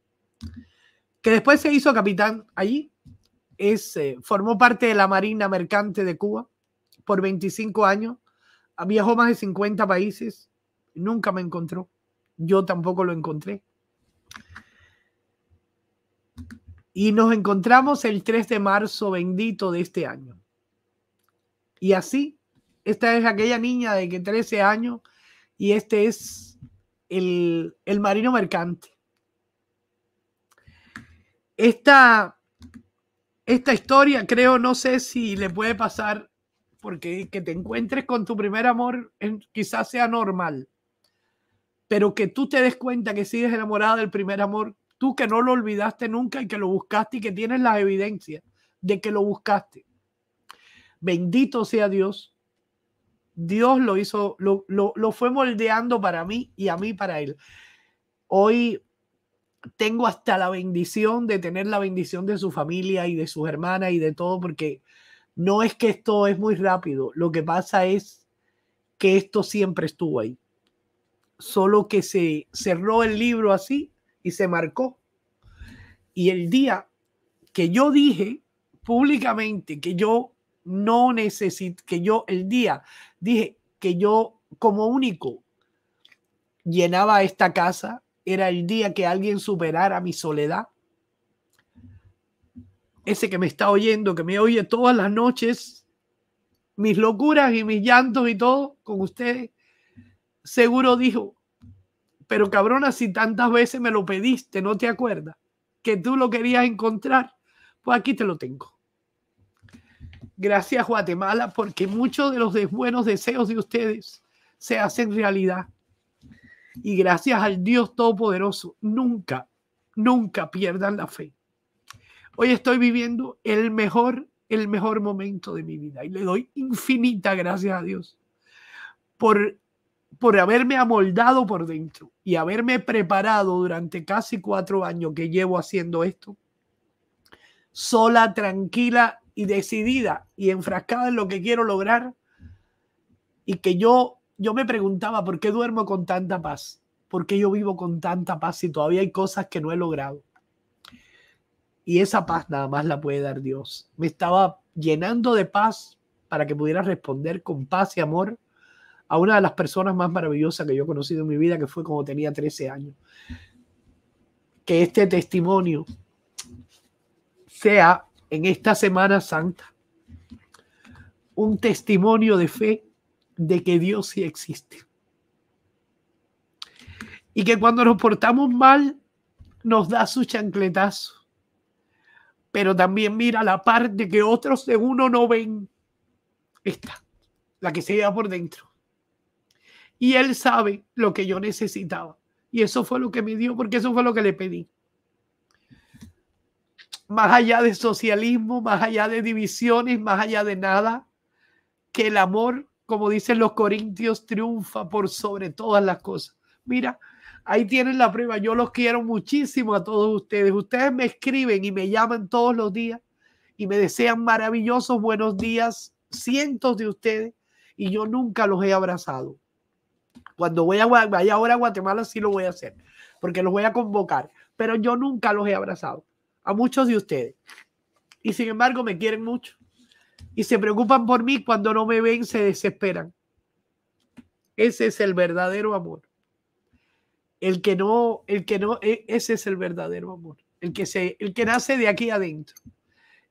que después se hizo capitán allí, eh, formó parte de la Marina Mercante de Cuba por 25 años, ah, viajó más de 50 países, nunca me encontró, yo tampoco lo encontré. Y nos encontramos el 3 de marzo bendito de este año. Y así, esta es aquella niña de que 13 años y este es el, el marino mercante. Esta, esta historia creo, no sé si le puede pasar, porque que te encuentres con tu primer amor quizás sea normal, pero que tú te des cuenta que sigues enamorada del primer amor, tú que no lo olvidaste nunca y que lo buscaste y que tienes la evidencia de que lo buscaste. Bendito sea Dios. Dios lo hizo, lo, lo fue moldeando para mí y a mí para él. Hoy tengo hasta la bendición de tener la bendición de su familia y de sus hermanas y de todo, porque no es que esto es muy rápido, lo que pasa es que esto siempre estuvo ahí, solo que se cerró el libro así y se marcó. Y el día que yo dije públicamente que yo no necesito, que yo el día dije que yo como único llenaba esta casa, era el día que alguien superara mi soledad. Ese que me está oyendo, que me oye todas las noches, mis locuras y mis llantos y todo con ustedes, seguro dijo, pero cabrona, si tantas veces me lo pediste, no te acuerdas, que tú lo querías encontrar, pues aquí te lo tengo. Gracias Guatemala, porque muchos de los buenos deseos de ustedes se hacen realidad y gracias al Dios Todopoderoso, nunca, nunca pierdan la fe. Hoy estoy viviendo el mejor, el mejor momento de mi vida y le doy infinita gracias a Dios por, por haberme amoldado por dentro y haberme preparado durante casi cuatro años que llevo haciendo esto, sola, tranquila y decidida y enfrascada en lo que quiero lograr y que yo yo me preguntaba por qué duermo con tanta paz, por qué yo vivo con tanta paz y todavía hay cosas que no he logrado. Y esa paz nada más la puede dar Dios. Me estaba llenando de paz para que pudiera responder con paz y amor a una de las personas más maravillosas que yo he conocido en mi vida, que fue cuando tenía 13 años. Que este testimonio sea en esta Semana Santa un testimonio de fe de que Dios sí existe. Y que cuando nos portamos mal, nos da su chancletazo. Pero también mira la parte que otros de uno no ven. Esta, la que se lleva por dentro. Y Él sabe lo que yo necesitaba. Y eso fue lo que me dio, porque eso fue lo que le pedí. Más allá de socialismo, más allá de divisiones, más allá de nada, que el amor como dicen los corintios, triunfa por sobre todas las cosas. Mira, ahí tienen la prueba. Yo los quiero muchísimo a todos ustedes. Ustedes me escriben y me llaman todos los días y me desean maravillosos buenos días, cientos de ustedes, y yo nunca los he abrazado. Cuando voy a, vaya ahora a Guatemala sí lo voy a hacer, porque los voy a convocar, pero yo nunca los he abrazado, a muchos de ustedes. Y sin embargo me quieren mucho y se preocupan por mí cuando no me ven, se desesperan. Ese es el verdadero amor. El que no, el que no, e, ese es el verdadero amor. El que, se, el que nace de aquí adentro.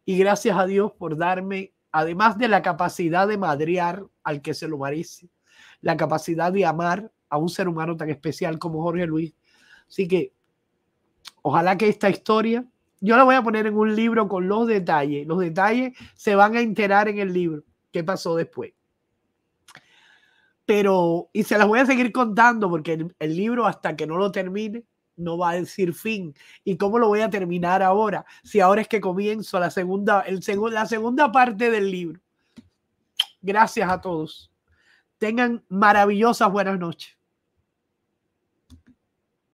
Y gracias a Dios por darme, además de la capacidad de madrear al que se lo merece, la capacidad de amar a un ser humano tan especial como Jorge Luis. Así que ojalá que esta historia yo la voy a poner en un libro con los detalles. Los detalles se van a enterar en el libro. ¿Qué pasó después? Pero, y se las voy a seguir contando porque el, libro hasta que no lo termine no va a decir fin. ¿Y cómo lo voy a terminar ahora? Si ahora es que comienzo la segunda, el la segunda parte del libro. Gracias a todos. Tengan maravillosas buenas noches.